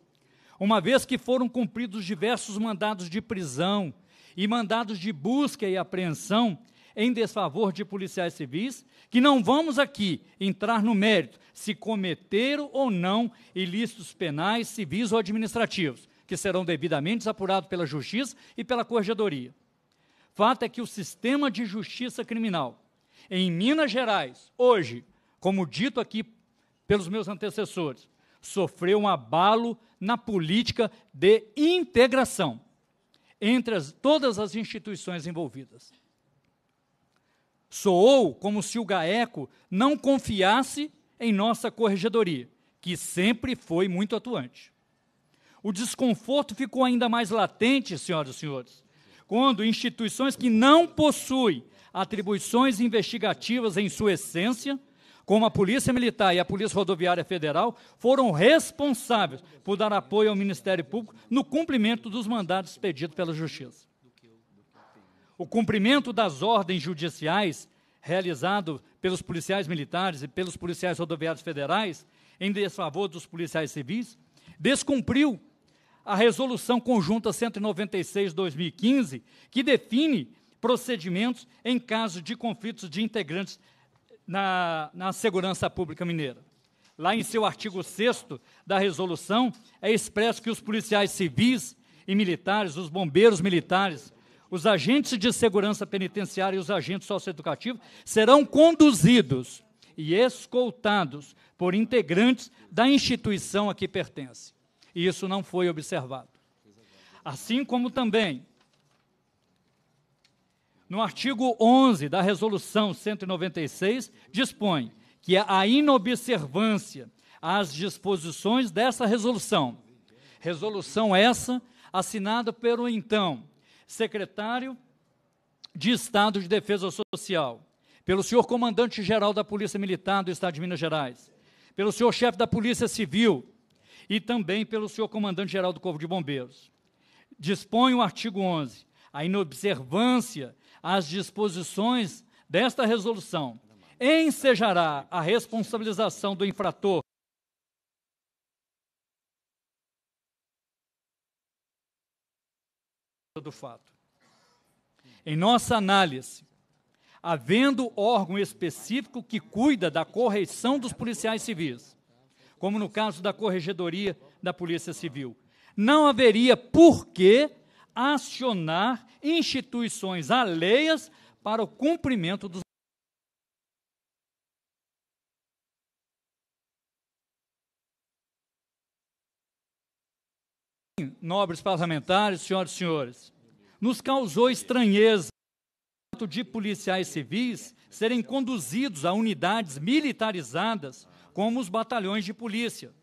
L: Uma vez que foram cumpridos diversos mandados de prisão e mandados de busca e apreensão em desfavor de policiais civis, que não vamos aqui entrar no mérito se cometeram ou não ilícitos penais, civis ou administrativos, que serão devidamente apurados pela Justiça e pela Corregedoria. Fato é que o sistema de justiça criminal em Minas Gerais, hoje, como dito aqui pelos meus antecessores, sofreu um abalo na política de integração entre as, todas as instituições envolvidas. Soou como se o Gaeco não confiasse em nossa corregedoria, que sempre foi muito atuante. O desconforto ficou ainda mais latente, senhoras e senhores, quando instituições que não possuem atribuições investigativas em sua essência, como a Polícia Militar e a Polícia Rodoviária Federal, foram responsáveis por dar apoio ao Ministério Público no cumprimento dos mandados expedidos pela Justiça o cumprimento das ordens judiciais realizado pelos policiais militares e pelos policiais rodoviários federais em desfavor dos policiais civis, descumpriu a Resolução Conjunta 196-2015, que define procedimentos em caso de conflitos de integrantes na, na segurança pública mineira. Lá em seu artigo 6 da resolução, é expresso que os policiais civis e militares, os bombeiros militares, os agentes de segurança penitenciária e os agentes socioeducativos serão conduzidos e escoltados por integrantes da instituição a que pertence. E isso não foi observado. Assim como também no artigo 11 da resolução 196 dispõe que a inobservância às disposições dessa resolução, resolução essa assinada pelo então secretário de Estado de Defesa Social, pelo senhor comandante-geral da Polícia Militar do Estado de Minas Gerais, pelo senhor chefe da Polícia Civil e também pelo senhor comandante-geral do Corpo de Bombeiros. Dispõe o artigo 11, a inobservância às disposições desta resolução ensejará a responsabilização do infrator do fato. Em nossa análise, havendo órgão específico que cuida da correção dos policiais civis, como no caso da Corregedoria da Polícia Civil, não haveria por que acionar instituições alheias para o cumprimento dos nobres parlamentares, senhoras e senhores, nos causou estranheza o fato de policiais civis serem conduzidos a unidades militarizadas, como os batalhões de polícia,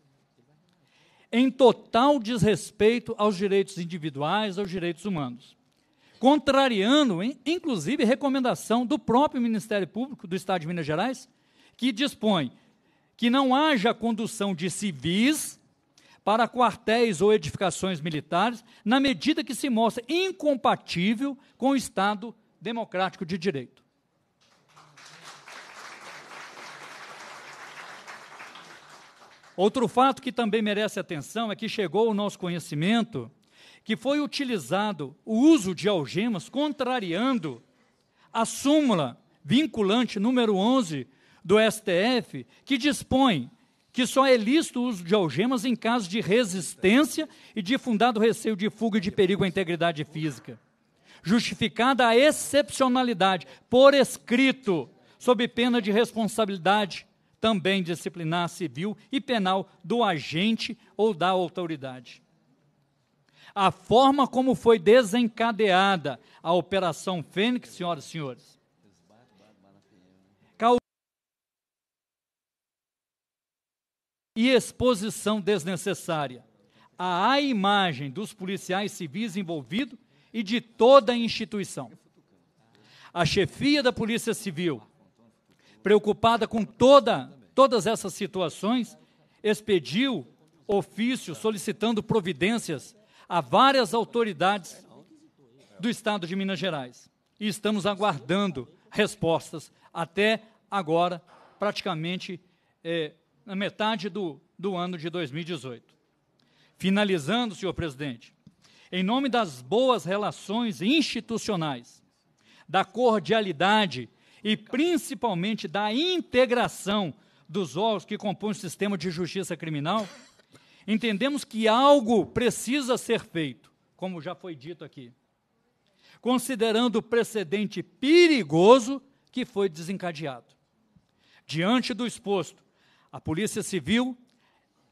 L: em total desrespeito aos direitos individuais, aos direitos humanos, contrariando, inclusive, recomendação do próprio Ministério Público do Estado de Minas Gerais, que dispõe que não haja condução de civis para quartéis ou edificações militares, na medida que se mostra incompatível com o Estado democrático de direito. Outro fato que também merece atenção é que chegou ao nosso conhecimento que foi utilizado o uso de algemas contrariando a súmula vinculante número 11 do STF, que dispõe que só é lícito o uso de algemas em caso de resistência e de fundado receio de fuga e de perigo à integridade física. Justificada a excepcionalidade, por escrito, sob pena de responsabilidade, também disciplinar civil e penal do agente ou da autoridade. A forma como foi desencadeada a Operação Fênix, senhoras e senhores, e exposição desnecessária à imagem dos policiais civis envolvidos e de toda a instituição. A chefia da Polícia Civil, preocupada com toda, todas essas situações, expediu ofício solicitando providências a várias autoridades do Estado de Minas Gerais. E estamos aguardando respostas até agora, praticamente é, na metade do, do ano de 2018. Finalizando, senhor presidente, em nome das boas relações institucionais, da cordialidade e principalmente da integração dos órgãos que compõem o sistema de justiça criminal, entendemos que algo precisa ser feito, como já foi dito aqui, considerando o precedente perigoso que foi desencadeado. Diante do exposto, a Polícia Civil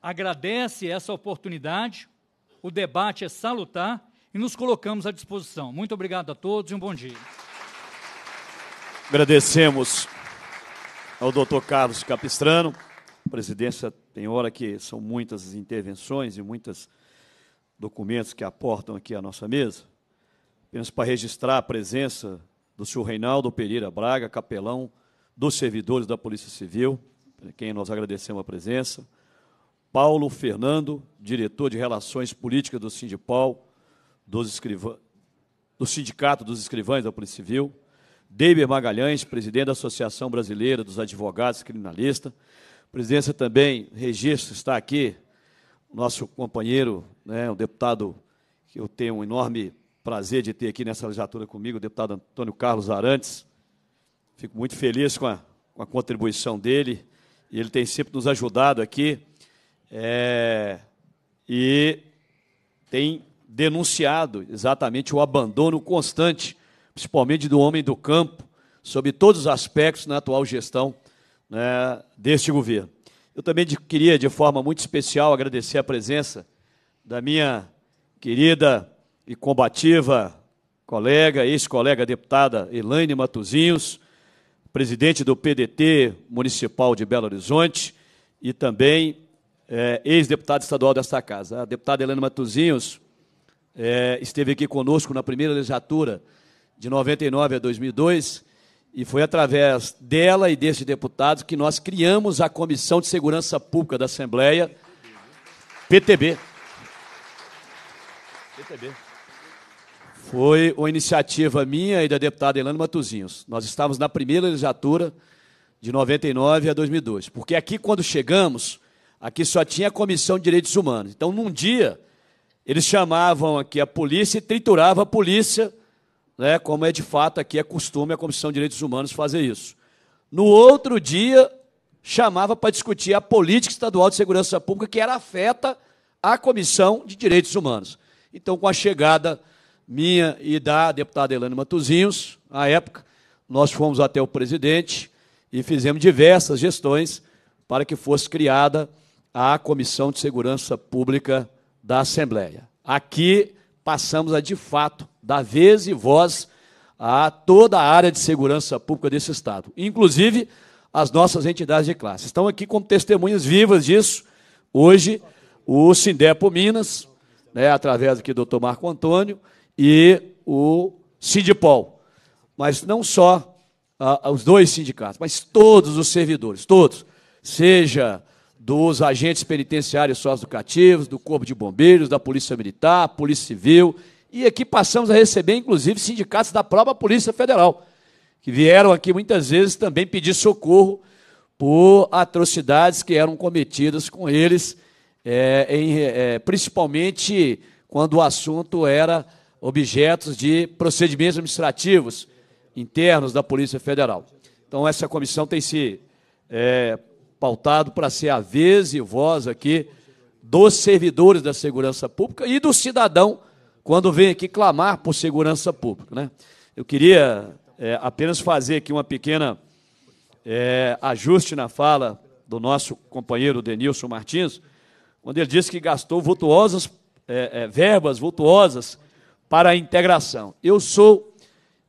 L: agradece essa oportunidade, o debate é salutar e nos colocamos à disposição. Muito obrigado a todos e um bom dia.
A: Agradecemos ao doutor Carlos Capistrano. A presidência tem hora que são muitas intervenções e muitos documentos que aportam aqui à nossa mesa. Apenas para registrar a presença do senhor Reinaldo Pereira Braga, capelão dos servidores da Polícia Civil, quem nós agradecemos a presença, Paulo Fernando, diretor de Relações Políticas do Sindipal, dos do Sindicato dos Escrivães da Polícia Civil, David Magalhães, presidente da Associação Brasileira dos Advogados Criminalistas, presidência também, registro está aqui, nosso companheiro, né, o deputado que eu tenho um enorme prazer de ter aqui nessa legislatura comigo, o deputado Antônio Carlos Arantes. Fico muito feliz com a, com a contribuição dele e ele tem sempre nos ajudado aqui, é, e tem denunciado exatamente o abandono constante, principalmente do homem do campo, sobre todos os aspectos na atual gestão né, deste governo. Eu também de, queria, de forma muito especial, agradecer a presença da minha querida e combativa colega, ex-colega deputada Elaine Matuzinhos, presidente do PDT municipal de Belo Horizonte e também é, ex-deputado estadual desta casa. A deputada Helena Matuzinhos é, esteve aqui conosco na primeira legislatura de 99 a 2002 e foi através dela e desse deputado que nós criamos a Comissão de Segurança Pública da Assembleia, PTB. PTB. Foi uma iniciativa minha e da deputada Elane Matuzinhos. Nós estávamos na primeira legislatura de 99 a 2002. Porque aqui, quando chegamos, aqui só tinha a Comissão de Direitos Humanos. Então, num dia, eles chamavam aqui a polícia e triturava a polícia, né, como é de fato aqui é costume a Comissão de Direitos Humanos fazer isso. No outro dia, chamava para discutir a política estadual de segurança pública, que era afeta à Comissão de Direitos Humanos. Então, com a chegada minha e da deputada Helena Matuzinhos, à época, nós fomos até o presidente e fizemos diversas gestões para que fosse criada a Comissão de Segurança Pública da Assembleia. Aqui passamos a, de fato, dar vez e voz a toda a área de segurança pública desse Estado, inclusive as nossas entidades de classe. Estão aqui como testemunhas vivas disso. Hoje, o Sindepo Minas, né, através aqui do Dr. Marco Antônio, e o Sindipol. Mas não só ah, os dois sindicatos, mas todos os servidores, todos, seja dos agentes penitenciários sócio-educativos, do Corpo de Bombeiros, da Polícia Militar, Polícia Civil, e aqui passamos a receber, inclusive, sindicatos da própria Polícia Federal, que vieram aqui muitas vezes também pedir socorro por atrocidades que eram cometidas com eles, é, em, é, principalmente quando o assunto era objetos de procedimentos administrativos internos da Polícia Federal. Então, essa comissão tem se é, pautado para ser a vez e voz aqui dos servidores da segurança pública e do cidadão quando vem aqui clamar por segurança pública. Né? Eu queria é, apenas fazer aqui uma pequena é, ajuste na fala do nosso companheiro Denilson Martins, quando ele disse que gastou vultuosas, é, é, verbas vultuosas para a integração. Eu sou,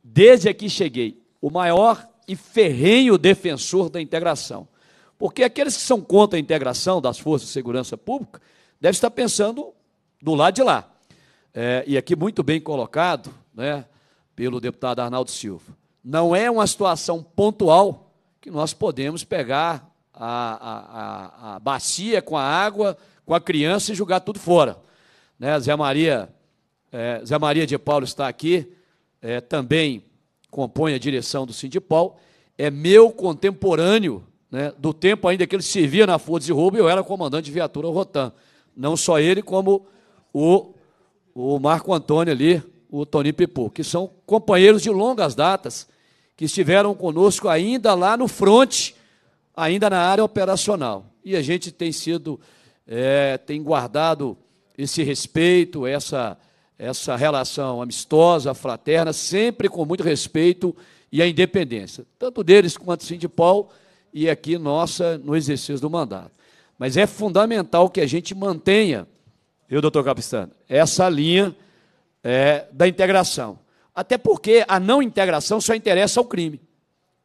A: desde que cheguei, o maior e ferrenho defensor da integração. Porque aqueles que são contra a integração das forças de segurança pública devem estar pensando do lado de lá. É, e aqui muito bem colocado né, pelo deputado Arnaldo Silva. Não é uma situação pontual que nós podemos pegar a, a, a, a bacia com a água, com a criança e jogar tudo fora. Né, Zé Maria é, Zé Maria de Paulo está aqui, é, também compõe a direção do Sindipol, é meu contemporâneo, né, do tempo ainda que ele servia na Força de Roubo, eu era comandante de viatura Rotan. Não só ele, como o, o Marco Antônio ali, o Tony Pipo, que são companheiros de longas datas, que estiveram conosco ainda lá no fronte, ainda na área operacional. E a gente tem sido, é, tem guardado esse respeito, essa essa relação amistosa, fraterna, sempre com muito respeito e a independência, tanto deles quanto sim de Paulo, e aqui nossa no exercício do mandato. Mas é fundamental que a gente mantenha, viu, doutor Capistano, essa linha é, da integração. Até porque a não integração só interessa ao crime,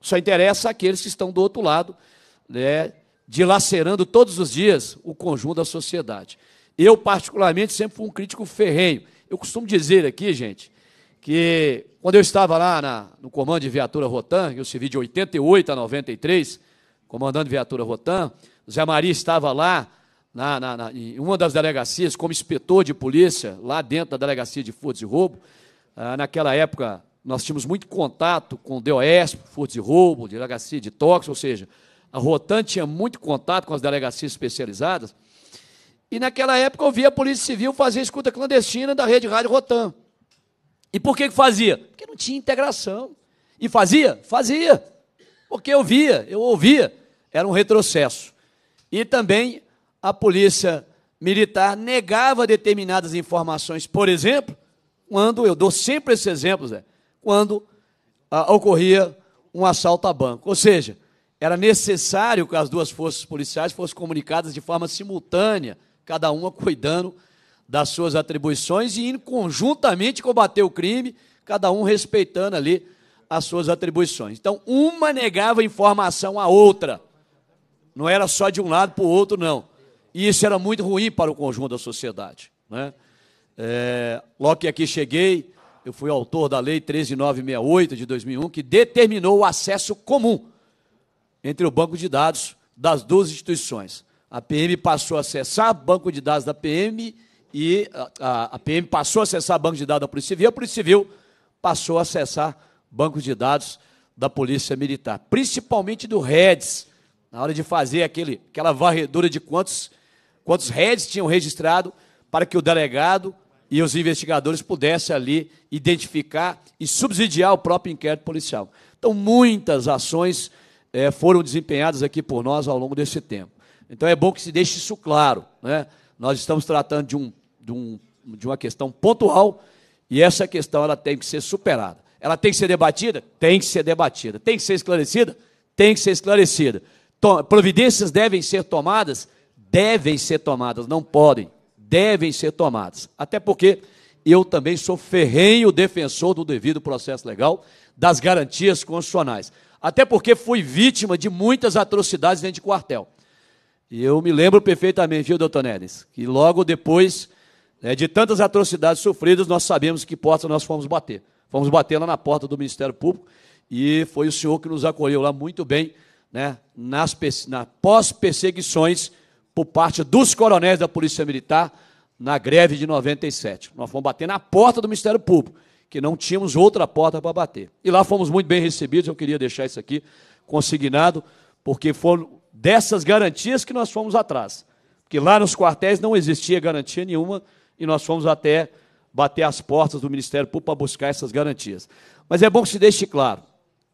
A: só interessa àqueles que estão do outro lado, né, dilacerando todos os dias o conjunto da sociedade. Eu, particularmente, sempre fui um crítico ferrenho eu costumo dizer aqui, gente, que quando eu estava lá na, no comando de viatura Rotan, eu servi de 88 a 93, comandando viatura Rotan, Zé Maria estava lá na, na, na, em uma das delegacias como inspetor de polícia, lá dentro da delegacia de furtos e roubo. Ah, naquela época, nós tínhamos muito contato com o DOS, furtos e roubo, delegacia de tóxicos, ou seja, a Rotan tinha muito contato com as delegacias especializadas. E naquela época eu via a Polícia Civil fazer escuta clandestina da Rede Rádio Rotan. E por que, que fazia? Porque não tinha integração. E fazia? Fazia. Porque eu via, eu ouvia. Era um retrocesso. E também a polícia militar negava determinadas informações. Por exemplo, quando, eu dou sempre esse exemplo, Zé, né? quando ah, ocorria um assalto a banco. Ou seja, era necessário que as duas forças policiais fossem comunicadas de forma simultânea cada uma cuidando das suas atribuições e indo conjuntamente combater o crime, cada um respeitando ali as suas atribuições. Então, uma negava informação à outra. Não era só de um lado para o outro, não. E isso era muito ruim para o conjunto da sociedade. Né? É, logo que aqui cheguei, eu fui autor da Lei 13968 de 2001, que determinou o acesso comum entre o banco de dados das duas instituições. A PM passou a acessar banco de dados da PM e a, a PM passou a acessar banco de dados da Polícia Civil, a Polícia Civil passou a acessar banco de dados da Polícia Militar, principalmente do REDS, na hora de fazer aquele, aquela varredura de quantos, quantos REDs tinham registrado para que o delegado e os investigadores pudessem ali identificar e subsidiar o próprio inquérito policial. Então, muitas ações eh, foram desempenhadas aqui por nós ao longo desse tempo. Então é bom que se deixe isso claro. Né? Nós estamos tratando de, um, de, um, de uma questão pontual e essa questão ela tem que ser superada. Ela tem que ser debatida? Tem que ser debatida. Tem que ser esclarecida? Tem que ser esclarecida. providências devem ser tomadas? Devem ser tomadas, não podem. Devem ser tomadas. Até porque eu também sou ferrenho defensor do devido processo legal, das garantias constitucionais. Até porque fui vítima de muitas atrocidades dentro de quartel. E eu me lembro perfeitamente, viu, doutor Neres, que logo depois né, de tantas atrocidades sofridas, nós sabemos que porta nós fomos bater. Fomos bater lá na porta do Ministério Público e foi o senhor que nos acolheu lá muito bem, né, nas na pós-perseguições por parte dos coronéis da Polícia Militar na greve de 97. Nós fomos bater na porta do Ministério Público, que não tínhamos outra porta para bater. E lá fomos muito bem recebidos, eu queria deixar isso aqui consignado, porque foram dessas garantias que nós fomos atrás. Porque lá nos quartéis não existia garantia nenhuma e nós fomos até bater as portas do Ministério Público para buscar essas garantias. Mas é bom que se deixe claro.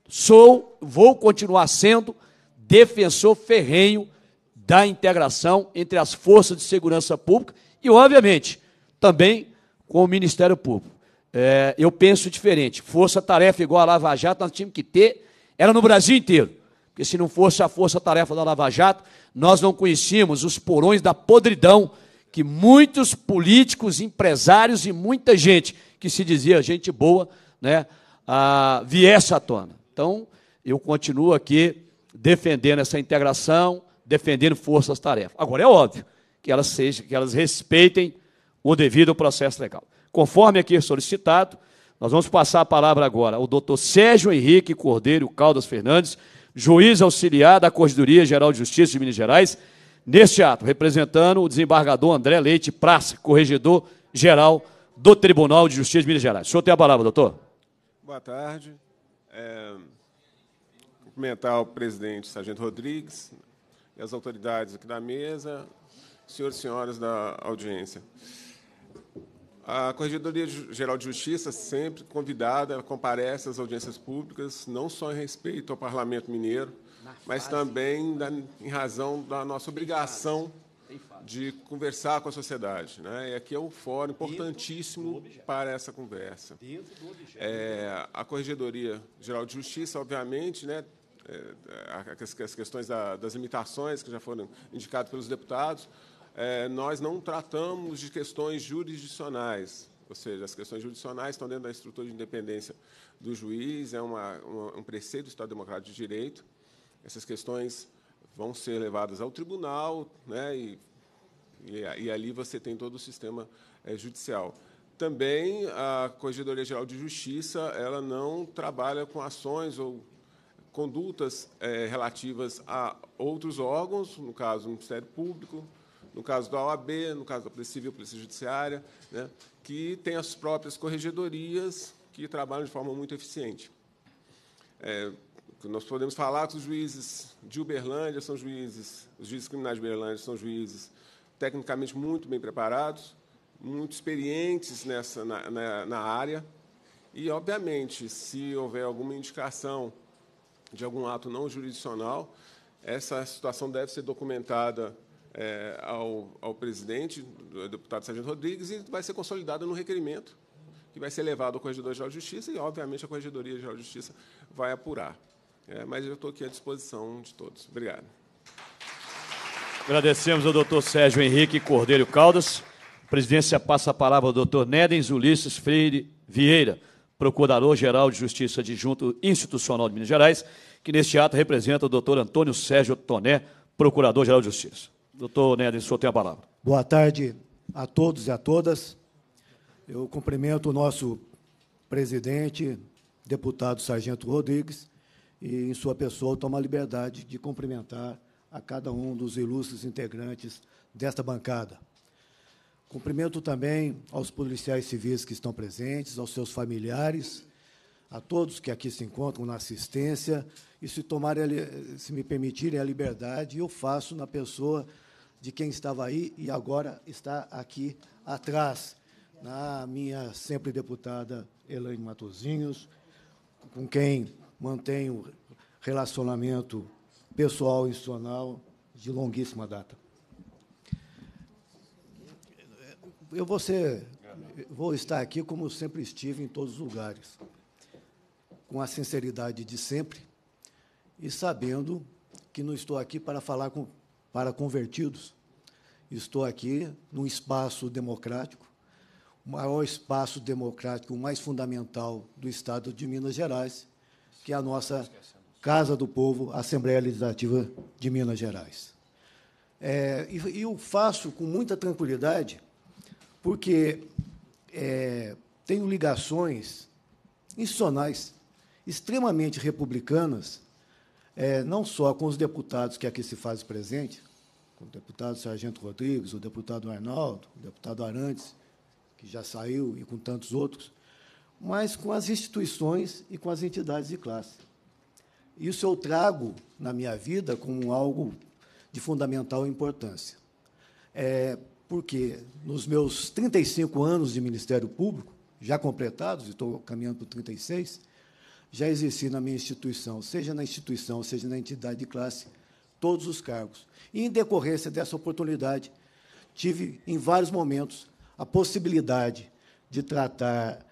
A: Sou, vou continuar sendo defensor ferrenho da integração entre as forças de segurança pública e, obviamente, também com o Ministério Público. É, eu penso diferente. Força-tarefa igual a Lava Jato nós tínhamos que ter, era no Brasil inteiro. Porque se não fosse a força-tarefa da Lava Jato, nós não conhecíamos os porões da podridão que muitos políticos, empresários e muita gente que se dizia gente boa, né, ah, viesse à tona. Então, eu continuo aqui defendendo essa integração, defendendo forças-tarefa. Agora é óbvio que elas sejam, que elas respeitem o devido processo legal. Conforme aqui é solicitado, nós vamos passar a palavra agora ao doutor Sérgio Henrique Cordeiro Caldas Fernandes, juiz auxiliar da Corregedoria Geral de Justiça de Minas Gerais, neste ato, representando o desembargador André Leite Praça, corregedor geral do Tribunal de Justiça de Minas Gerais. O senhor tem a palavra, doutor.
M: Boa tarde. É, cumprimentar o presidente Sargento Rodrigues e as autoridades aqui da mesa, senhores e senhoras da audiência. A Corregedoria Geral de Justiça, sempre convidada, comparece às audiências públicas, não só em respeito ao Parlamento Mineiro, mas também da, em razão da nossa obrigação de conversar com a sociedade. Né? E aqui é um fórum importantíssimo para essa conversa. É, a Corregedoria Geral de Justiça, obviamente, né, é, é, as questões das limitações que já foram indicadas pelos deputados, é, nós não tratamos de questões jurisdicionais, ou seja, as questões jurisdicionais estão dentro da estrutura de independência do juiz, é uma, uma, um preceito do Estado Democrático de Direito. Essas questões vão ser levadas ao tribunal, né, e, e, e ali você tem todo o sistema é, judicial. Também a Corregedoria Geral de Justiça ela não trabalha com ações ou condutas é, relativas a outros órgãos, no caso, o Ministério Público, no caso da OAB, no caso da Polícia Civil, Polícia Judiciária, né, que tem as próprias corregedorias que trabalham de forma muito eficiente. É, nós podemos falar que os juízes de Uberlândia são juízes, os juízes criminais de Uberlândia são juízes tecnicamente muito bem preparados, muito experientes nessa, na, na, na área, e, obviamente, se houver alguma indicação de algum ato não jurisdicional, essa situação deve ser documentada é, ao, ao presidente, ao deputado Sérgio Rodrigues, e vai ser consolidado no requerimento, que vai ser levado ao Corregedor-Geral de Justiça, e, obviamente, a Corregedoria-Geral de Justiça vai apurar. É, mas eu estou aqui à disposição de todos. Obrigado.
A: Agradecemos ao doutor Sérgio Henrique Cordeiro Caldas. A presidência passa a palavra ao doutor Nedens Ulisses Freire Vieira, Procurador-Geral de Justiça Adjunto Institucional de Minas Gerais, que neste ato representa o doutor Antônio Sérgio Toné, Procurador-Geral de Justiça. Doutor Neres, o senhor tem a palavra.
N: Boa tarde a todos e a todas. Eu cumprimento o nosso presidente, deputado Sargento Rodrigues, e, em sua pessoa, tomo a liberdade de cumprimentar a cada um dos ilustres integrantes desta bancada. Cumprimento também aos policiais civis que estão presentes, aos seus familiares, a todos que aqui se encontram na assistência, e se, tomarem, se me permitirem a liberdade, eu faço na pessoa de quem estava aí e agora está aqui atrás, na minha sempre deputada Elaine Matozinhos, com quem mantenho relacionamento pessoal e institucional de longuíssima data. Eu vou, ser, vou estar aqui como sempre estive em todos os lugares, com a sinceridade de sempre e sabendo que não estou aqui para falar com para convertidos. Estou aqui num espaço democrático, o maior espaço democrático, o mais fundamental do Estado de Minas Gerais, que é a nossa Casa do Povo, Assembleia Legislativa de Minas Gerais. É, e eu faço com muita tranquilidade, porque é, tenho ligações institucionais extremamente republicanas é, não só com os deputados que aqui se fazem presente, com o deputado Sargento Rodrigues, o deputado Arnaldo, o deputado Arantes, que já saiu, e com tantos outros, mas com as instituições e com as entidades de classe. Isso eu trago na minha vida como algo de fundamental importância. É, porque nos meus 35 anos de Ministério Público, já completados, estou caminhando para 36, já exerci na minha instituição, seja na instituição, seja na entidade de classe, todos os cargos. E, em decorrência dessa oportunidade, tive, em vários momentos, a possibilidade de tratar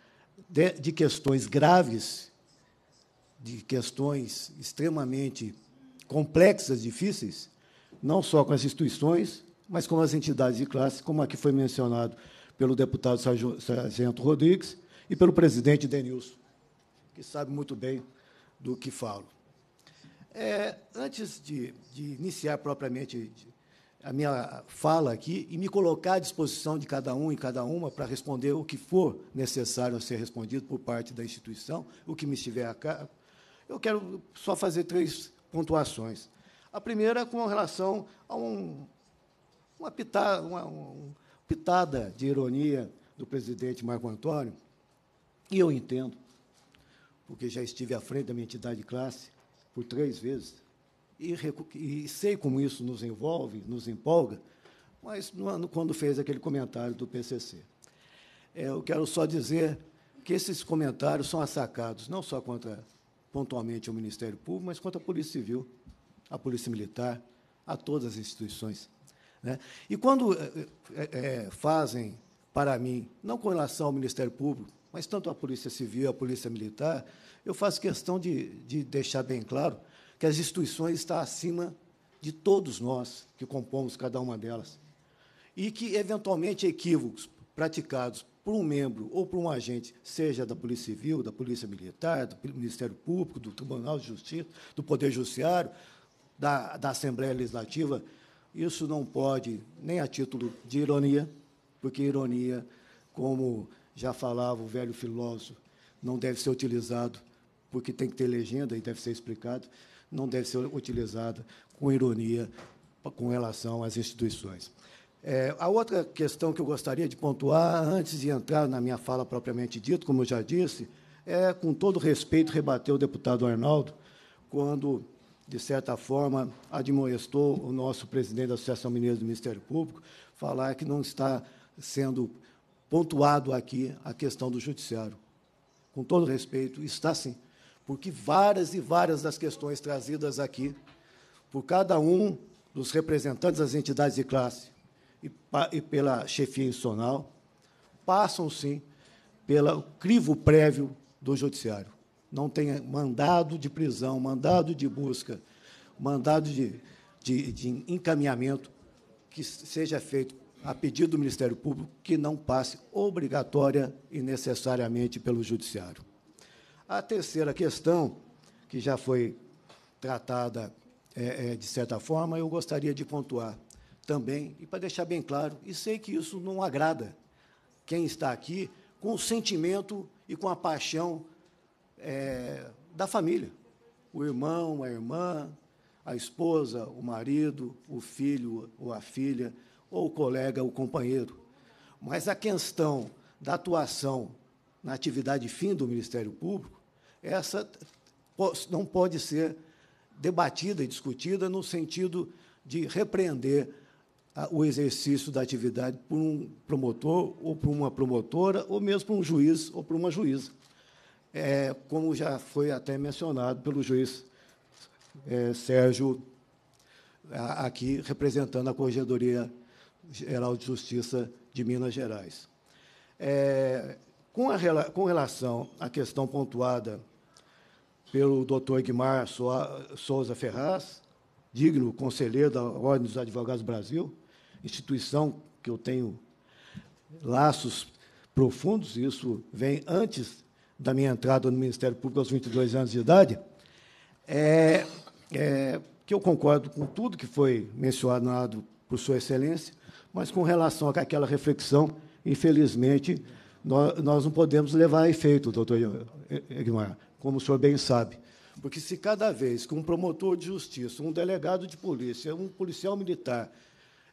N: de, de questões graves, de questões extremamente complexas, difíceis, não só com as instituições, mas com as entidades de classe, como aqui foi mencionado pelo deputado Sargento Rodrigues e pelo presidente Denilson que sabe muito bem do que falo. É, antes de, de iniciar propriamente a minha fala aqui e me colocar à disposição de cada um e cada uma para responder o que for necessário a ser respondido por parte da instituição, o que me estiver a cargo, eu quero só fazer três pontuações. A primeira com relação a um, uma, pitada, uma, uma pitada de ironia do presidente Marco Antônio, e eu entendo, porque já estive à frente da minha entidade de classe por três vezes. E, e sei como isso nos envolve, nos empolga, mas no, quando fez aquele comentário do PCC. É, eu quero só dizer que esses comentários são assacados não só contra pontualmente o Ministério Público, mas contra a Polícia Civil, a Polícia Militar, a todas as instituições. Né? E quando é, é, é fazem para mim, não com relação ao Ministério Público, mas tanto a Polícia Civil e a Polícia Militar, eu faço questão de, de deixar bem claro que as instituições estão acima de todos nós que compomos cada uma delas. E que, eventualmente, equívocos praticados por um membro ou por um agente, seja da Polícia Civil, da Polícia Militar, do Ministério Público, do Tribunal de Justiça, do Poder Judiciário, da, da Assembleia Legislativa, isso não pode, nem a título de ironia, porque ironia, como já falava o velho filósofo, não deve ser utilizado porque tem que ter legenda e deve ser explicado, não deve ser utilizada com ironia com relação às instituições. É, a outra questão que eu gostaria de pontuar, antes de entrar na minha fala propriamente dita, como eu já disse, é, com todo respeito, rebater o deputado Arnaldo, quando, de certa forma, admoestou o nosso presidente da Associação Mineira do Ministério Público, falar que não está sendo pontuado aqui a questão do judiciário. Com todo respeito, está sim, porque várias e várias das questões trazidas aqui por cada um dos representantes das entidades de classe e, e pela chefia institucional passam sim pelo crivo prévio do judiciário. Não tem mandado de prisão, mandado de busca, mandado de, de, de encaminhamento que seja feito a pedido do Ministério Público, que não passe obrigatória e necessariamente pelo Judiciário. A terceira questão, que já foi tratada é, é, de certa forma, eu gostaria de pontuar também, e para deixar bem claro, e sei que isso não agrada quem está aqui, com o sentimento e com a paixão é, da família. O irmão, a irmã, a esposa, o marido, o filho ou a filha, ou o colega, o companheiro. Mas a questão da atuação na atividade fim do Ministério Público, essa não pode ser debatida e discutida no sentido de repreender ah, o exercício da atividade por um promotor ou por uma promotora, ou mesmo por um juiz ou por uma juíza, é, como já foi até mencionado pelo juiz é, Sérgio, ah, aqui representando a Corregedoria Geral de Justiça de Minas Gerais. É, com, a, com relação à questão pontuada pelo doutor Guimar Souza Ferraz, digno conselheiro da Ordem dos Advogados do Brasil, instituição que eu tenho laços profundos, isso vem antes da minha entrada no Ministério Público aos 22 anos de idade, é, é que eu concordo com tudo que foi mencionado por Sua Excelência, mas com relação àquela reflexão, infelizmente, nós, nós não podemos levar a efeito, doutor Egmar, como o senhor bem sabe. Porque se cada vez que um promotor de justiça, um delegado de polícia, um policial militar,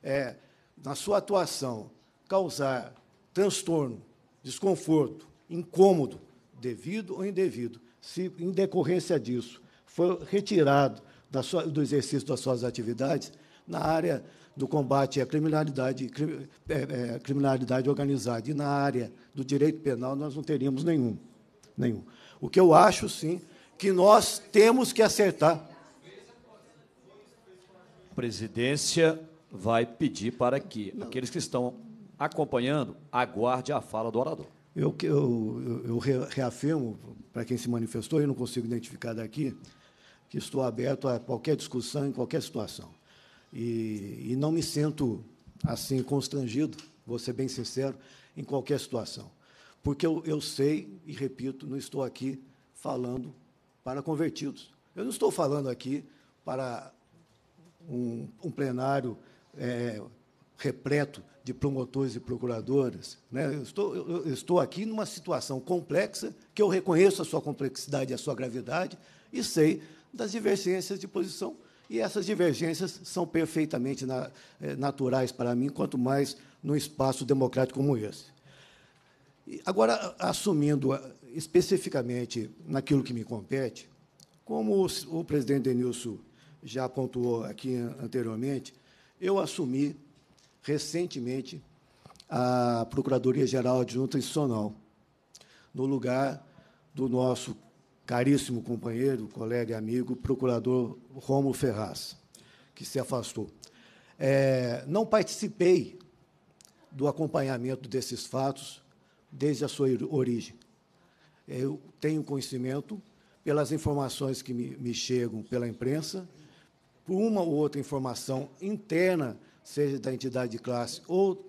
N: é, na sua atuação, causar transtorno, desconforto, incômodo, devido ou indevido, se em decorrência disso for retirado sua, do exercício das suas atividades, na área do combate à criminalidade, é, é, criminalidade organizada. E na área do direito penal, nós não teríamos nenhum. nenhum. O que eu acho, sim, que nós temos que acertar.
A: A presidência vai pedir para que não. aqueles que estão acompanhando aguarde a fala do orador.
N: Eu, eu, eu reafirmo, para quem se manifestou, eu não consigo identificar daqui, que estou aberto a qualquer discussão, em qualquer situação. E, e não me sinto assim constrangido, vou ser bem sincero, em qualquer situação. Porque eu, eu sei, e repito, não estou aqui falando para convertidos. Eu não estou falando aqui para um, um plenário é, repleto de promotores e procuradoras. Né? Eu, estou, eu, eu estou aqui numa situação complexa, que eu reconheço a sua complexidade e a sua gravidade, e sei das divergências de posição e essas divergências são perfeitamente na, eh, naturais para mim, quanto mais num espaço democrático como esse. E agora, assumindo eh, especificamente naquilo que me compete, como o, o presidente Denilson já pontuou aqui anteriormente, eu assumi recentemente a Procuradoria-Geral Adjunta Institucional, no lugar do nosso caríssimo companheiro, colega e amigo, procurador Romo Ferraz, que se afastou. É, não participei do acompanhamento desses fatos desde a sua origem. Eu tenho conhecimento pelas informações que me, me chegam pela imprensa, por uma ou outra informação interna, seja da entidade de classe ou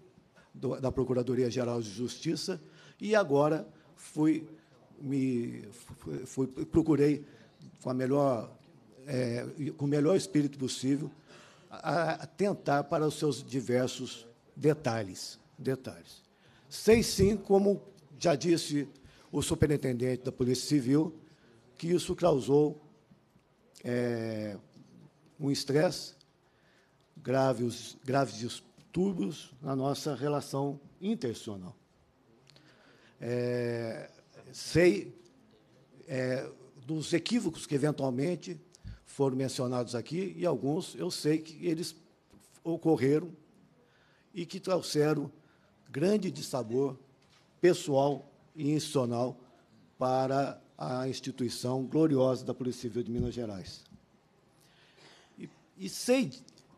N: do, da Procuradoria-Geral de Justiça, e agora fui me fui, procurei com a melhor é, com o melhor espírito possível atentar para os seus diversos detalhes detalhes sei sim como já disse o superintendente da polícia civil que isso causou é, um estresse graves graves distúrbios na nossa relação intercional é, sei é, dos equívocos que eventualmente foram mencionados aqui, e alguns eu sei que eles ocorreram e que trouxeram grande dissabor pessoal e institucional para a instituição gloriosa da Polícia Civil de Minas Gerais. E, e sei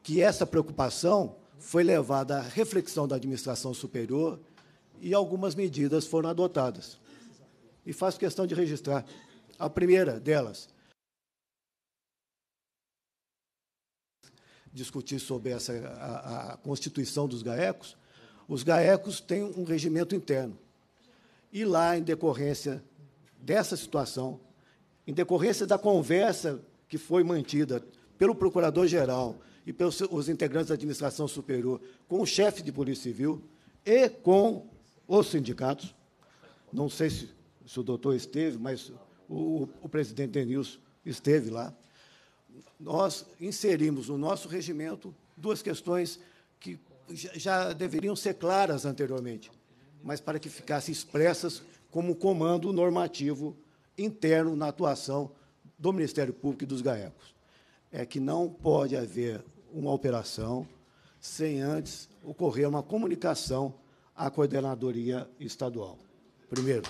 N: que essa preocupação foi levada à reflexão da administração superior e algumas medidas foram adotadas e faço questão de registrar. A primeira delas, discutir sobre essa, a, a constituição dos GAECOS, os GAECOS têm um regimento interno. E lá, em decorrência dessa situação, em decorrência da conversa que foi mantida pelo Procurador-Geral e pelos os integrantes da Administração Superior com o chefe de Polícia Civil e com os sindicatos, não sei se se o doutor esteve, mas o, o presidente Denilson esteve lá. Nós inserimos no nosso regimento duas questões que já deveriam ser claras anteriormente, mas para que ficassem expressas como comando normativo interno na atuação do Ministério Público e dos GAECOS. É que não pode haver uma operação sem antes ocorrer uma comunicação à coordenadoria estadual. Primeiro.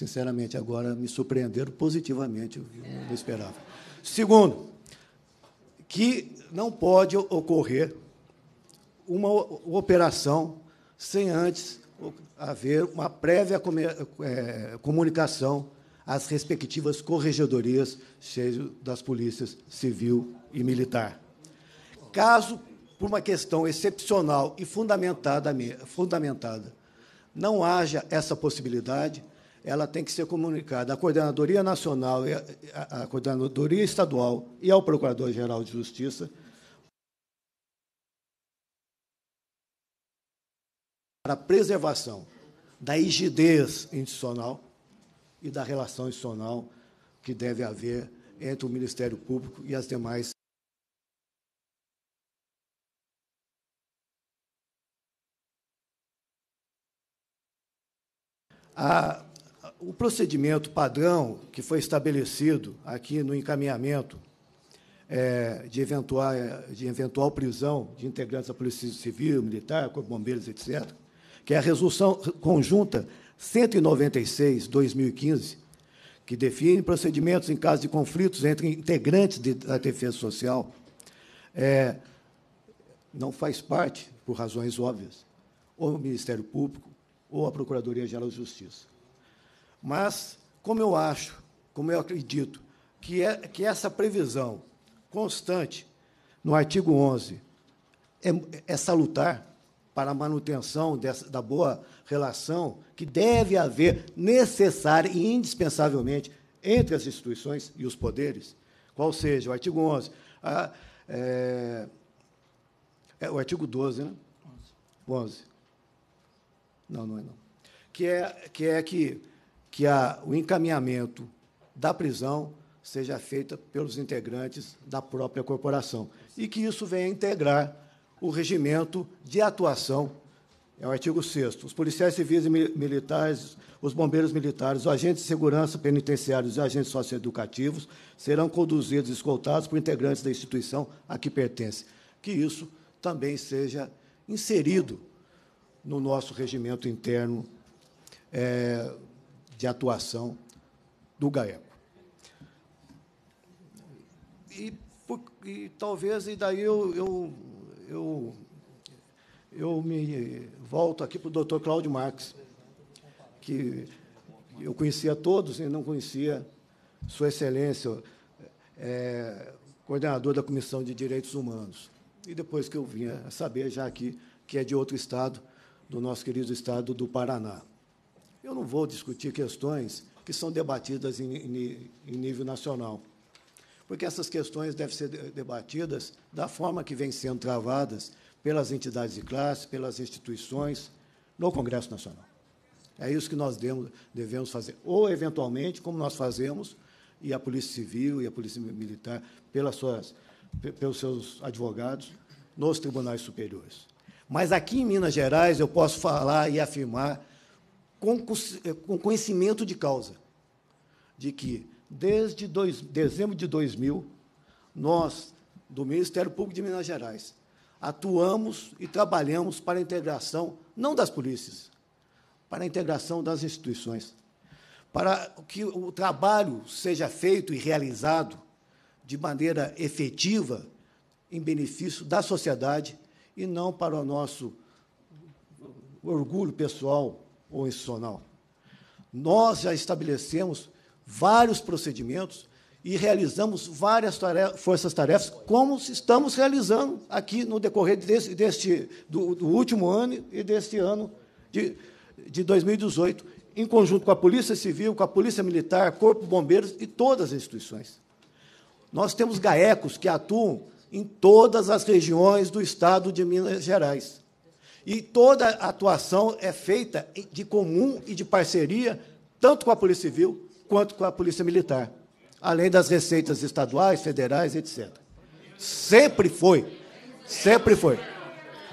N: sinceramente, agora me surpreenderam positivamente, o que eu não esperava. Segundo, que não pode ocorrer uma operação sem antes haver uma prévia é, comunicação às respectivas corregedorias, seja das polícias civil e militar. Caso, por uma questão excepcional e fundamentada, fundamentada não haja essa possibilidade, ela tem que ser comunicada à Coordenadoria Nacional, eh, eh, à Coordenadoria Estadual e ao Procurador-Geral de Justiça para a preservação da rigidez institucional e da relação institucional que deve haver entre o Ministério Público e as demais a o procedimento padrão que foi estabelecido aqui no encaminhamento é, de, eventual, de eventual prisão de integrantes da Polícia Civil, Militar, Corpo de Bombeiros, etc., que é a Resolução Conjunta 196-2015, que define procedimentos em caso de conflitos entre integrantes de, da Defesa Social, é, não faz parte, por razões óbvias, ou o Ministério Público ou a Procuradoria-Geral de Justiça. Mas, como eu acho, como eu acredito, que, é, que essa previsão constante no artigo 11 é, é salutar para a manutenção dessa, da boa relação que deve haver necessária e indispensavelmente entre as instituições e os poderes, qual seja o artigo 11, a, é, é, o artigo 12, né? 11. 11. Não, não é não. Que é que, é que que a, o encaminhamento da prisão seja feita pelos integrantes da própria corporação e que isso venha integrar o regimento de atuação é o artigo 6 Os policiais civis e militares, os bombeiros militares, os agentes de segurança penitenciários e agentes socioeducativos serão conduzidos e escoltados por integrantes da instituição a que pertence. Que isso também seja inserido no nosso regimento interno é, de atuação do GAECO. E, e, talvez, e daí eu, eu, eu, eu me volto aqui para o doutor Cláudio Marx, que eu conhecia todos e não conhecia Sua Excelência, é, coordenador da Comissão de Direitos Humanos. E depois que eu vinha a saber, já aqui, que é de outro estado, do nosso querido estado do Paraná. Eu não vou discutir questões que são debatidas em, em, em nível nacional, porque essas questões devem ser debatidas da forma que vêm sendo travadas pelas entidades de classe, pelas instituições, no Congresso Nacional. É isso que nós devemos fazer. Ou, eventualmente, como nós fazemos, e a Polícia Civil e a Polícia Militar, pelas suas, pelos seus advogados, nos tribunais superiores. Mas aqui em Minas Gerais eu posso falar e afirmar eh, com conhecimento de causa, de que desde dois, dezembro de 2000, nós, do Ministério Público de Minas Gerais, atuamos e trabalhamos para a integração, não das polícias, para a integração das instituições, para que o trabalho seja feito e realizado de maneira efetiva em benefício da sociedade e não para o nosso orgulho pessoal ou institucional. Nós já estabelecemos vários procedimentos e realizamos várias tarefas, forças-tarefas, como estamos realizando aqui no decorrer desse, deste, do, do, último ano e deste ano de, de 2018, em conjunto com a Polícia Civil, com a Polícia Militar, Corpo Bombeiros e todas as instituições. Nós temos GAECOS que atuam em todas as regiões do Estado de Minas Gerais. E toda a atuação é feita de comum e de parceria, tanto com a Polícia Civil quanto com a Polícia Militar, além das receitas estaduais, federais, etc. Sempre foi. Sempre foi.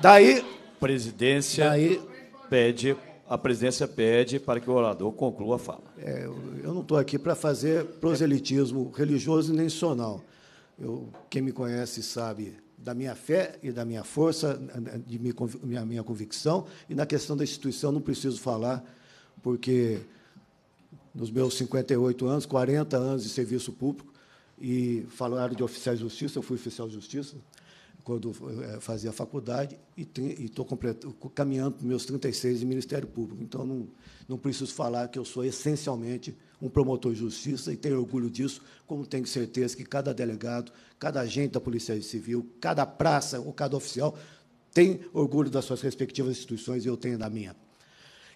A: Daí. Presidência daí, pede. A presidência pede para que o orador conclua a fala.
N: É, eu não estou aqui para fazer proselitismo religioso nem sonal. Eu, quem me conhece sabe da minha fé e da minha força, de minha, minha convicção. E na questão da instituição, não preciso falar, porque nos meus 58 anos, 40 anos de serviço público, e falaram de oficial de justiça, eu fui oficial de justiça quando eh, fazia a faculdade, e estou caminhando para meus 36 de Ministério Público. Então, não, não preciso falar que eu sou essencialmente um promotor de justiça e tenho orgulho disso, como tenho certeza que cada delegado, cada agente da Polícia Civil, cada praça ou cada oficial tem orgulho das suas respectivas instituições e eu tenho da minha.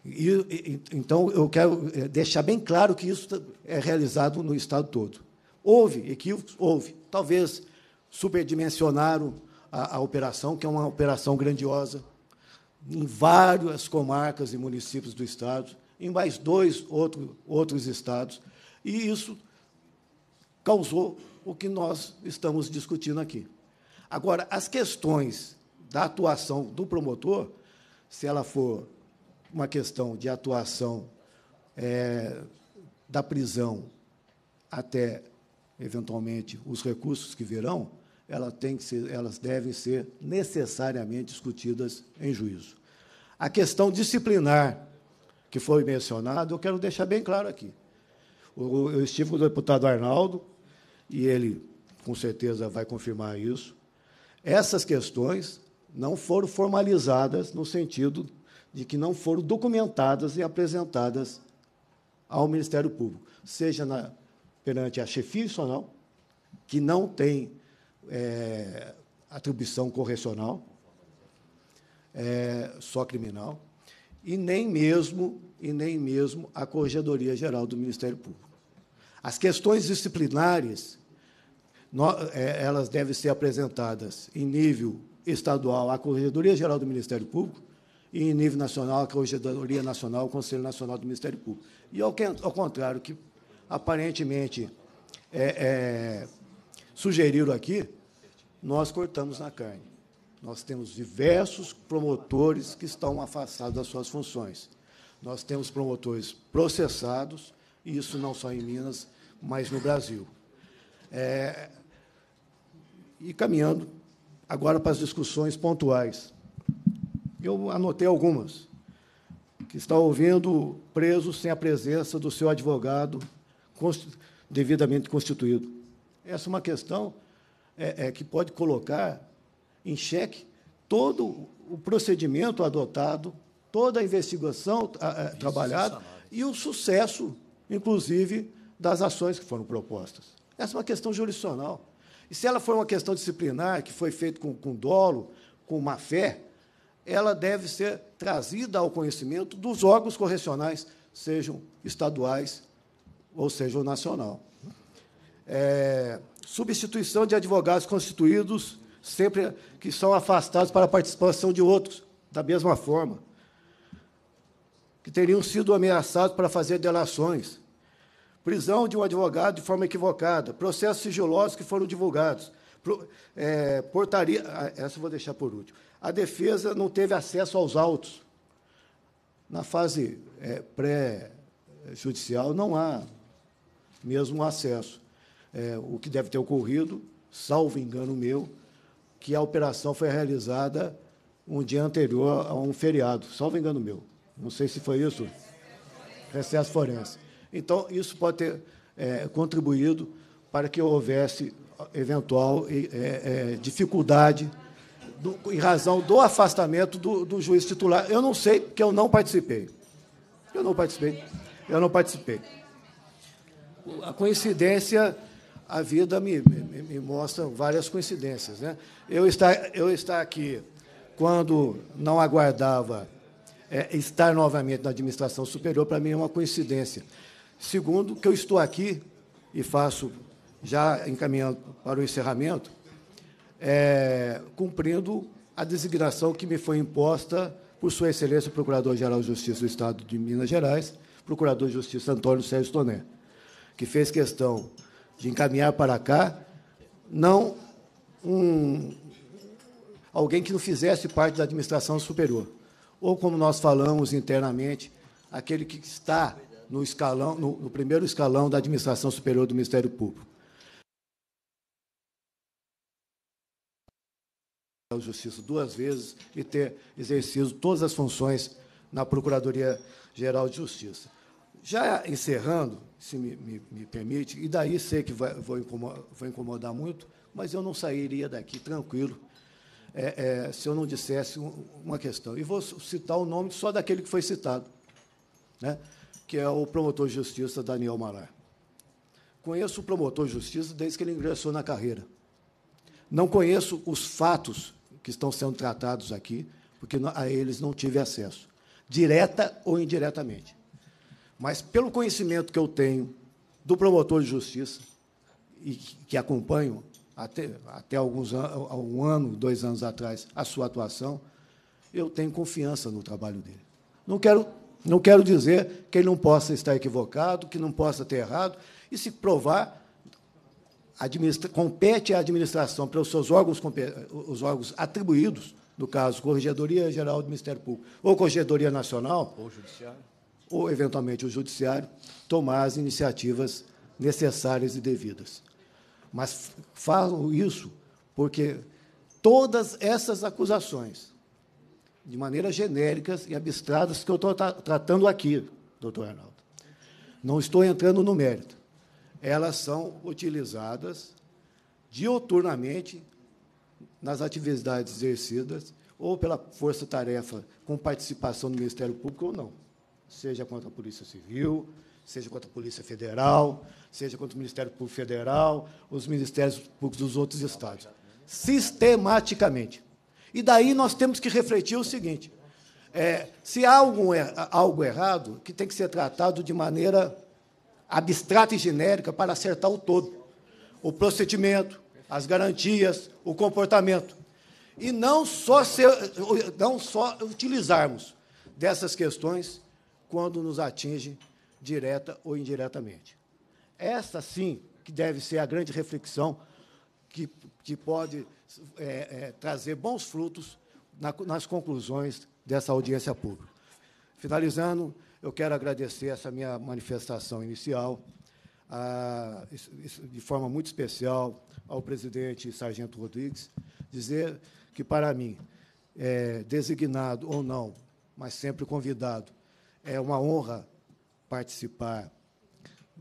N: E, e, então, eu quero eh, deixar bem claro que isso é realizado no Estado todo. Houve equívocos? Houve. Talvez superdimensionaram a, a operação, que é uma operação grandiosa, em várias comarcas e municípios do Estado em mais dois outro, outros estados. E isso causou o que nós estamos discutindo aqui. Agora, as questões da atuação do promotor, se ela for uma questão de atuação é, da prisão até, eventualmente, os recursos que virão, ela tem que ser, elas devem ser necessariamente discutidas em juízo. A questão disciplinar que foi mencionado, eu quero deixar bem claro aqui. Eu estive com o deputado Arnaldo, e ele com certeza vai confirmar isso. Essas questões não foram formalizadas no sentido de que não foram documentadas e apresentadas ao Ministério Público, seja na, perante a chefia institucional, que não tem é, atribuição correcional, é, só criminal, e nem mesmo e nem mesmo a Corregedoria Geral do Ministério Público. As questões disciplinares é, elas devem ser apresentadas em nível estadual à Corregedoria Geral do Ministério Público e em nível nacional à Corregedoria Nacional, ao Conselho Nacional do Ministério Público. E ao, contrário que aparentemente é, é, sugeriram aqui, nós cortamos na carne. Nós temos diversos promotores que estão afastados das suas funções. Nós temos promotores processados, e isso não só em Minas, mas no Brasil. É, e caminhando agora para as discussões pontuais. Eu anotei algumas. Que está ouvindo preso sem a presença do seu advogado devidamente constituído. Essa é uma questão é, é, que pode colocar em xeque todo o procedimento adotado, toda a investigação a, a, é trabalhada e o sucesso, inclusive, das ações que foram propostas. Essa é uma questão jurisdicional. E se ela for uma questão disciplinar, que foi feita com, com dolo, com má fé, ela deve ser trazida ao conhecimento dos órgãos correcionais, sejam estaduais ou sejam nacional. É, substituição de advogados constituídos sempre que são afastados para a participação de outros, da mesma forma, que teriam sido ameaçados para fazer delações, prisão de um advogado de forma equivocada, processos sigilosos que foram divulgados, é, portaria, ah, essa eu vou deixar por último, a defesa não teve acesso aos autos. Na fase é, pré-judicial não há mesmo acesso. É, o que deve ter ocorrido, salvo engano meu, que a operação foi realizada um dia anterior a um feriado, salvo engano meu. Não sei se foi isso. Recesso forense. Então, isso pode ter é, contribuído para que houvesse eventual é, é, dificuldade do, em razão do afastamento do, do juiz titular. Eu não sei, porque eu não participei. Eu não participei. Eu não participei. A coincidência a vida me, me, me mostra várias coincidências. Né? Eu, estar, eu estar aqui quando não aguardava é, estar novamente na administração superior, para mim é uma coincidência. Segundo, que eu estou aqui e faço, já encaminhando para o encerramento, é, cumprindo a designação que me foi imposta por Sua Excelência o Procurador-Geral de Justiça do Estado de Minas Gerais, Procurador de Justiça Antônio Sérgio Toné, que fez questão de encaminhar para cá, não um, alguém que não fizesse parte da administração superior. Ou, como nós falamos internamente, aquele que está no, escalão, no, no primeiro escalão da administração superior do Ministério Público. a Justiça duas vezes e ter exercido todas as funções na Procuradoria Geral de Justiça. Já encerrando, se me, me, me permite, e daí sei que vai, vou, incomodar, vou, incomodar, muito, mas eu não sairia daqui tranquilo é, é, se eu não dissesse uma questão. E vou citar o nome só daquele que foi citado, né? que é o promotor de justiça Daniel Marar. Conheço o promotor de justiça desde que ele ingressou na carreira. Não conheço os fatos que estão sendo tratados aqui, porque a eles não tive acesso, direta ou indiretamente. Mas, pelo conhecimento que eu tenho do promotor de justiça, e que acompanho até, até alguns, um ano, dois anos atrás, a sua atuação, eu tenho confiança no trabalho dele. Não quero, não quero dizer que ele não possa estar equivocado, que não possa ter errado, e se provar, compete à administração, pelos seus órgãos, os órgãos atribuídos, no caso, Corregedoria Geral do Ministério Público, ou Corregedoria Nacional, ou Judiciário, ou, eventualmente, o Judiciário, tomar as iniciativas necessárias e devidas. Mas falo isso porque todas essas acusações, de maneiras genéricas e abstratas, que eu estou tra tratando aqui, doutor Arnaldo, não estou entrando no mérito, elas são utilizadas dioturnamente nas atividades exercidas ou pela força-tarefa com participação do Ministério Público ou não seja contra a Polícia Civil, seja contra a Polícia Federal, seja contra o Ministério Público Federal, os Ministérios Públicos dos outros estados. Sistematicamente. E daí nós temos que refletir o seguinte: é, se há algum, er, algo errado, que tem que ser tratado de maneira abstrata e genérica para acertar o todo. O procedimento, as garantias, o comportamento. E não só, ser, não só utilizarmos dessas questões quando nos atinge direta ou indiretamente. Esta, sim, que deve ser a grande reflexão que, que pode é, é, trazer bons frutos na, nas conclusões dessa audiência pública. Finalizando, eu quero agradecer essa minha manifestação inicial, a, de forma muito especial ao presidente Sargento Rodrigues, dizer que, para mim, é, designado ou não, mas sempre convidado é uma honra participar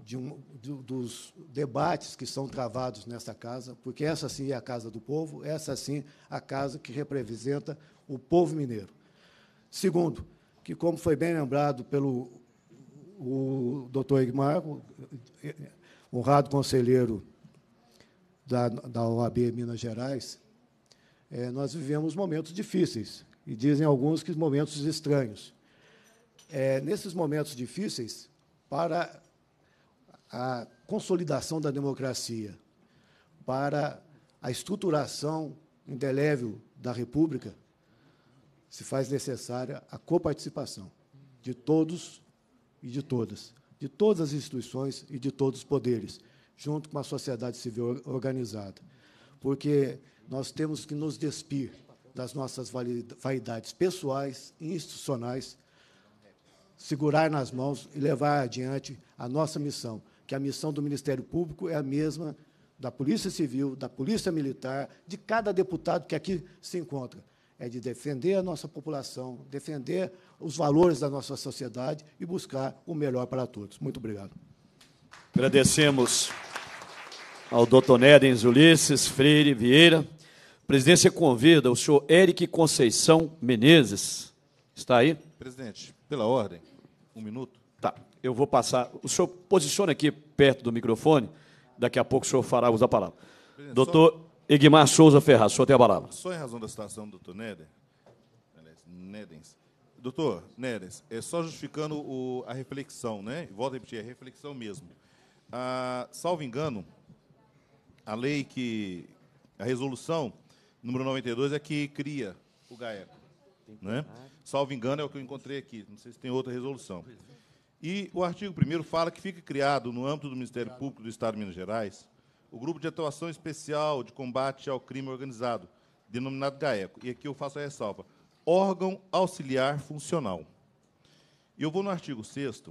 N: de um, dos debates que são travados nesta casa, porque essa sim é a casa do povo, essa sim a casa que representa o povo mineiro. Segundo, que como foi bem lembrado pelo o doutor Igmar, eh, honrado conselheiro da, da OAB Minas Gerais, é, nós vivemos momentos difíceis, e dizem alguns que momentos estranhos é, nesses momentos difíceis, para a consolidação da democracia, para a estruturação indelével da República, se faz necessária a coparticipação de todos e de todas, de todas as instituições e de todos os poderes, junto com a sociedade civil organizada. Porque nós temos que nos despir das nossas vaidades pessoais e institucionais segurar nas mãos e levar adiante a nossa missão, que a missão do Ministério Público é a mesma da Polícia Civil, da Polícia Militar, de cada deputado que aqui se encontra. É de defender a nossa população, defender os valores da nossa sociedade e buscar o melhor para todos. Muito obrigado.
A: Agradecemos ao doutor Nedens Ulisses Freire Vieira. A presidência convida o senhor Eric Conceição Menezes. Está aí? Presidente, pela ordem, um minuto. Tá, eu vou passar. O senhor posiciona aqui perto do microfone, daqui a pouco o senhor fará uso da palavra. Presidente, doutor só... Igmar Souza Ferraz, o senhor tem a palavra.
D: Só em razão da citação do doutor Neder, Nedens, doutor Neder é só justificando o, a reflexão, né? Volto a repetir, a é reflexão mesmo. Ah, salvo engano, a lei que. a resolução número 92 é que cria o GAECO. Né? Salvo engano, é o que eu encontrei aqui. Não sei se tem outra resolução. E o artigo 1 fala que fica criado, no âmbito do Ministério Público do Estado de Minas Gerais, o Grupo de Atuação Especial de Combate ao Crime Organizado, denominado GAECO. E aqui eu faço a ressalva: órgão auxiliar funcional. E eu vou no artigo 6,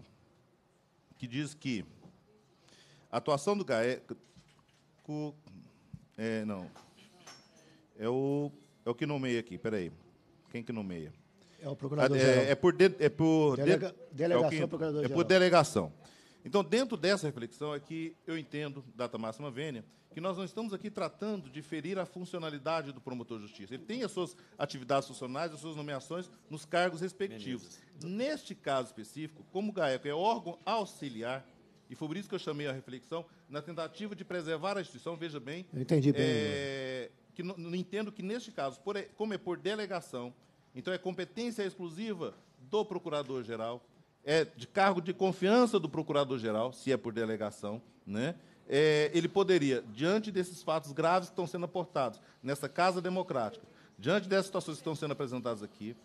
D: que diz que a atuação do GAECO. É, não. É o, é o que nomeia aqui, peraí. Quem que nomeia? É o procurador-geral. É, é, por, de, é por Delega, de, delegação, é procurador É por delegação. Então, dentro dessa reflexão é que eu entendo, data máxima vênia, que nós não estamos aqui tratando de ferir a funcionalidade do promotor de justiça. Ele tem as suas atividades funcionais, as suas nomeações nos cargos respectivos. Beleza. Neste caso específico, como o GAECO é órgão auxiliar, e foi por isso que eu chamei a reflexão, na tentativa de preservar a instituição, veja bem. Eu entendi bem. É, que não, não, entendo que, neste caso, por, como é por delegação, então, é competência exclusiva do procurador-geral, é de cargo de confiança do procurador-geral, se é por delegação, né? É, ele poderia, diante desses fatos graves que estão sendo aportados nessa Casa Democrática, diante dessas situações que estão sendo apresentadas aqui,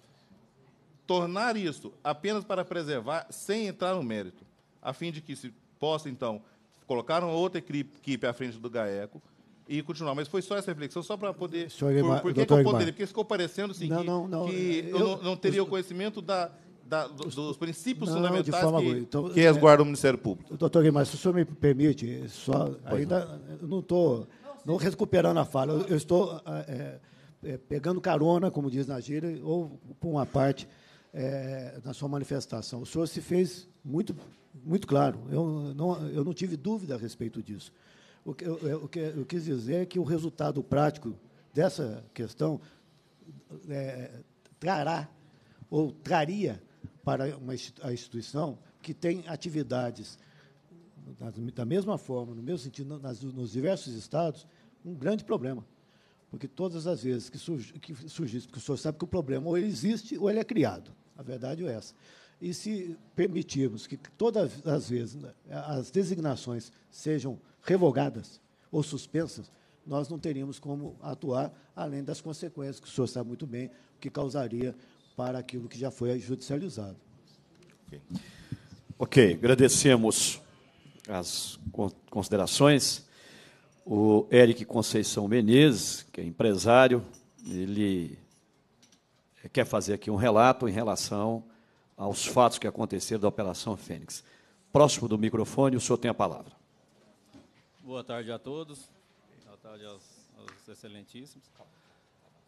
D: tornar isso apenas para preservar, sem entrar no mérito, a fim de que se possa, então, colocar uma outra equipe à frente do GAECO, e continuar. Mas foi só essa reflexão, só para poder. Senhor Guimar, por, que, que eu poderia? Porque ficou parecendo assim, não, que, não, não, que é, eu, eu não teria eu, o conhecimento da, da, dos, dos princípios não, fundamentais que, então,
N: que é, o Ministério Público. Doutor Guimarães, se o senhor me permite, só, ainda não, não estou não recuperando a fala eu, estou ah, é, é, pegando carona, como diz na gíria, ou por uma parte é, na sua manifestação. O senhor se fez muito, muito claro, eu não, eu não tive dúvida a respeito disso. O que eu, eu, eu quis dizer é que o resultado prático dessa questão é, trará ou traria para uma, a instituição que tem atividades da mesma forma, no mesmo sentido, nas, nos diversos estados, um grande problema. Porque todas as vezes que, surge, que surgisse, porque o senhor sabe que o problema ou ele existe ou ele é criado. A verdade é essa. E se permitirmos que todas as vezes né, as designações sejam revogadas ou suspensas, nós não teríamos como atuar, além das consequências, que o senhor sabe muito bem, o que causaria para aquilo que já foi judicializado.
D: Ok,
A: okay. agradecemos as considerações. O Eric Conceição Menezes, que é empresário, ele quer fazer aqui um relato em relação aos fatos que aconteceram da Operação Fênix. Próximo do microfone, o senhor tem a palavra.
O: Boa tarde a todos. Boa tarde aos, aos excelentíssimos.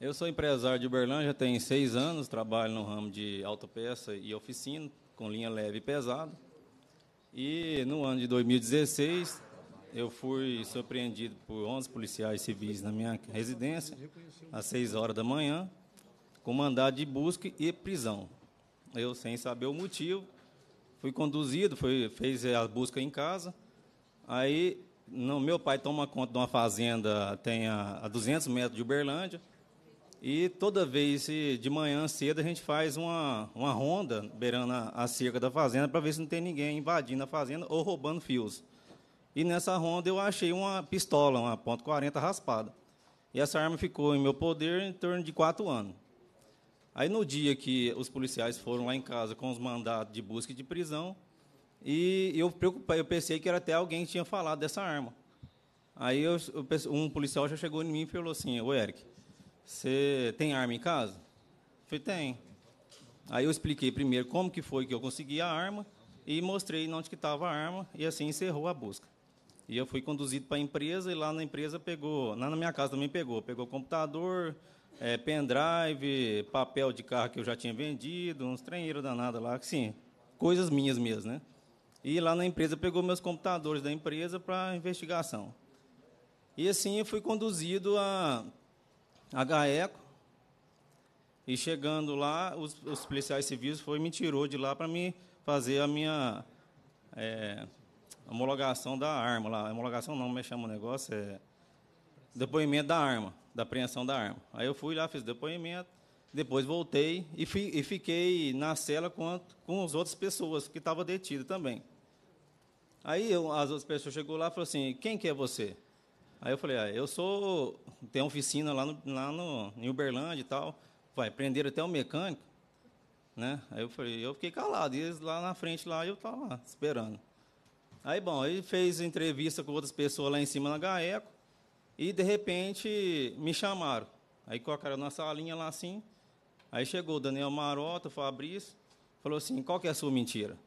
O: Eu sou empresário de Uberlândia, tenho seis anos, trabalho no ramo de autopeça e oficina, com linha leve e pesada. E no ano de 2016, eu fui surpreendido por 11 policiais civis na minha residência, às 6 horas da manhã, com mandado de busca e prisão. Eu, sem saber o motivo, fui conduzido, fui, fez a busca em casa. Aí no, meu pai toma conta de uma fazenda, tem a, a 200 metros de Uberlândia, e toda vez de manhã cedo a gente faz uma, uma ronda beirando a, cerca da fazenda para ver se não tem ninguém invadindo a fazenda ou roubando fios. E nessa ronda eu achei uma pistola, uma .40 raspada. E essa arma ficou em meu poder em torno de quatro anos. Aí no dia que os policiais foram lá em casa com os mandados de busca e de prisão, e eu preocupei, eu pensei que era até alguém que tinha falado dessa arma. Aí eu, um policial já chegou em mim e falou assim: Ô Eric, você tem arma em casa? Eu falei: Tem. Aí eu expliquei primeiro como que foi que eu consegui a arma e mostrei onde que estava a arma e assim encerrou a busca. E eu fui conduzido para a empresa e lá na empresa pegou, lá na minha casa também pegou, pegou computador, é, pendrive, papel de carro que eu já tinha vendido, uns treineiros danados lá, que sim, coisas minhas mesmo, né? E lá na empresa pegou meus computadores da empresa para investigação. E assim eu fui conduzido a, a GAECO. E chegando lá, os, os policiais civis foi, me tirou de lá para me fazer a minha é, homologação da arma. Lá. Homologação não, me é chama o negócio, é depoimento da arma, da apreensão da arma. Aí eu fui lá, fiz depoimento, depois voltei e, fi, e fiquei na cela com, com as outras pessoas que estavam detidas também. Aí eu, as outras pessoas chegou lá e falou assim: quem que é você? Aí eu falei: ah, eu sou. Tem oficina lá, no, lá no, em Uberlândia e tal. Vai, prenderam até o um mecânico. Né? Aí eu falei: eu fiquei calado. E eles lá na frente, lá, eu estava lá, esperando. Aí, bom, ele fez entrevista com outras pessoas lá em cima na GAECO. E, de repente, me chamaram. Aí colocaram na salinha lá assim. Aí chegou o Daniel Marota, o Fabrício. Falou assim: qual que é a sua mentira?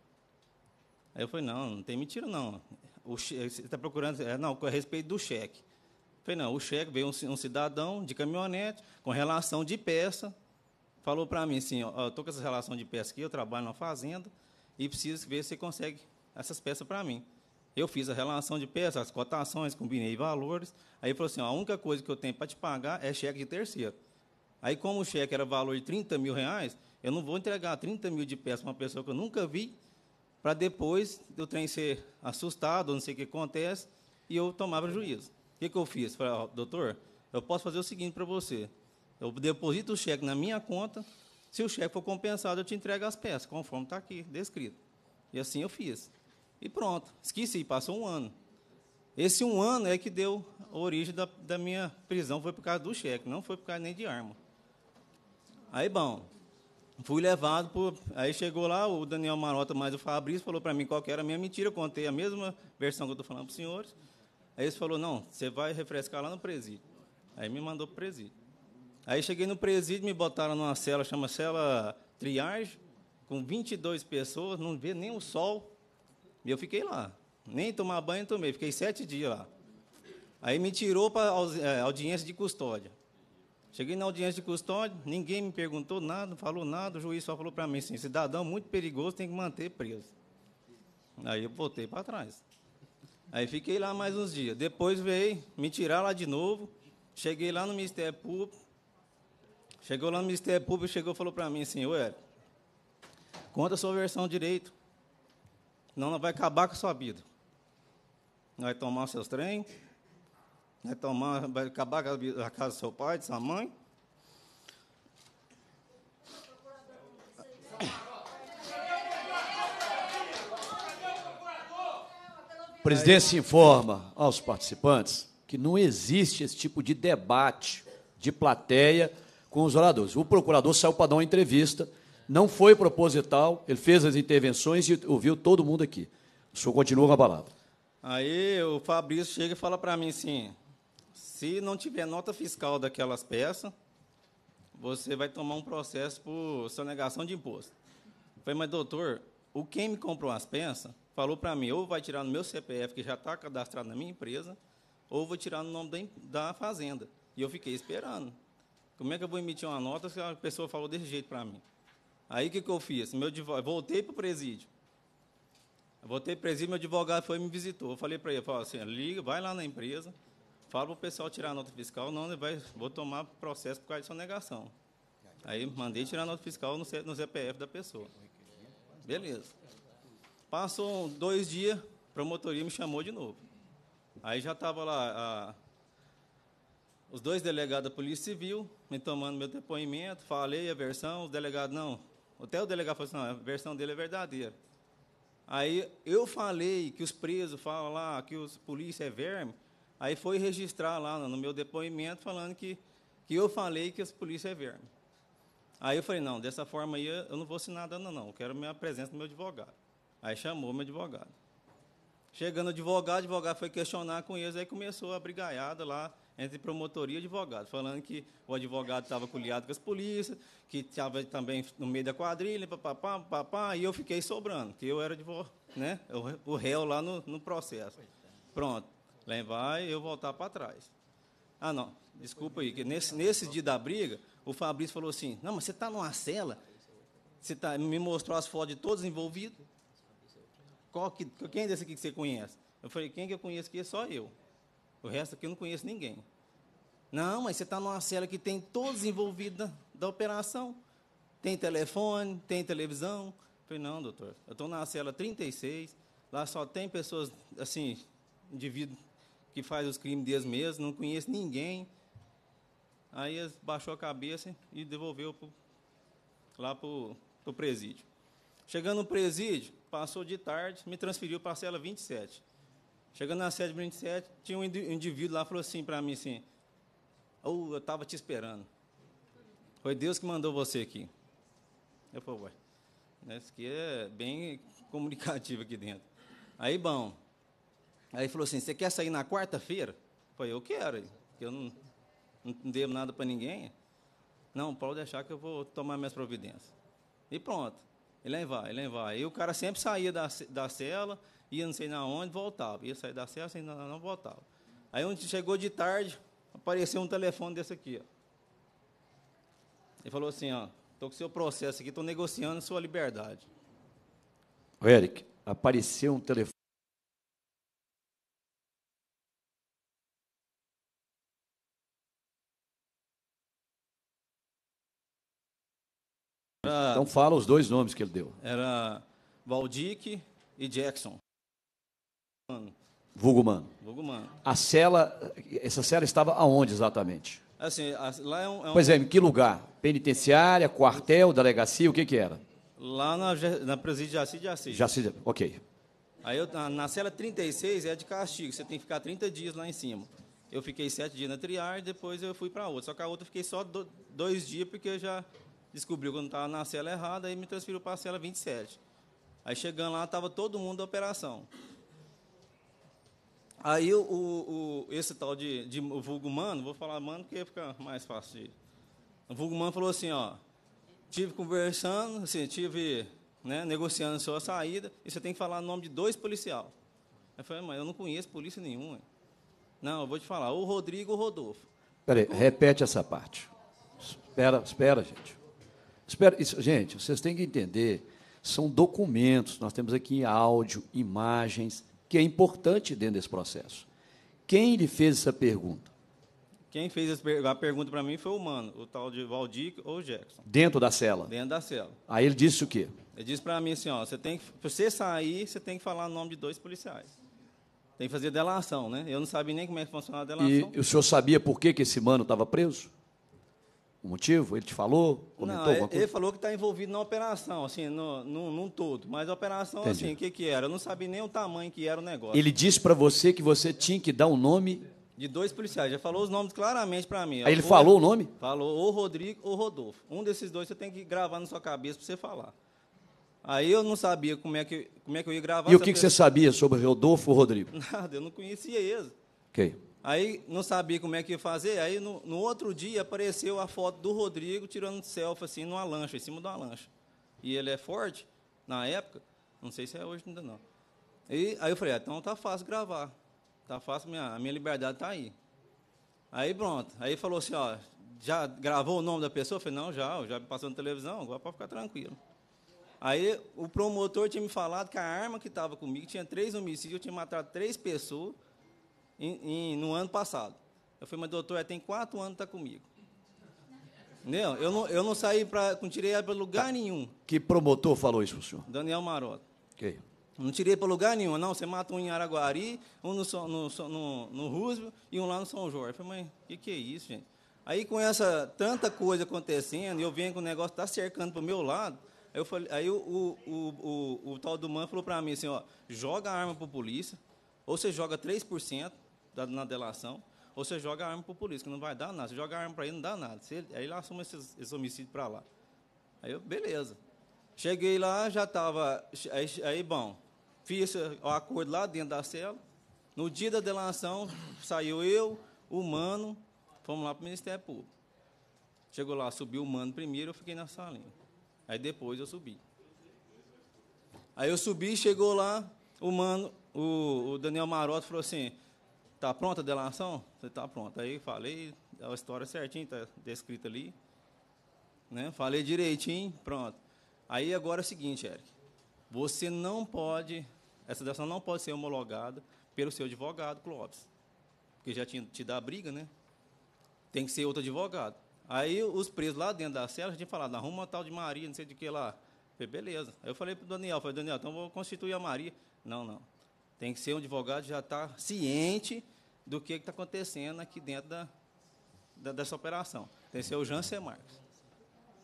O: Aí eu falei, não, não tem mentira, não. O cheque, você está procurando, é, não, a respeito do cheque. Eu falei, não, o cheque veio um, um cidadão de caminhonete com relação de peça, falou para mim assim, eu estou com essa relação de peça aqui, eu trabalho na fazenda e preciso ver se você consegue essas peças para mim. Eu fiz a relação de peças, as cotações, combinei valores. Aí ele falou assim, a única coisa que eu tenho para te pagar é cheque de terceiro. Aí, como o cheque era valor de 30 mil reais, eu não vou entregar 30 mil de peças para uma pessoa que eu nunca vi para depois do trem ser assustado, não sei o que acontece, e eu tomava juízo. O que, que eu fiz? Falei, oh, doutor, eu posso fazer o seguinte para você. Eu deposito o cheque na minha conta, se o cheque for compensado, eu te entrego as peças, conforme está aqui, descrito. E assim eu fiz. E pronto, esqueci, passou um ano. Esse um ano é que deu a origem da, da minha prisão, foi por causa do cheque, não foi por causa nem de arma. Aí, bom, fui levado por. Aí chegou lá o Daniel Marota, mais o Fabrício, falou para mim qual que era a minha mentira. Eu contei a mesma versão que eu estou falando para os senhores. Aí eles falou: não, você vai refrescar lá no presídio. Aí me mandou para o presídio. Aí cheguei no presídio, me botaram numa cela, chama cela triagem, com 22 pessoas, não vê nem o sol. E eu fiquei lá. Nem tomar banho tomei, fiquei sete dias lá. Aí me tirou para é, audiência de custódia. Cheguei na audiência de custódia, ninguém me perguntou nada, não falou nada, o juiz só falou para mim assim, cidadão é muito perigoso, tem que manter preso. Aí eu voltei para trás. Aí fiquei lá mais uns dias. Depois veio me tirar lá de novo. Cheguei lá no Ministério Público. Chegou lá no Ministério Público e chegou e falou para mim assim, ué, conta a sua versão direito. Não, não vai acabar com a sua vida. Vai tomar os seus trens, Vai, né? tomar, vai acabar com a casa do seu pai, de sua mãe.
A: O presidente informa aos participantes que não existe esse tipo de debate de plateia com os oradores. O procurador saiu para dar uma entrevista, não foi proposital, ele fez as intervenções e ouviu todo mundo aqui. O senhor continua com a palavra.
O: Aí o Fabrício chega e fala para mim assim: se não tiver nota fiscal daquelas peças, você vai tomar um processo por sonegação de imposto. Eu falei, mas doutor, o quem me comprou as peças falou para mim, ou vai tirar no meu CPF, que já está cadastrado na minha empresa, ou vou tirar no nome da, fazenda. E eu fiquei esperando. Como é que eu vou emitir uma nota se a pessoa falou desse jeito para mim? Aí o que, que eu fiz? Meu, voltei para o presídio. Eu voltei para o presídio, meu advogado foi e me visitou. Eu falei para ele, falei assim, liga, vai lá na empresa, Falo para o pessoal tirar a nota fiscal, não, né? vai, vou tomar processo por causa de sonegação. Aí mandei tirar a nota fiscal no, C, no CPF da pessoa. Beleza. Passou dois dias, promotoria me chamou de novo. Aí já estava lá a, os dois delegados da Polícia Civil me tomando meu depoimento, falei a versão, os delegados, não. Até o delegado falou assim, não, a versão dele é verdadeira. Aí eu falei que os presos falam lá que os polícia é verme, Aí foi registrar lá no meu depoimento falando que, que eu falei que as polícias é verme. Aí eu falei, não, dessa forma aí eu não vou assinar nada não, eu quero minha presença do meu advogado. Aí chamou meu advogado. Chegando o advogado, o advogado foi questionar com eles, aí começou a brigaiada lá entre promotoria e advogado, falando que o advogado estava coliado com as polícias, que estava também no meio da quadrilha, papapá, papapá, e eu fiquei sobrando, que eu era advogado, né, o réu lá no, no processo. Pronto. Lá vai eu voltar para trás. Ah, não, desculpa aí, que nesse, nesse dia da briga, o Fabrício falou assim: Não, mas você está numa cela? Você tá, me mostrou as fotos de todos envolvidos? Qual que, quem é desse aqui que você conhece? Eu falei: Quem que eu conheço aqui é só eu. O resto aqui eu não conheço ninguém. Não, mas você está numa cela que tem todos envolvidos da, da operação. Tem telefone, tem televisão. Eu falei: Não, doutor, eu estou na cela 36, lá só tem pessoas, assim, indivíduos que faz os crimes deles mesmos, não conheço ninguém. Aí baixou a cabeça e devolveu pro, lá para o presídio. Chegando no presídio, passou de tarde, me transferiu para a cela 27. Chegando na sede 27, tinha um indivíduo lá falou assim para mim assim: "Ou oh, eu estava te esperando. Foi Deus que mandou você aqui." Eu falei: "Ué, né, isso aqui é bem comunicativo aqui dentro." Aí, bom, Aí ele falou assim: Você quer sair na quarta-feira? Falei: Eu quero, porque eu não, não devo nada para ninguém. Não, pode deixar que eu vou tomar minhas providências. E pronto. Ele nem vai, ele nem vai. E o cara sempre saía da, da cela, ia não sei na onde, voltava. Ia sair da cela, sem não, não voltava. Aí onde chegou de tarde, apareceu um telefone desse aqui. Ó. Ele falou assim: ó, tô com seu processo aqui, tô negociando sua liberdade.
A: Ô, Eric, apareceu um telefone.
O: Era, ah. então fala os dois nomes que ele deu. Era Valdic e Jackson. Vugumano. Vulgo Mano. Vulgo Mano.
A: A cela, essa cela estava aonde exatamente?
O: Assim, lá é um, é um... Pois é, em
A: que lugar? Penitenciária, quartel, delegacia, o que que era?
O: Lá na, na presídio Jaci de Assis.
A: Jaci de ok.
O: Aí eu, na, na cela 36 é de castigo, você tem que ficar 30 dias lá em cima. Eu fiquei sete dias na triagem, depois eu fui para outra. Só que a outra eu fiquei só do, dois dias, porque eu já descobriu que eu não estava na cela errada, aí me transferiu para a cela 27. Aí chegando lá, estava todo mundo da operação. Aí o, o, esse tal de, de vulgo mano, vou falar mano porque fica mais fácil de. O vulgo mano falou assim, ó, tive conversando, assim, tive né, negociando a sua saída, e você tem que falar o nome de dois policial. Aí eu falei, mas eu não conheço polícia nenhuma. Não, eu vou te falar, ou Rodrigo ou Rodolfo.
A: Peraí, repete essa parte. Espera, espera, gente isso, gente, vocês têm que entender, são documentos, nós temos aqui áudio, imagens, que é importante dentro desse processo. Quem lhe fez essa pergunta?
O: Quem fez a pergunta para mim foi o mano, o tal de Valdir ou Jackson.
A: Dentro da cela? Dentro da cela. Aí ele disse o quê?
O: Ele disse para mim assim, ó, você tem que, pra você sair, você tem que falar o nome de dois policiais. Tem que fazer delação, né? Eu não sabia nem como é que funcionava a delação. E o senhor
A: sabia por que, que esse mano estava preso? o motivo? Ele te falou? Comentou não, ele, coisa? ele
O: falou que está envolvido na operação, assim, no, no, num todo. Mas a operação, Entendi. assim, o que, que era? Eu não sabia nem o tamanho que era o negócio. Ele disse
A: para você que você tinha que dar o um nome...
O: De dois policiais, já falou os nomes claramente para mim. Aí ele o, falou o nome? Falou, ou Rodrigo ou Rodolfo. Um desses dois você tem que gravar na sua cabeça para você falar. Aí eu não sabia como é que, como é que eu ia gravar. E o que, que você
A: sabia sobre Rodolfo ou Rodrigo?
O: Nada, eu não conhecia eles. Ok. Aí não sabia como é que ia fazer, aí no, no outro dia apareceu a foto do Rodrigo tirando selfie assim numa lancha, em cima de uma lancha. E ele é forte, na época, não sei se é hoje ainda não. E aí eu falei, ah, então tá fácil gravar. Tá fácil, minha, a minha liberdade tá aí. Aí pronto. Aí falou assim, ó, já gravou o nome da pessoa? Eu falei, não, já, já passou na televisão, agora pode ficar tranquilo. Aí o promotor tinha me falado que a arma que estava comigo tinha três homicídios, eu tinha matado três pessoas em, em, no ano passado. Eu falei, mas doutor, é, tem quatro anos que está comigo. Não, eu não, eu não saí para. Não tirei ela para lugar tá. nenhum. Que promotor falou isso para o senhor? Daniel Marota. Ok. Não tirei para lugar nenhum, não. Você mata um em Araguari, um no, no, no, no e um lá no São Jorge. Eu falei, mas o que, que é isso, gente? Aí com essa tanta coisa acontecendo, eu venho com o negócio está cercando para o meu lado. Aí, eu falei, aí o, o, o, o, tal do Man falou para mim assim, ó, joga a arma para a polícia, ou você joga 3%, na delação, ou você joga a arma para o polícia, que não vai dar nada. Você joga a arma para ele, não dá nada. Você, aí ele assume esses, esse homicídio para lá. Aí eu, beleza. Cheguei lá, já estava. Aí, aí, bom, fiz o acordo lá dentro da cela. No dia da delação, saiu eu, o mano, fomos lá para o Ministério Público. Chegou lá, subiu o mano primeiro, eu fiquei na salinha. Aí depois eu subi. Aí eu subi, chegou lá, o mano, o, o Daniel Maroto falou assim: Tá pronta a delação? Você tá pronta. Aí falei a história certinha, tá descrita ali. Né? Falei direitinho, pronto. Aí agora é o seguinte, Eric. Você não pode, essa delação não pode ser homologada pelo seu advogado, Clóvis. Porque já te, te a briga, né? Tem que ser outro advogado. Aí os presos lá dentro da cela já tinha falado, arruma tal de Maria, não sei de que lá. falei, beleza. Aí eu falei para o Daniel, falei, Daniel, então vou constituir a Maria. Não, não. Tem que ser um advogado que já está ciente do que está acontecendo aqui dentro da, da, dessa operação. Tem que ser o Jansen Marques.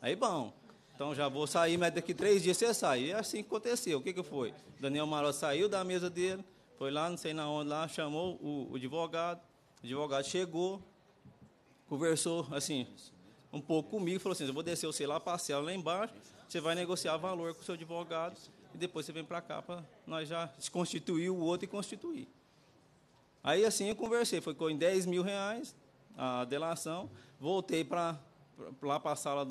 O: Aí, bom. Então, já vou sair, mas daqui três dias você sai. E assim que aconteceu. O que, que foi? Daniel Maró saiu da mesa dele, foi lá, não sei na onde, lá, chamou o, o advogado. O advogado chegou, conversou, assim, um pouco comigo, falou assim, eu vou descer você lá, parcela lá embaixo, você vai negociar valor com o seu advogado e depois você vem para cá para nós já constituir o outro e constituir. Aí assim eu conversei, foi com 10 mil reais a delação, voltei para lá para a sala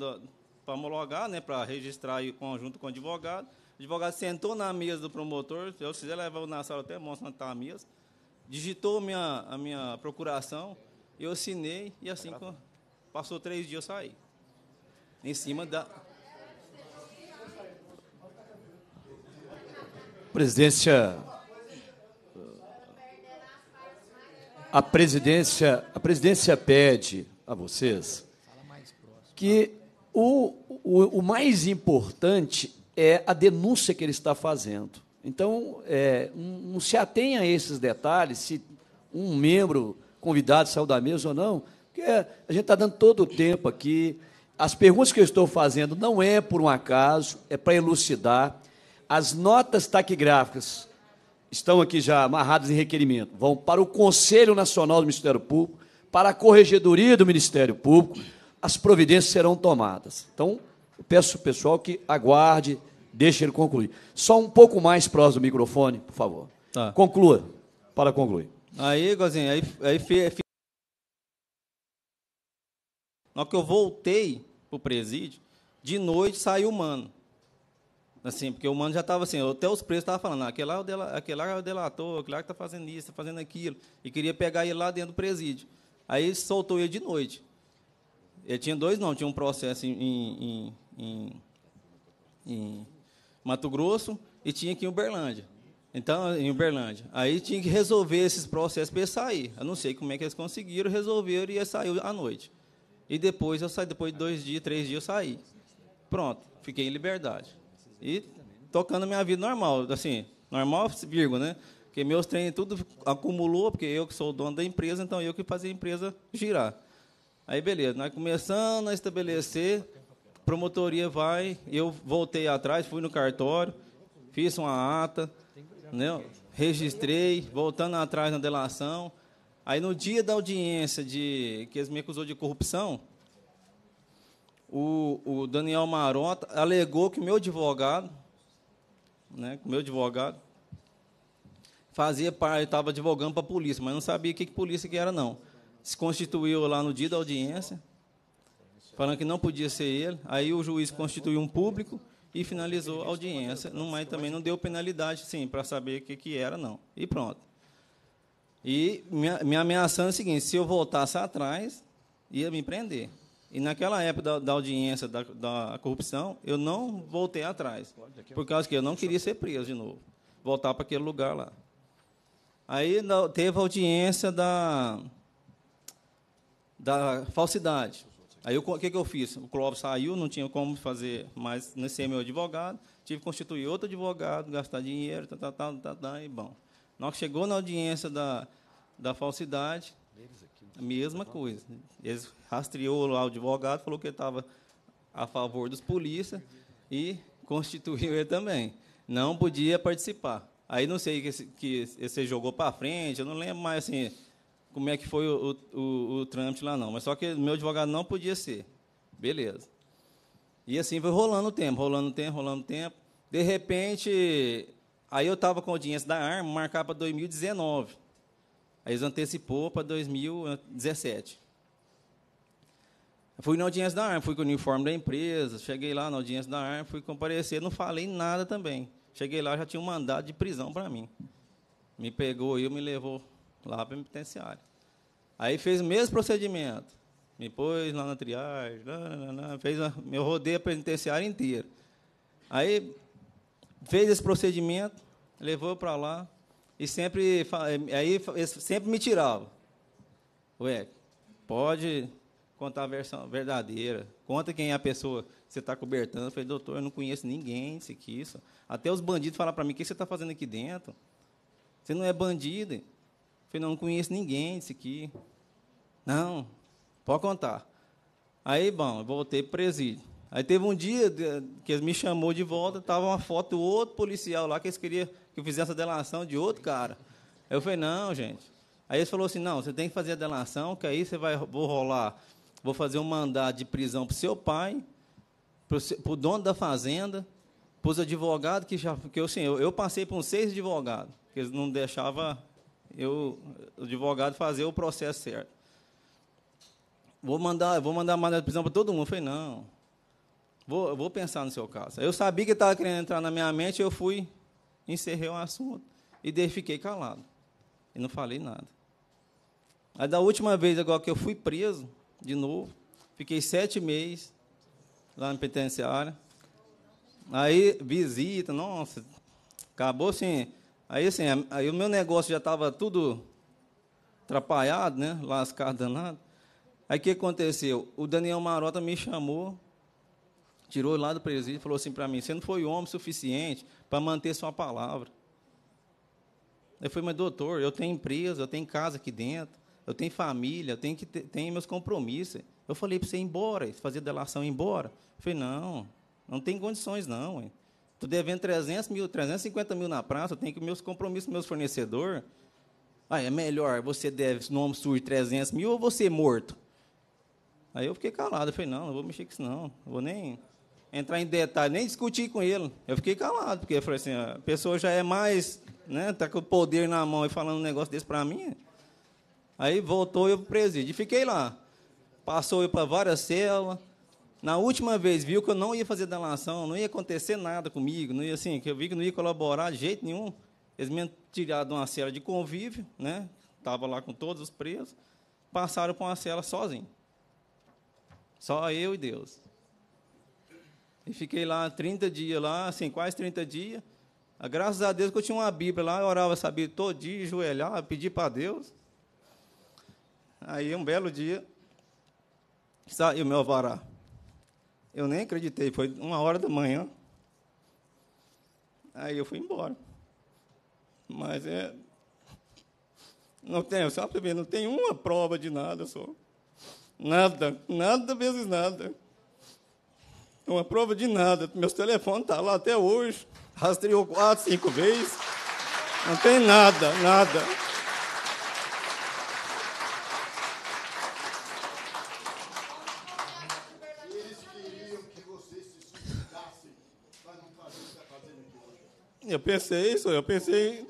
O: para homologar, né, para registrar junto conjunto com o advogado. O advogado sentou na mesa do promotor, se eu quiser levar na sala até mostra onde está a mesa, digitou minha, a minha procuração, eu assinei e assim passou três dias eu saí. Em cima da,
A: presidência a presidência a presidência pede a vocês que o, o, o mais importante é a denúncia que ele está fazendo. Então, é, não se atenha a esses detalhes, se um membro convidado saiu da mesa ou não, porque a gente está dando todo o tempo aqui. As perguntas que eu estou fazendo não é por um acaso, é para elucidar. As notas taquigráficas estão aqui já amarradas em requerimento. Vão para o Conselho Nacional do Ministério Público, para a Corregedoria do Ministério Público, as providências serão tomadas. Então, eu peço ao pessoal que aguarde, deixe ele concluir. Só um pouco mais próximo do microfone, por favor. Tá. Conclua, para concluir.
O: Aí, Gozinho, aí, aí fi, fi... Na hora que eu voltei para o presídio, de noite saiu o mano. Assim, porque o mano já estava assim, até os presos estavam falando, ah, aquele lá, é dela, aquele lá é o delator, aquele lá que está fazendo isso, está fazendo aquilo, e queria pegar ele lá dentro do presídio. Aí ele soltou ele de noite. Ele tinha dois não, tinha um processo em, em, em, em Mato Grosso e tinha aqui em Uberlândia. Então, em Uberlândia. Aí tinha que resolver esses processos para ele sair. Eu não sei como é que eles conseguiram, resolveram e saiu à noite. E depois eu saí, depois de dois dias, três dias eu saí. Pronto, fiquei em liberdade. E tocando minha vida normal, assim, normal, virgo né? Porque meus treinos tudo acumulou, porque eu que sou o dono da empresa, então eu que fazia a empresa girar. Aí, beleza, nós começando a estabelecer, promotoria vai, eu voltei atrás, fui no cartório, fiz uma ata, né? registrei, voltando atrás na delação. Aí, no dia da audiência de que eles me acusou de corrupção, o, o Daniel Marota alegou que meu advogado, né, meu advogado, fazia parte, estava advogando para a polícia, mas não sabia que, que polícia que era, não. Se constituiu lá no dia da audiência, falando que não podia ser ele. Aí o juiz constituiu um público e finalizou a audiência, mas também não deu penalidade, sim, para saber o que, que era, não. E pronto. E me, me ameaçando é o seguinte, se eu voltasse atrás, ia me prender. E naquela época da, da audiência da, da, corrupção, eu não voltei atrás, por causa que eu não queria ser preso de novo, voltar para aquele lugar lá. Aí teve a audiência da, da falsidade. Aí o que, que eu fiz? O Clóvis saiu, não tinha como fazer mais ser meu advogado, tive que constituir outro advogado, gastar dinheiro, tá, tá, tá, tá, tá, e bom. Na hora que chegou na audiência da, da falsidade, a mesma coisa. Eles rastreou lá o advogado, falou que ele estava a favor dos polícias e constituiu ele também. Não podia participar. Aí não sei que, esse, que você jogou para frente, eu não lembro mais assim como é que foi o, o, o, o trâmite lá não, mas só que meu advogado não podia ser. Beleza. E assim foi rolando o tempo, rolando o tempo, rolando o tempo. De repente, aí eu estava com audiência da arma, marcar para 2019. Aí eles antecipou para 2017. fui na audiência da arma, fui com o uniforme da empresa, cheguei lá na audiência da arma, fui comparecer, não falei nada também. Cheguei lá, já tinha um mandado de prisão para mim. Me pegou e me levou lá para a penitenciária. Aí fez o mesmo procedimento. Me pôs lá na triagem, fez a, eu rodei a penitenciária inteira. Aí fez esse procedimento, levou para lá, e sempre, eh, aí, sempre me tirava. Ué, pode contar a versão verdadeira. Conta quem é a pessoa que você está cobertando. Eu falei, doutor, eu não conheço ninguém, isso que isso. Até os bandidos falaram para mim, o que você está fazendo aqui dentro? Você não é bandido? Eu falei, não, não conheço ninguém, disse que, Não, pode contar. Aí, bom, eu voltei para o presídio. Aí teve um dia que eles me chamou de volta, estava uma foto do outro policial lá que eles queriam que fizesse a delação de outro cara. Eu falei, não, gente. Aí ele falou assim, não, você tem que fazer a delação, que aí você vai, vou rolar, vou fazer um mandado de prisão para o seu pai, para o dono da fazenda, para os advogados que já. Porque assim, eu, eu passei por uns seis advogados, que eles não deixavam eu, o advogado fazer o processo certo. Vou mandar, vou mandar mandado de prisão para todo mundo. Eu falei, não. Vou, vou pensar no seu caso. Eu sabia que estava querendo entrar na minha mente, eu fui encerrei o assunto e daí fiquei calado. E não falei nada. Aí, da última vez agora que eu fui preso, de novo, fiquei sete meses lá na penitenciária. Aí, visita, nossa, acabou assim. Aí, assim, aí o meu negócio já estava tudo atrapalhado, né? Lascado, danado. Aí, o que aconteceu? O Daniel Marota me chamou, tirou lá do presídio e falou assim para mim, você não foi homem suficiente para manter sua palavra. Eu falei, mas doutor, eu tenho empresa, eu tenho casa aqui dentro, eu tenho família, eu tenho, que ter, tenho meus compromissos. Eu falei para você ir embora, fazer delação ir embora. Eu falei, não, não tem condições não. Estou devendo 300 mil, 350 mil na praça, eu tenho que meus compromissos com meus fornecedores. Aí é melhor você deve no surge 300 mil ou você morto? Aí eu fiquei calado, eu falei, não, não vou mexer com isso não, não vou nem entrar em detalhe, nem discutir com ele. Eu fiquei calado, porque eu falei assim, a pessoa já é mais, né, tá com o poder na mão e falando um negócio desse para mim. Aí voltou eu para presídio fiquei lá. Passou eu para várias celas. Na última vez viu que eu não ia fazer delação, não ia acontecer nada comigo, não ia assim, que eu vi que não ia colaborar de jeito nenhum. Eles me tiraram de uma cela de convívio, né? Tava lá com todos os presos, passaram para uma cela sozinho. Só eu e Deus. E fiquei lá 30 dias lá, assim, quase 30 dias. Ah, graças a Deus que eu tinha uma Bíblia lá, eu orava sabia, todo dia, ajoelhava, pedia para Deus. Aí, um belo dia, saiu meu alvará. Eu nem acreditei, foi uma hora da manhã. Aí eu fui embora. Mas é. Não tem, só para ver, não tem uma prova de nada só. Nada, nada vezes nada. Não é prova de nada. Meus telefones estão tá lá até hoje. Rastreou quatro, cinco vezes. Não tem nada, nada.
M: Eu pensei isso, eu pensei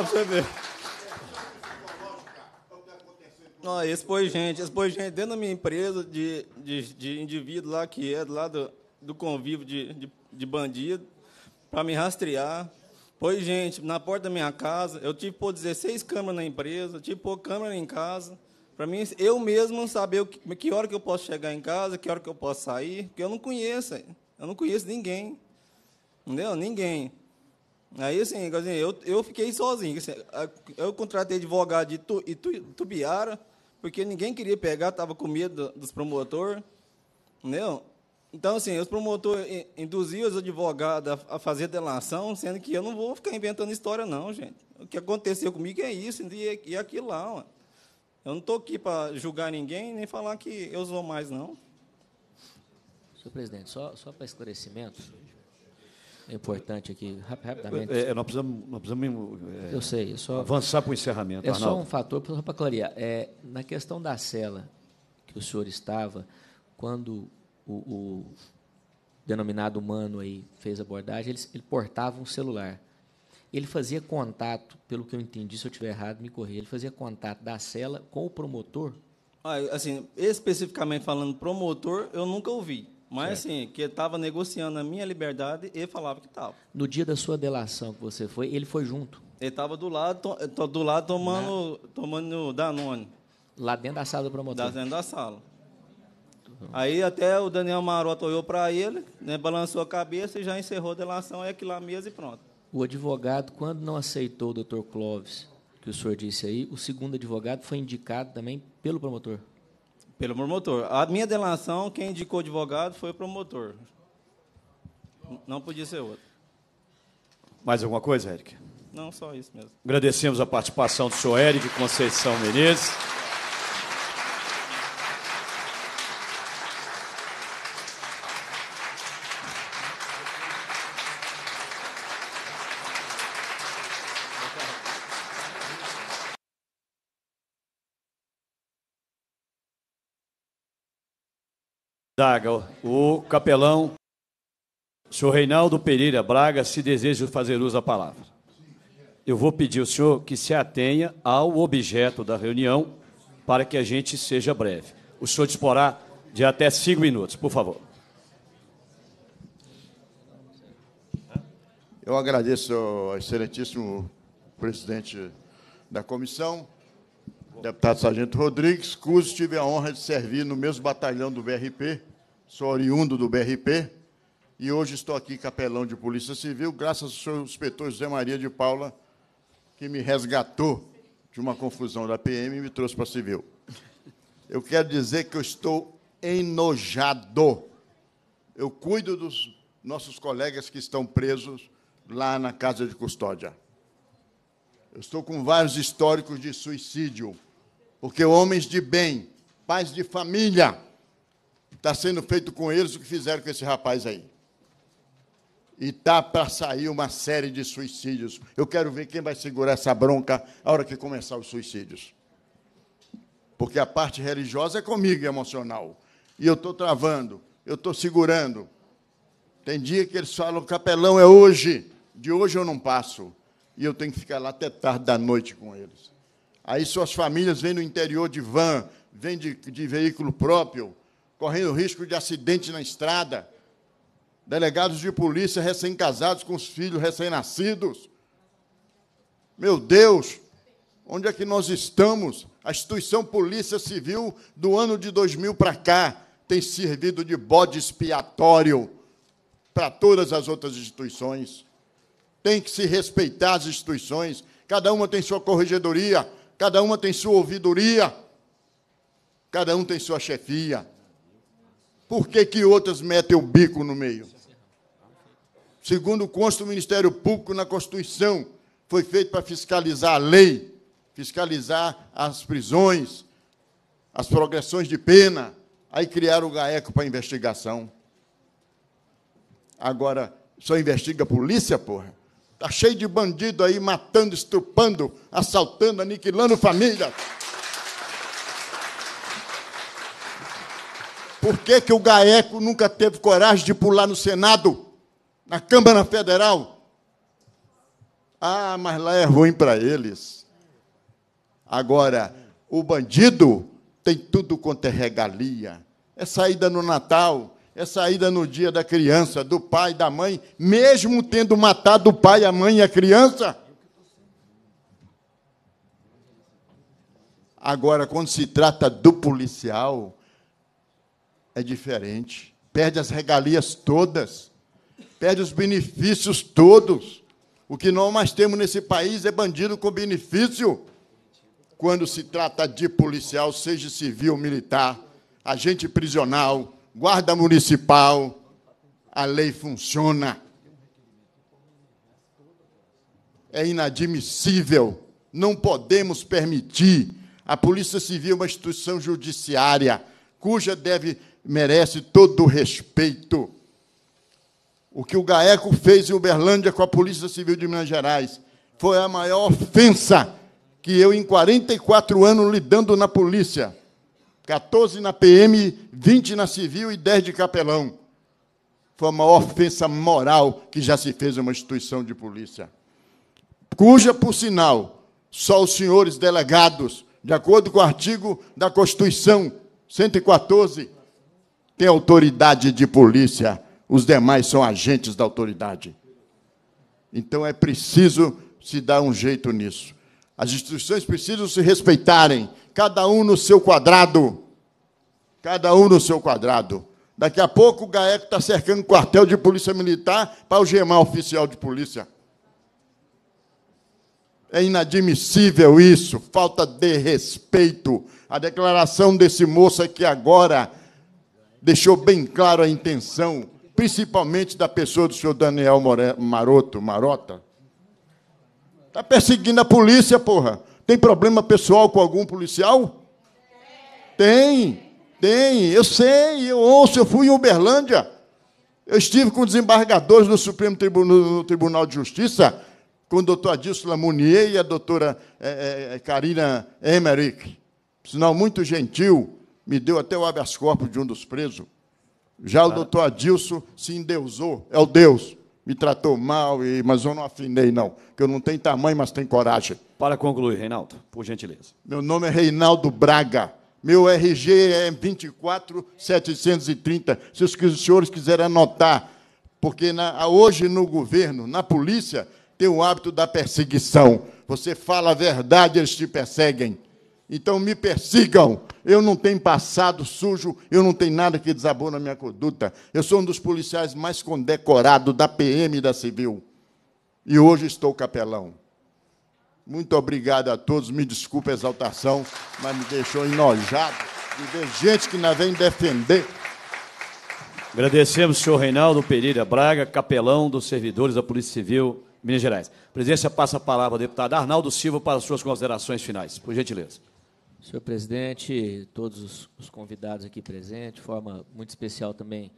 O: pra você ver. esse foi gente, expôs gente dentro da minha empresa de, de, de indivíduo lá que é do do, do convívio de, de, de bandido, para me rastrear. Pois, gente, na porta da minha casa, eu tive por 16 câmeras na empresa, eu tive câmera em casa, para mim, eu mesmo não saber que, que hora que eu posso chegar em casa, que hora que eu posso sair, porque eu não conheço, eu não conheço ninguém, entendeu? Ninguém. Aí, assim, assim eu, eu fiquei sozinho. Assim, eu contratei advogado de tu, tu, Tubiara, porque ninguém queria pegar, estava com medo dos promotores. Entendeu? Então, assim, os promotores induziam os advogados a fazer delação, sendo que eu não vou ficar inventando história, não, gente. O que aconteceu comigo é isso e aquilo lá. Eu não estou aqui para julgar ninguém, nem falar que eu sou mais, não.
C: Senhor presidente, só, só para esclarecimento,
A: é importante aqui, rapidamente. É, é, nós precisamos, nós precisamos é, eu sei, só, avançar para o encerramento.
C: É Arnaldo. só um fator para clarear. É, na questão da cela que o senhor estava, quando o, o denominado humano aí fez a abordagem, ele, ele portava um celular. Ele fazia contato, pelo que eu entendi, se eu estiver errado, me corri, ele fazia contato da cela com o promotor?
O: Ah, assim, especificamente falando promotor, eu nunca ouvi. Mas certo. assim, que estava negociando a minha liberdade e falava que estava.
C: No dia da sua delação que você foi, ele foi junto.
O: Ele estava do lado, to, do lado tomando, Na... Né? tomando Danone. Lá dentro da sala do promotor. Lá dentro da sala. Aí até o Daniel Maroto olhou para ele, né, balançou a cabeça e já encerrou a delação, é aquilo lá mesa e pronto.
C: O advogado, quando não aceitou o doutor Clóvis, que o senhor disse
O: aí, o segundo advogado foi indicado também pelo promotor? Pelo promotor. A minha delação, quem indicou advogado foi o promotor. Não podia ser outro.
A: Mais alguma coisa, Eric?
O: Não, só isso mesmo.
A: Agradecemos a participação do senhor Eric Conceição Menezes. Daga, o capelão, senhor Reinaldo Pereira Braga, se deseja fazer uso da palavra. Eu vou pedir ao senhor que se atenha ao objeto da reunião para que a gente seja breve. O senhor disporá de até cinco minutos, por favor.
P: Eu agradeço ao excelentíssimo presidente da comissão, deputado Sargento Rodrigues, cujo tive a honra de servir no mesmo batalhão do BRP sou oriundo do BRP e hoje estou aqui capelão de Polícia Civil, graças ao senhor inspetor José Maria de Paula, que me resgatou de uma confusão da PM e me trouxe para Civil. Eu quero dizer que eu estou enojado. Eu cuido dos nossos colegas que estão presos lá na casa de custódia. Eu estou com vários históricos de suicídio, porque homens de bem, pais de família, Está sendo feito com eles o que fizeram com esse rapaz aí. E está para sair uma série de suicídios. Eu quero ver quem vai segurar essa bronca a hora que começar os suicídios. Porque a parte religiosa é comigo, emocional. E eu estou travando, eu estou segurando. Tem dia que eles falam, capelão é hoje, de hoje eu não passo. E eu tenho que ficar lá até tarde da noite com eles. Aí suas famílias vêm no interior de van, vêm de, de veículo próprio, correndo risco de acidente na estrada, delegados de polícia recém-casados com os filhos recém-nascidos. Meu Deus, onde é que nós estamos? A instituição Polícia Civil, do ano de 2000 para cá, tem servido de bode expiatório para todas as outras instituições. Tem que se respeitar as instituições. Cada uma tem sua corregedoria, cada uma tem sua ouvidoria, cada um tem sua chefia por que, que outras metem o bico no meio? Segundo consta o Ministério Público na Constituição, foi feito para fiscalizar a lei, fiscalizar as prisões, as progressões de pena. Aí criaram o GAECO para investigação. Agora, só investiga a polícia, porra. Está cheio de bandido aí matando, estupando, assaltando, aniquilando famílias. Por que, que o Gaeco nunca teve coragem de pular no Senado, na Câmara Federal? Ah, mas lá é ruim para eles. Agora, o bandido tem tudo quanto é regalia. É saída no Natal, é saída no dia da criança, do pai, da mãe, mesmo tendo matado o pai, a mãe e a criança. Agora, quando se trata do policial, é diferente. Perde as regalias todas, perde os benefícios todos. O que nós mais temos nesse país é bandido com benefício. Quando se trata de policial, seja civil militar, agente prisional, guarda municipal, a lei funciona. É inadmissível. Não podemos permitir. A Polícia Civil é uma instituição judiciária cuja deve merece todo o respeito. O que o Gaeco fez em Uberlândia com a Polícia Civil de Minas Gerais foi a maior ofensa que eu, em 44 anos lidando na polícia, 14 na PM, 20 na civil e 10 de capelão, foi a maior ofensa moral que já se fez a uma instituição de polícia. Cuja, por sinal, só os senhores delegados, de acordo com o artigo da Constituição 114, tem autoridade de polícia, os demais são agentes da autoridade. Então é preciso se dar um jeito nisso. As instituições precisam se respeitarem, cada um no seu quadrado. Cada um no seu quadrado. Daqui a pouco o GAECO está cercando o quartel de polícia militar para algemar oficial de polícia. É inadmissível isso, falta de respeito. A declaração desse moço aqui é agora deixou bem claro a intenção, principalmente da pessoa do senhor Daniel More... Maroto, Marota. Está perseguindo a polícia, porra. Tem problema pessoal com algum policial? Tem, tem. Eu sei, eu ouço, eu fui em Uberlândia. Eu estive com desembargadores do Supremo Tribunal de Justiça, com o doutor Adilson Lamounier e a doutora é, é, Karina Emmerich. Sinal muito gentil, me deu até o habeas corpus de um dos presos. Já o tá. doutor Adilson se endeusou, é o Deus. Me tratou mal, e, mas eu não afinei, não. Que eu não tenho tamanho, mas tenho coragem.
A: Para concluir, Reinaldo, por gentileza.
P: Meu nome é Reinaldo Braga. Meu RG é 24730. Se os senhores quiserem anotar, porque na, hoje no governo, na polícia, tem o hábito da perseguição. Você fala a verdade, eles te perseguem. Então me persigam. Eu não tenho passado sujo, eu não tenho nada que desabou na minha conduta. Eu sou um dos policiais mais condecorados da PM e da Civil. E hoje estou capelão. Muito obrigado a todos. Me desculpe a exaltação, mas me deixou enojado de ver gente que não vem defender.
A: Agradecemos senhor Reinaldo Pereira Braga, capelão dos servidores da Polícia Civil Minas Gerais. A presidência passa a palavra ao deputado Arnaldo Silva para suas considerações finais. Por gentileza.
C: Senhor presidente, todos os convidados aqui presentes, de forma muito especial também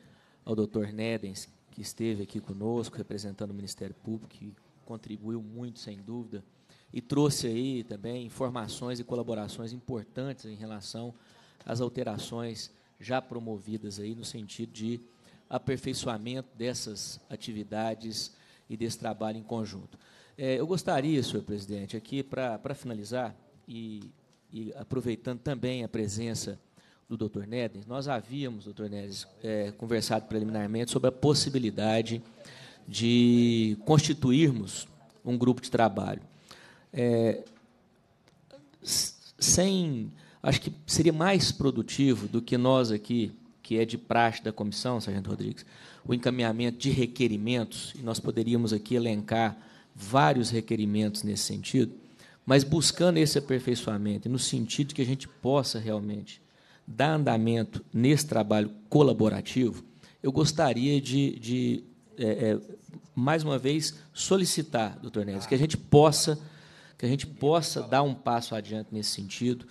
C: ao doutor Nedens, que esteve aqui conosco, representando o Ministério Público, que contribuiu muito, sem dúvida, e trouxe aí também informações e colaborações importantes em relação às alterações já promovidas aí no sentido de aperfeiçoamento dessas atividades e desse trabalho em conjunto. É, eu gostaria, senhor presidente, aqui para finalizar e e aproveitando também a presença do Dr. Nedes, nós havíamos, Dr. Nedes, é, conversado preliminarmente sobre a possibilidade de constituirmos um grupo de trabalho. É, sem, acho que seria mais produtivo do que nós aqui, que é de praxe da comissão, Sargento Rodrigues, o encaminhamento de requerimentos, e nós poderíamos aqui elencar vários requerimentos nesse sentido, mas buscando esse aperfeiçoamento, no sentido que a gente possa realmente dar andamento nesse trabalho colaborativo, eu gostaria de, de é, é, mais uma vez, solicitar, doutor Neves, que a gente possa, que a gente possa dar um passo adiante nesse sentido.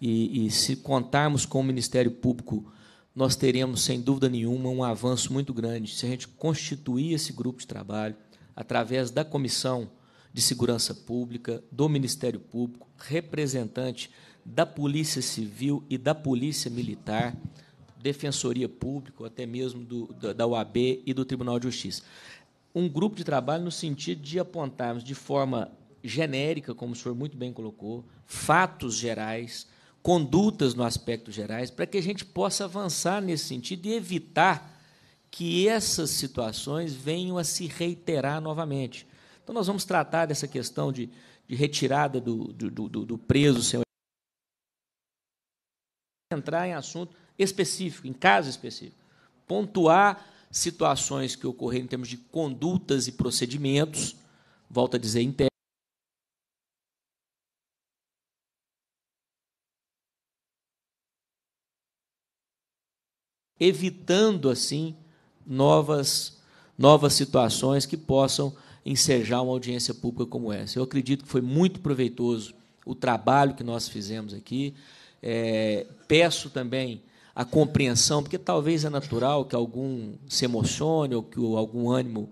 C: E, e se contarmos com o Ministério Público, nós teremos, sem dúvida nenhuma, um avanço muito grande. Se a gente constituir esse grupo de trabalho através da comissão de Segurança Pública, do Ministério Público, representante da Polícia Civil e da Polícia Militar, Defensoria Pública, até mesmo do, da, UAB e do Tribunal de Justiça. Um grupo de trabalho no sentido de apontarmos de forma genérica, como o senhor muito bem colocou, fatos gerais, condutas no aspecto gerais, para que a gente possa avançar nesse sentido e evitar que essas situações venham a se reiterar novamente. Então, nós vamos tratar dessa questão de, de retirada do, do, do, do preso sem entrar em assunto específico, em caso específico. Pontuar situações que ocorreram em termos de condutas e procedimentos, volto a dizer, internos. evitando assim novas novas situações que possam ensejar uma audiência pública como essa. Eu acredito que foi muito proveitoso o trabalho que nós fizemos aqui. É, peço também a compreensão, porque talvez é natural que algum se emocione ou que algum ânimo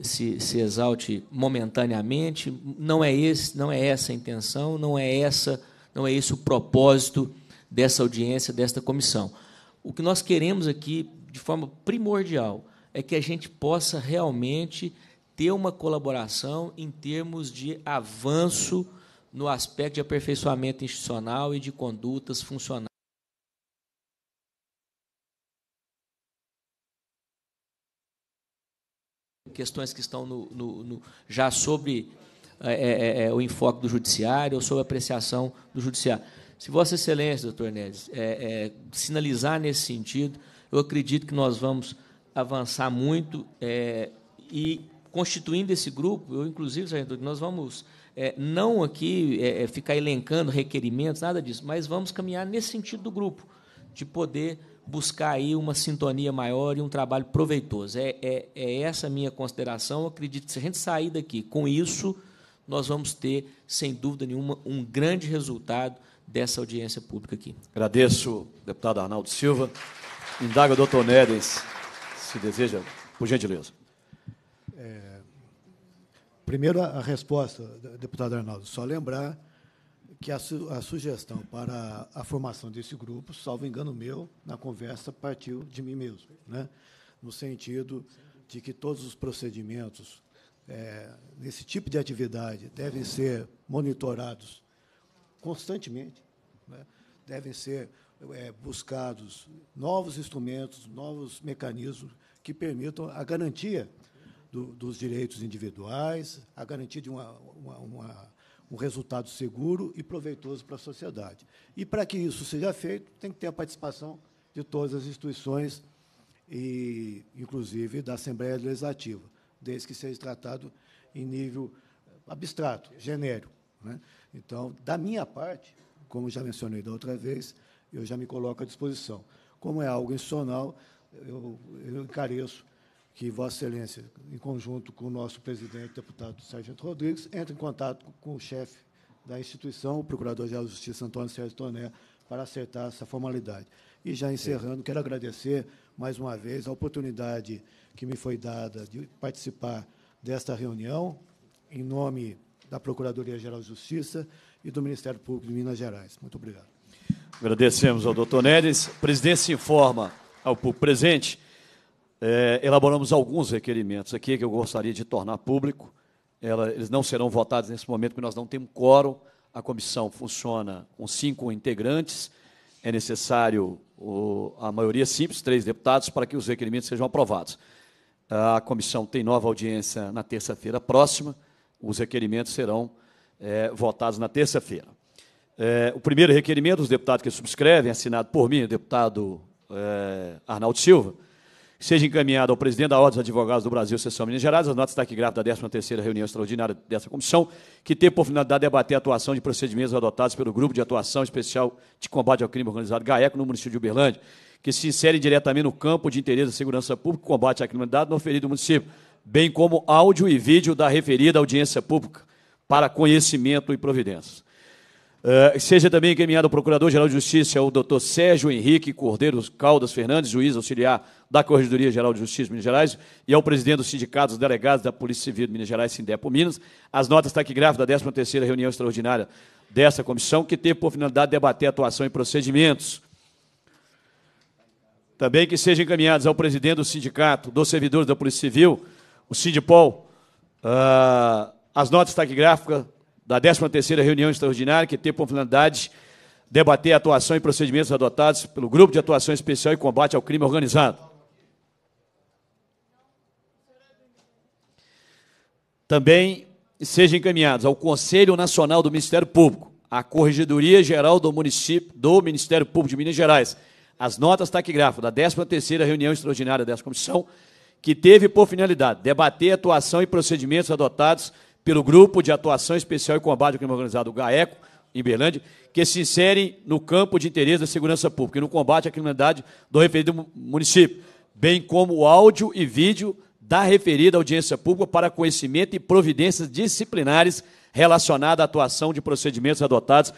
C: se, se exalte momentaneamente. Não é esse, não é essa a intenção, não é essa, não é esse o propósito dessa audiência, desta comissão. O que nós queremos aqui, de forma primordial, é que a gente possa realmente ter uma colaboração em termos de avanço no aspecto de aperfeiçoamento institucional e de condutas funcionais. questões que estão no, no, no já sobre é, é, é, é o enfoque do judiciário ou sobre a apreciação do judiciário. Se Vossa Excelência, doutor Neves, é, é, sinalizar nesse sentido, eu acredito que nós vamos avançar muito e constituindo esse grupo, eu, inclusive, sargento, nós vamos é, não aqui é, é, ficar elencando requerimentos, nada disso, mas vamos caminhar nesse sentido do grupo, de poder buscar aí uma sintonia maior e um trabalho proveitoso. É, é, é essa a minha consideração. Eu acredito que se a gente sair daqui com isso, nós vamos ter, sem dúvida nenhuma, um grande resultado
A: dessa audiência pública aqui. Agradeço, deputado Arnaldo Silva. Indaga o doutor Nedes, se deseja, por gentileza.
N: Primeiro, a resposta, deputado Arnaldo. Só lembrar que a, su a, sugestão para a formação desse grupo, salvo engano meu, na conversa partiu de mim mesmo, né? no sentido de que todos os procedimentos é, tipo de atividade devem ser monitorados constantemente, né? devem ser é, buscados novos instrumentos, novos mecanismos que permitam a garantia do, dos direitos individuais, a garantia de uma, uma, uma, um resultado seguro e proveitoso para a sociedade. E, para que isso seja feito, tem que ter a participação de todas as instituições, e, inclusive da Assembleia Legislativa, desde que seja tratado em nível abstrato, genérico. Né? Então, da minha parte, como já mencionei da outra vez, eu já me coloco à disposição. Como é algo institucional, eu, eu encareço que Vossa Excelência, em conjunto com o nosso presidente, deputado Sargento Rodrigues, entre em contato com o chefe da instituição, o Procurador-Geral de Justiça Antônio Sérgio Toné, para acertar essa formalidade. E já encerrando, quero agradecer mais uma vez a oportunidade que me foi dada de participar desta reunião, em nome da Procuradoria-Geral de Justiça e do Ministério Público de Minas Gerais. Muito obrigado.
A: Agradecemos ao doutor Neres. A presidência informa ao público presente é, elaboramos alguns requerimentos aqui que eu gostaria de tornar público. Ela, eles não serão votados nesse momento, porque nós não temos quórum. A comissão funciona com cinco integrantes. É necessário o, a maioria simples, três deputados, para que os requerimentos sejam aprovados. A comissão tem nova audiência na terça-feira próxima. Os requerimentos serão é, votados na terça-feira. É, o primeiro requerimento, os deputados que subscrevem, assinado por mim, o deputado é, Arnaldo Silva, seja encaminhada ao presidente da Ordem dos Advogados do Brasil, Sessão Minas Gerais, as notas aqui grata da 13ª reunião extraordinária dessa comissão, que teve por finalidade debater a atuação de procedimentos adotados pelo Grupo de Atuação Especial de Combate ao Crime Organizado GAECO no município de Uberlândia, que se insere diretamente no campo de interesse da segurança pública e combate à criminalidade no oferido município, bem como áudio e vídeo da referida audiência pública para conhecimento e providências. Eh, seja também encaminhado ao Procurador-Geral de Justiça, o doutor Sérgio Henrique Cordeiro Caldas Fernandes, juiz auxiliar da Corregedoria-Geral de Justiça de Minas Gerais, e ao presidente dos sindicatos delegados da Polícia Civil de Minas Gerais, Sindepo Minas, as notas taquigráficas da 13ª reunião extraordinária dessa comissão, que teve por finalidade debater atuação e procedimentos. Também que sejam encaminhados ao presidente do sindicato dos servidores da Polícia Civil, o Sindipol, uh, as notas taquigráficas da 13ª reunião extraordinária, que teve por finalidade debater a atuação e procedimentos adotados pelo Grupo de Atuação Especial e Combate ao Crime Organizado. Também sejam encaminhados ao Conselho Nacional do Ministério Público, à Corregedoria Geral do Município do Ministério Público de Minas Gerais, as notas taquigráficas da 13ª reunião extraordinária dessa comissão, que teve por finalidade debater a atuação e procedimentos adotados pelo Grupo de Atuação Especial e Combate ao Crime Organizado, GAECO, em Berlândia, que se inserem no campo de interesse da segurança pública e no combate à criminalidade do referido município, bem como o áudio e vídeo da referida audiência pública para conhecimento e providências disciplinares relacionadas à atuação de procedimentos adotados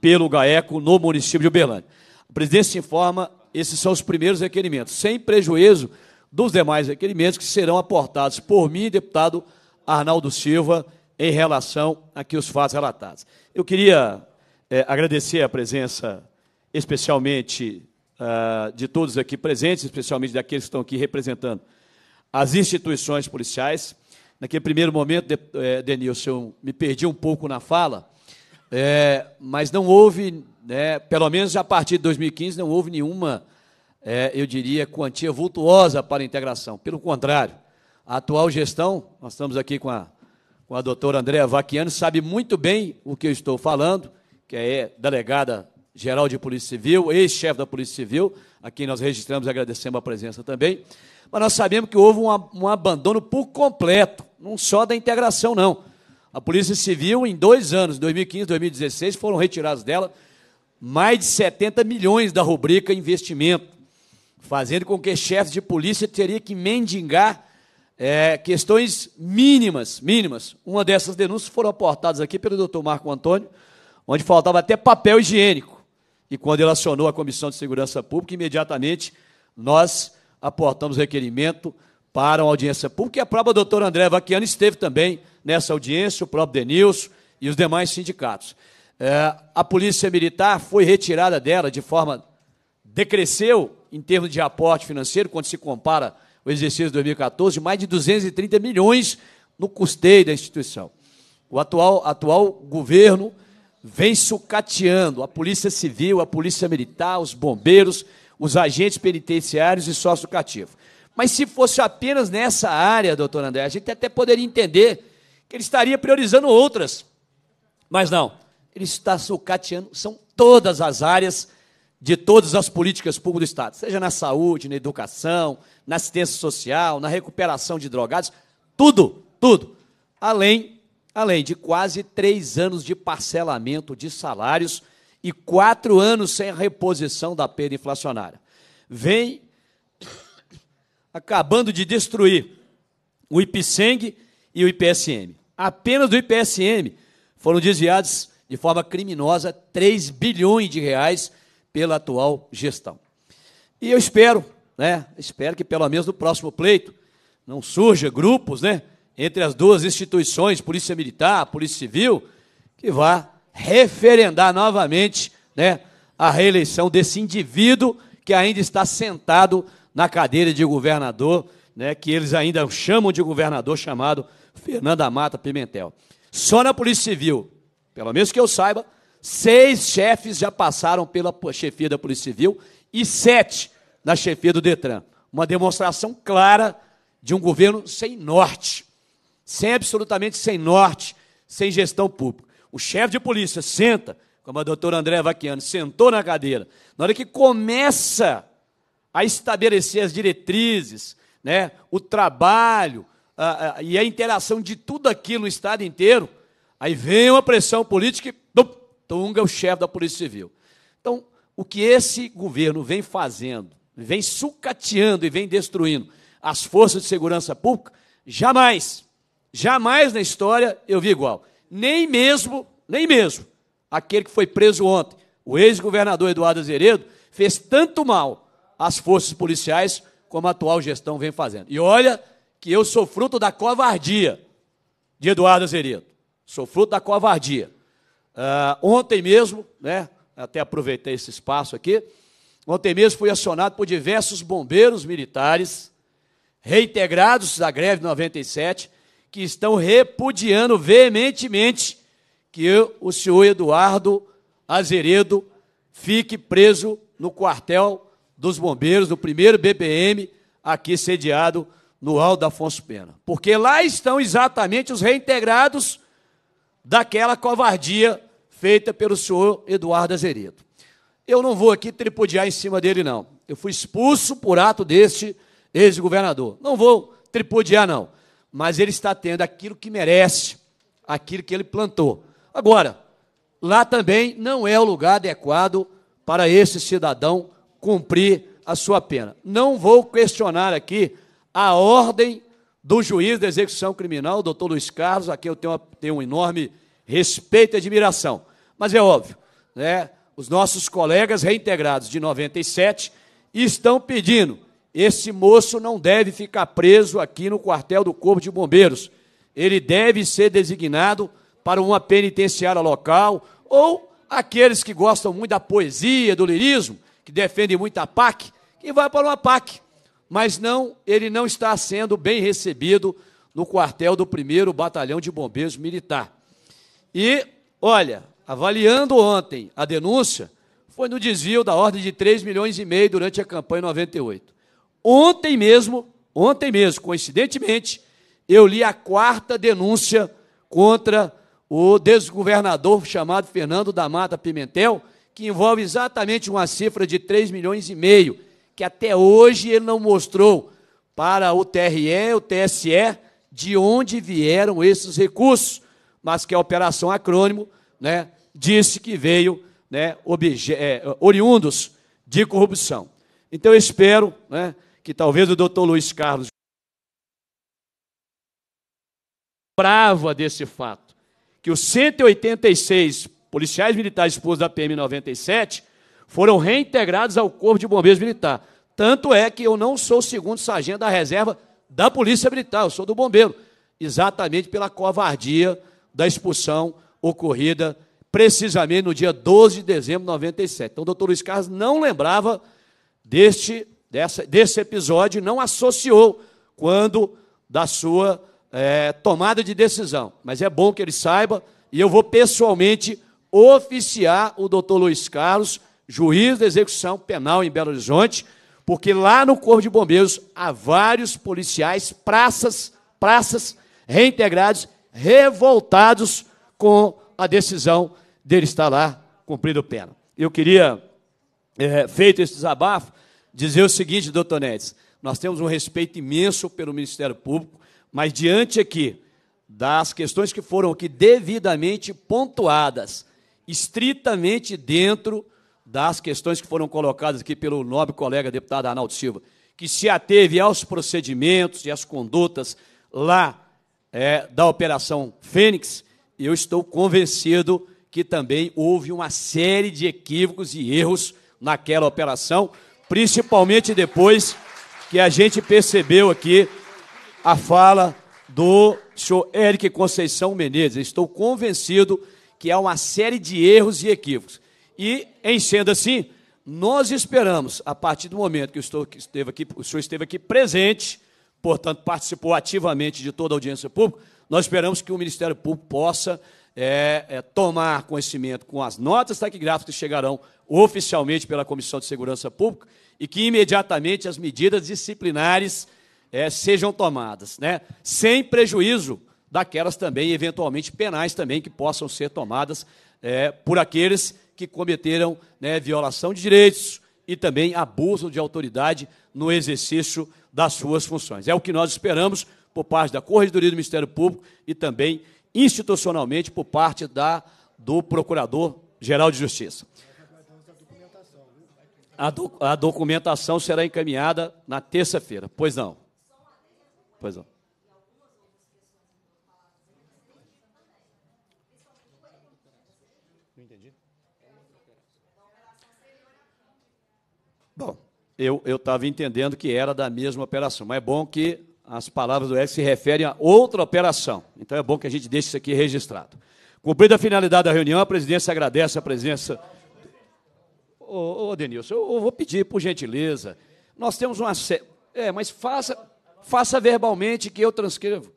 A: pelo GAECO no município de Uberlândia. A presidência informa, esses são os primeiros requerimentos, sem prejuízo dos demais requerimentos que serão aportados por mim, deputado Arnaldo Silva em relação a que os fatos relatados. Eu queria é, agradecer a presença, especialmente uh, de todos aqui presentes, especialmente daqueles que estão aqui representando as instituições policiais. Naquele primeiro momento, de, é, Denilson, eu me perdi um pouco na fala, é, mas não houve, né, pelo menos a partir de 2015, não houve nenhuma, eu diria, quantia vultuosa para a integração. Pelo contrário, a atual gestão, nós estamos aqui com a, com a doutora Andréa Vaquiano, sabe muito bem o que eu estou falando, que é delegada geral de Polícia Civil, ex-chefe da Polícia Civil, a quem nós registramos e agradecemos a presença também. Mas nós sabemos que houve um, um abandono por completo, não só da integração, não. A Polícia Civil, em dois anos, 2015 e 2016, foram retirados dela mais de 70 milhões da rubrica investimento, fazendo com que chefes de polícia teriam que mendigar é, questões mínimas, mínimas. Uma dessas denúncias foram aportadas aqui pelo doutor Marco Antônio, onde faltava até papel higiênico. E quando ele acionou a Comissão de Segurança Pública, imediatamente nós aportamos requerimento para uma audiência pública. E a própria doutora André Vaquiano esteve também nessa audiência, o próprio Denilson e os demais sindicatos. É, a Polícia Militar foi retirada dela de forma. decresceu em termos de aporte financeiro, quando se compara o exercício 2014, mais de 230 milhões no custeio da instituição. O atual, atual governo vem sucateando a Polícia Civil, a Polícia Militar, os bombeiros, os agentes penitenciários e sócio-cativo. Mas se fosse apenas nessa área, doutor André, a gente até poderia entender que ele estaria priorizando outras. Mas não, ele está sucateando, são todas as áreas de todas as políticas públicas do Estado, seja na saúde, na educação, na assistência social, na recuperação de drogados, tudo, tudo. Além, além de quase três anos de parcelamento de salários e quatro anos sem reposição da perda inflacionária. Vem acabando de destruir o IPSENG e o IPSM. Apenas do IPSM foram desviados de forma criminosa 3 bilhões de reais pela atual gestão. E eu espero né? Espero que pelo menos no próximo pleito não surja grupos, né? Entre as duas instituições, Polícia Militar, Polícia Civil, que vá referendar novamente, né? A reeleição desse indivíduo que ainda está sentado na cadeira de governador, né? Que eles ainda chamam de governador, chamado Fernanda Mata Pimentel. Só na Polícia Civil, pelo menos que eu saiba, seis chefes já passaram pela chefia da Polícia Civil e sete na chefia do Detran. Uma demonstração clara de um governo sem norte, sem absolutamente sem norte, sem gestão pública. O chefe de polícia senta, como a doutora Andréa Vaquiano, sentou na cadeira. Na hora que começa a estabelecer as diretrizes, né, o trabalho a, a, e a interação de tudo aquilo no Estado inteiro, aí vem uma pressão política e dum, tunga o chefe da Polícia Civil. Então, o que esse governo vem fazendo vem sucateando e vem destruindo as forças de segurança pública, jamais, jamais na história eu vi igual. Nem mesmo, nem mesmo, aquele que foi preso ontem, o ex-governador Eduardo Azeredo, fez tanto mal às forças policiais como a atual gestão vem fazendo. E olha que eu sou fruto da covardia de Eduardo Azeredo. Sou fruto da covardia. Uh, ontem mesmo, né, até aproveitei esse espaço aqui, Ontem mesmo fui acionado por diversos bombeiros militares, reintegrados da greve de 97, que estão repudiando veementemente que eu, o senhor Eduardo Azeredo fique preso no quartel dos bombeiros, no primeiro BBM aqui sediado no Da Afonso Pena. Porque lá estão exatamente os reintegrados daquela covardia feita pelo senhor Eduardo Azeredo eu não vou aqui tripudiar em cima dele, não. Eu fui expulso por ato deste ex-governador. Não vou tripudiar, não. Mas ele está tendo aquilo que merece, aquilo que ele plantou. Agora, lá também não é o lugar adequado para esse cidadão cumprir a sua pena. Não vou questionar aqui a ordem do juiz da execução criminal, o doutor Luiz Carlos, a quem eu tenho, tenho um enorme respeito e admiração. Mas é óbvio, né? os nossos colegas reintegrados de 97 estão pedindo: esse moço não deve ficar preso aqui no quartel do Corpo de Bombeiros. Ele deve ser designado para uma penitenciária local ou aqueles que gostam muito da poesia, do lirismo, que defendem muito a PAC, que vai para uma PAC. Mas não, ele não está sendo bem recebido no quartel do 1 Batalhão de Bombeiros Militar. E, olha, avaliando ontem a denúncia, foi no desvio da ordem de 3 milhões e meio durante a campanha 98. Ontem mesmo, ontem mesmo, coincidentemente, eu li a quarta denúncia contra o desgovernador chamado Fernando da Mata Pimentel, que envolve exatamente uma cifra de 3 milhões e meio, que até hoje ele não mostrou para o TRE, o TSE, de onde vieram esses recursos, mas que a Operação Acrônimo né, disse que veio né, é, oriundos de corrupção. Então, eu espero né, que talvez o doutor Luiz Carlos brava desse fato, que os 186 policiais militares expulsos da PM 97 foram reintegrados ao Corpo de Bombeiros Militar. Tanto é que eu não sou o segundo sargento da reserva da Polícia Militar, eu sou do bombeiro, exatamente pela covardia da expulsão ocorrida precisamente no dia 12 de dezembro de 97. Então, o doutor Luiz Carlos não lembrava deste, dessa, desse episódio, não associou quando da sua é, tomada de decisão. Mas é bom que ele saiba, e eu vou pessoalmente oficiar o doutor Luiz Carlos, juiz da execução penal em Belo Horizonte, porque lá no Corpo de Bombeiros há vários policiais, praças, praças reintegrados, revoltados com a decisão dele estar lá cumprindo pena. Eu queria, é, feito esse desabafo, dizer o seguinte, doutor Nedes, nós temos um respeito imenso pelo Ministério Público, mas diante aqui das questões que foram aqui devidamente pontuadas, estritamente dentro das questões que foram colocadas aqui pelo nobre colega deputado Arnaldo Silva, que se ateve aos procedimentos e às condutas lá é, da Operação Fênix, eu estou convencido que também houve uma série de equívocos e erros naquela operação, principalmente depois que a gente percebeu aqui a fala do senhor Eric Conceição Menezes. Estou convencido que há uma série de erros e equívocos. E, em sendo assim, nós esperamos, a partir do momento que, estou, que esteve aqui, o senhor esteve aqui presente, portanto, participou ativamente de toda a audiência pública, nós esperamos que o Ministério Público possa é, é, tomar conhecimento com as notas taquigráficas que chegarão oficialmente pela Comissão de Segurança Pública e que imediatamente as medidas disciplinares é, sejam tomadas, né? sem prejuízo daquelas também, eventualmente penais também, que possam ser tomadas é, por aqueles que cometeram né, violação de direitos e também abuso de autoridade no exercício das suas funções. É o que nós esperamos por parte da Corregedoria do Ministério Público e também institucionalmente por parte da, do Procurador-Geral de Justiça. A, do, a documentação será encaminhada na terça-feira. Pois não. Pois não. Bom, eu estava entendendo que era da mesma operação, mas é bom que as palavras do Eric se referem a outra operação. Então é bom que a gente deixe isso aqui registrado. Cumprida a finalidade da reunião, a presidência agradece a presença. Ô, ô Denilson, eu, vou pedir, por gentileza, nós temos uma. série. É, mas faça, faça verbalmente que eu transcrevo.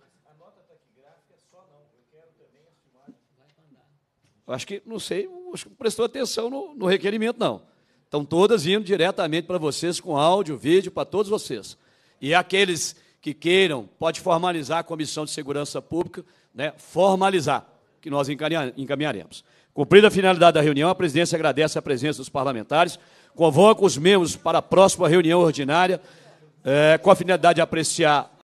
A: Acho que, não sei, acho que não prestou atenção no, no requerimento, não. Estão todas indo diretamente para vocês, com áudio, vídeo, para todos vocês. E aqueles que queiram, pode formalizar a Comissão de Segurança Pública, né, formalizar, que nós encaminharemos. Cumprida a finalidade da reunião, a presidência agradece a presença dos parlamentares, convoca os membros para a próxima reunião ordinária, é, com a finalidade de apreciar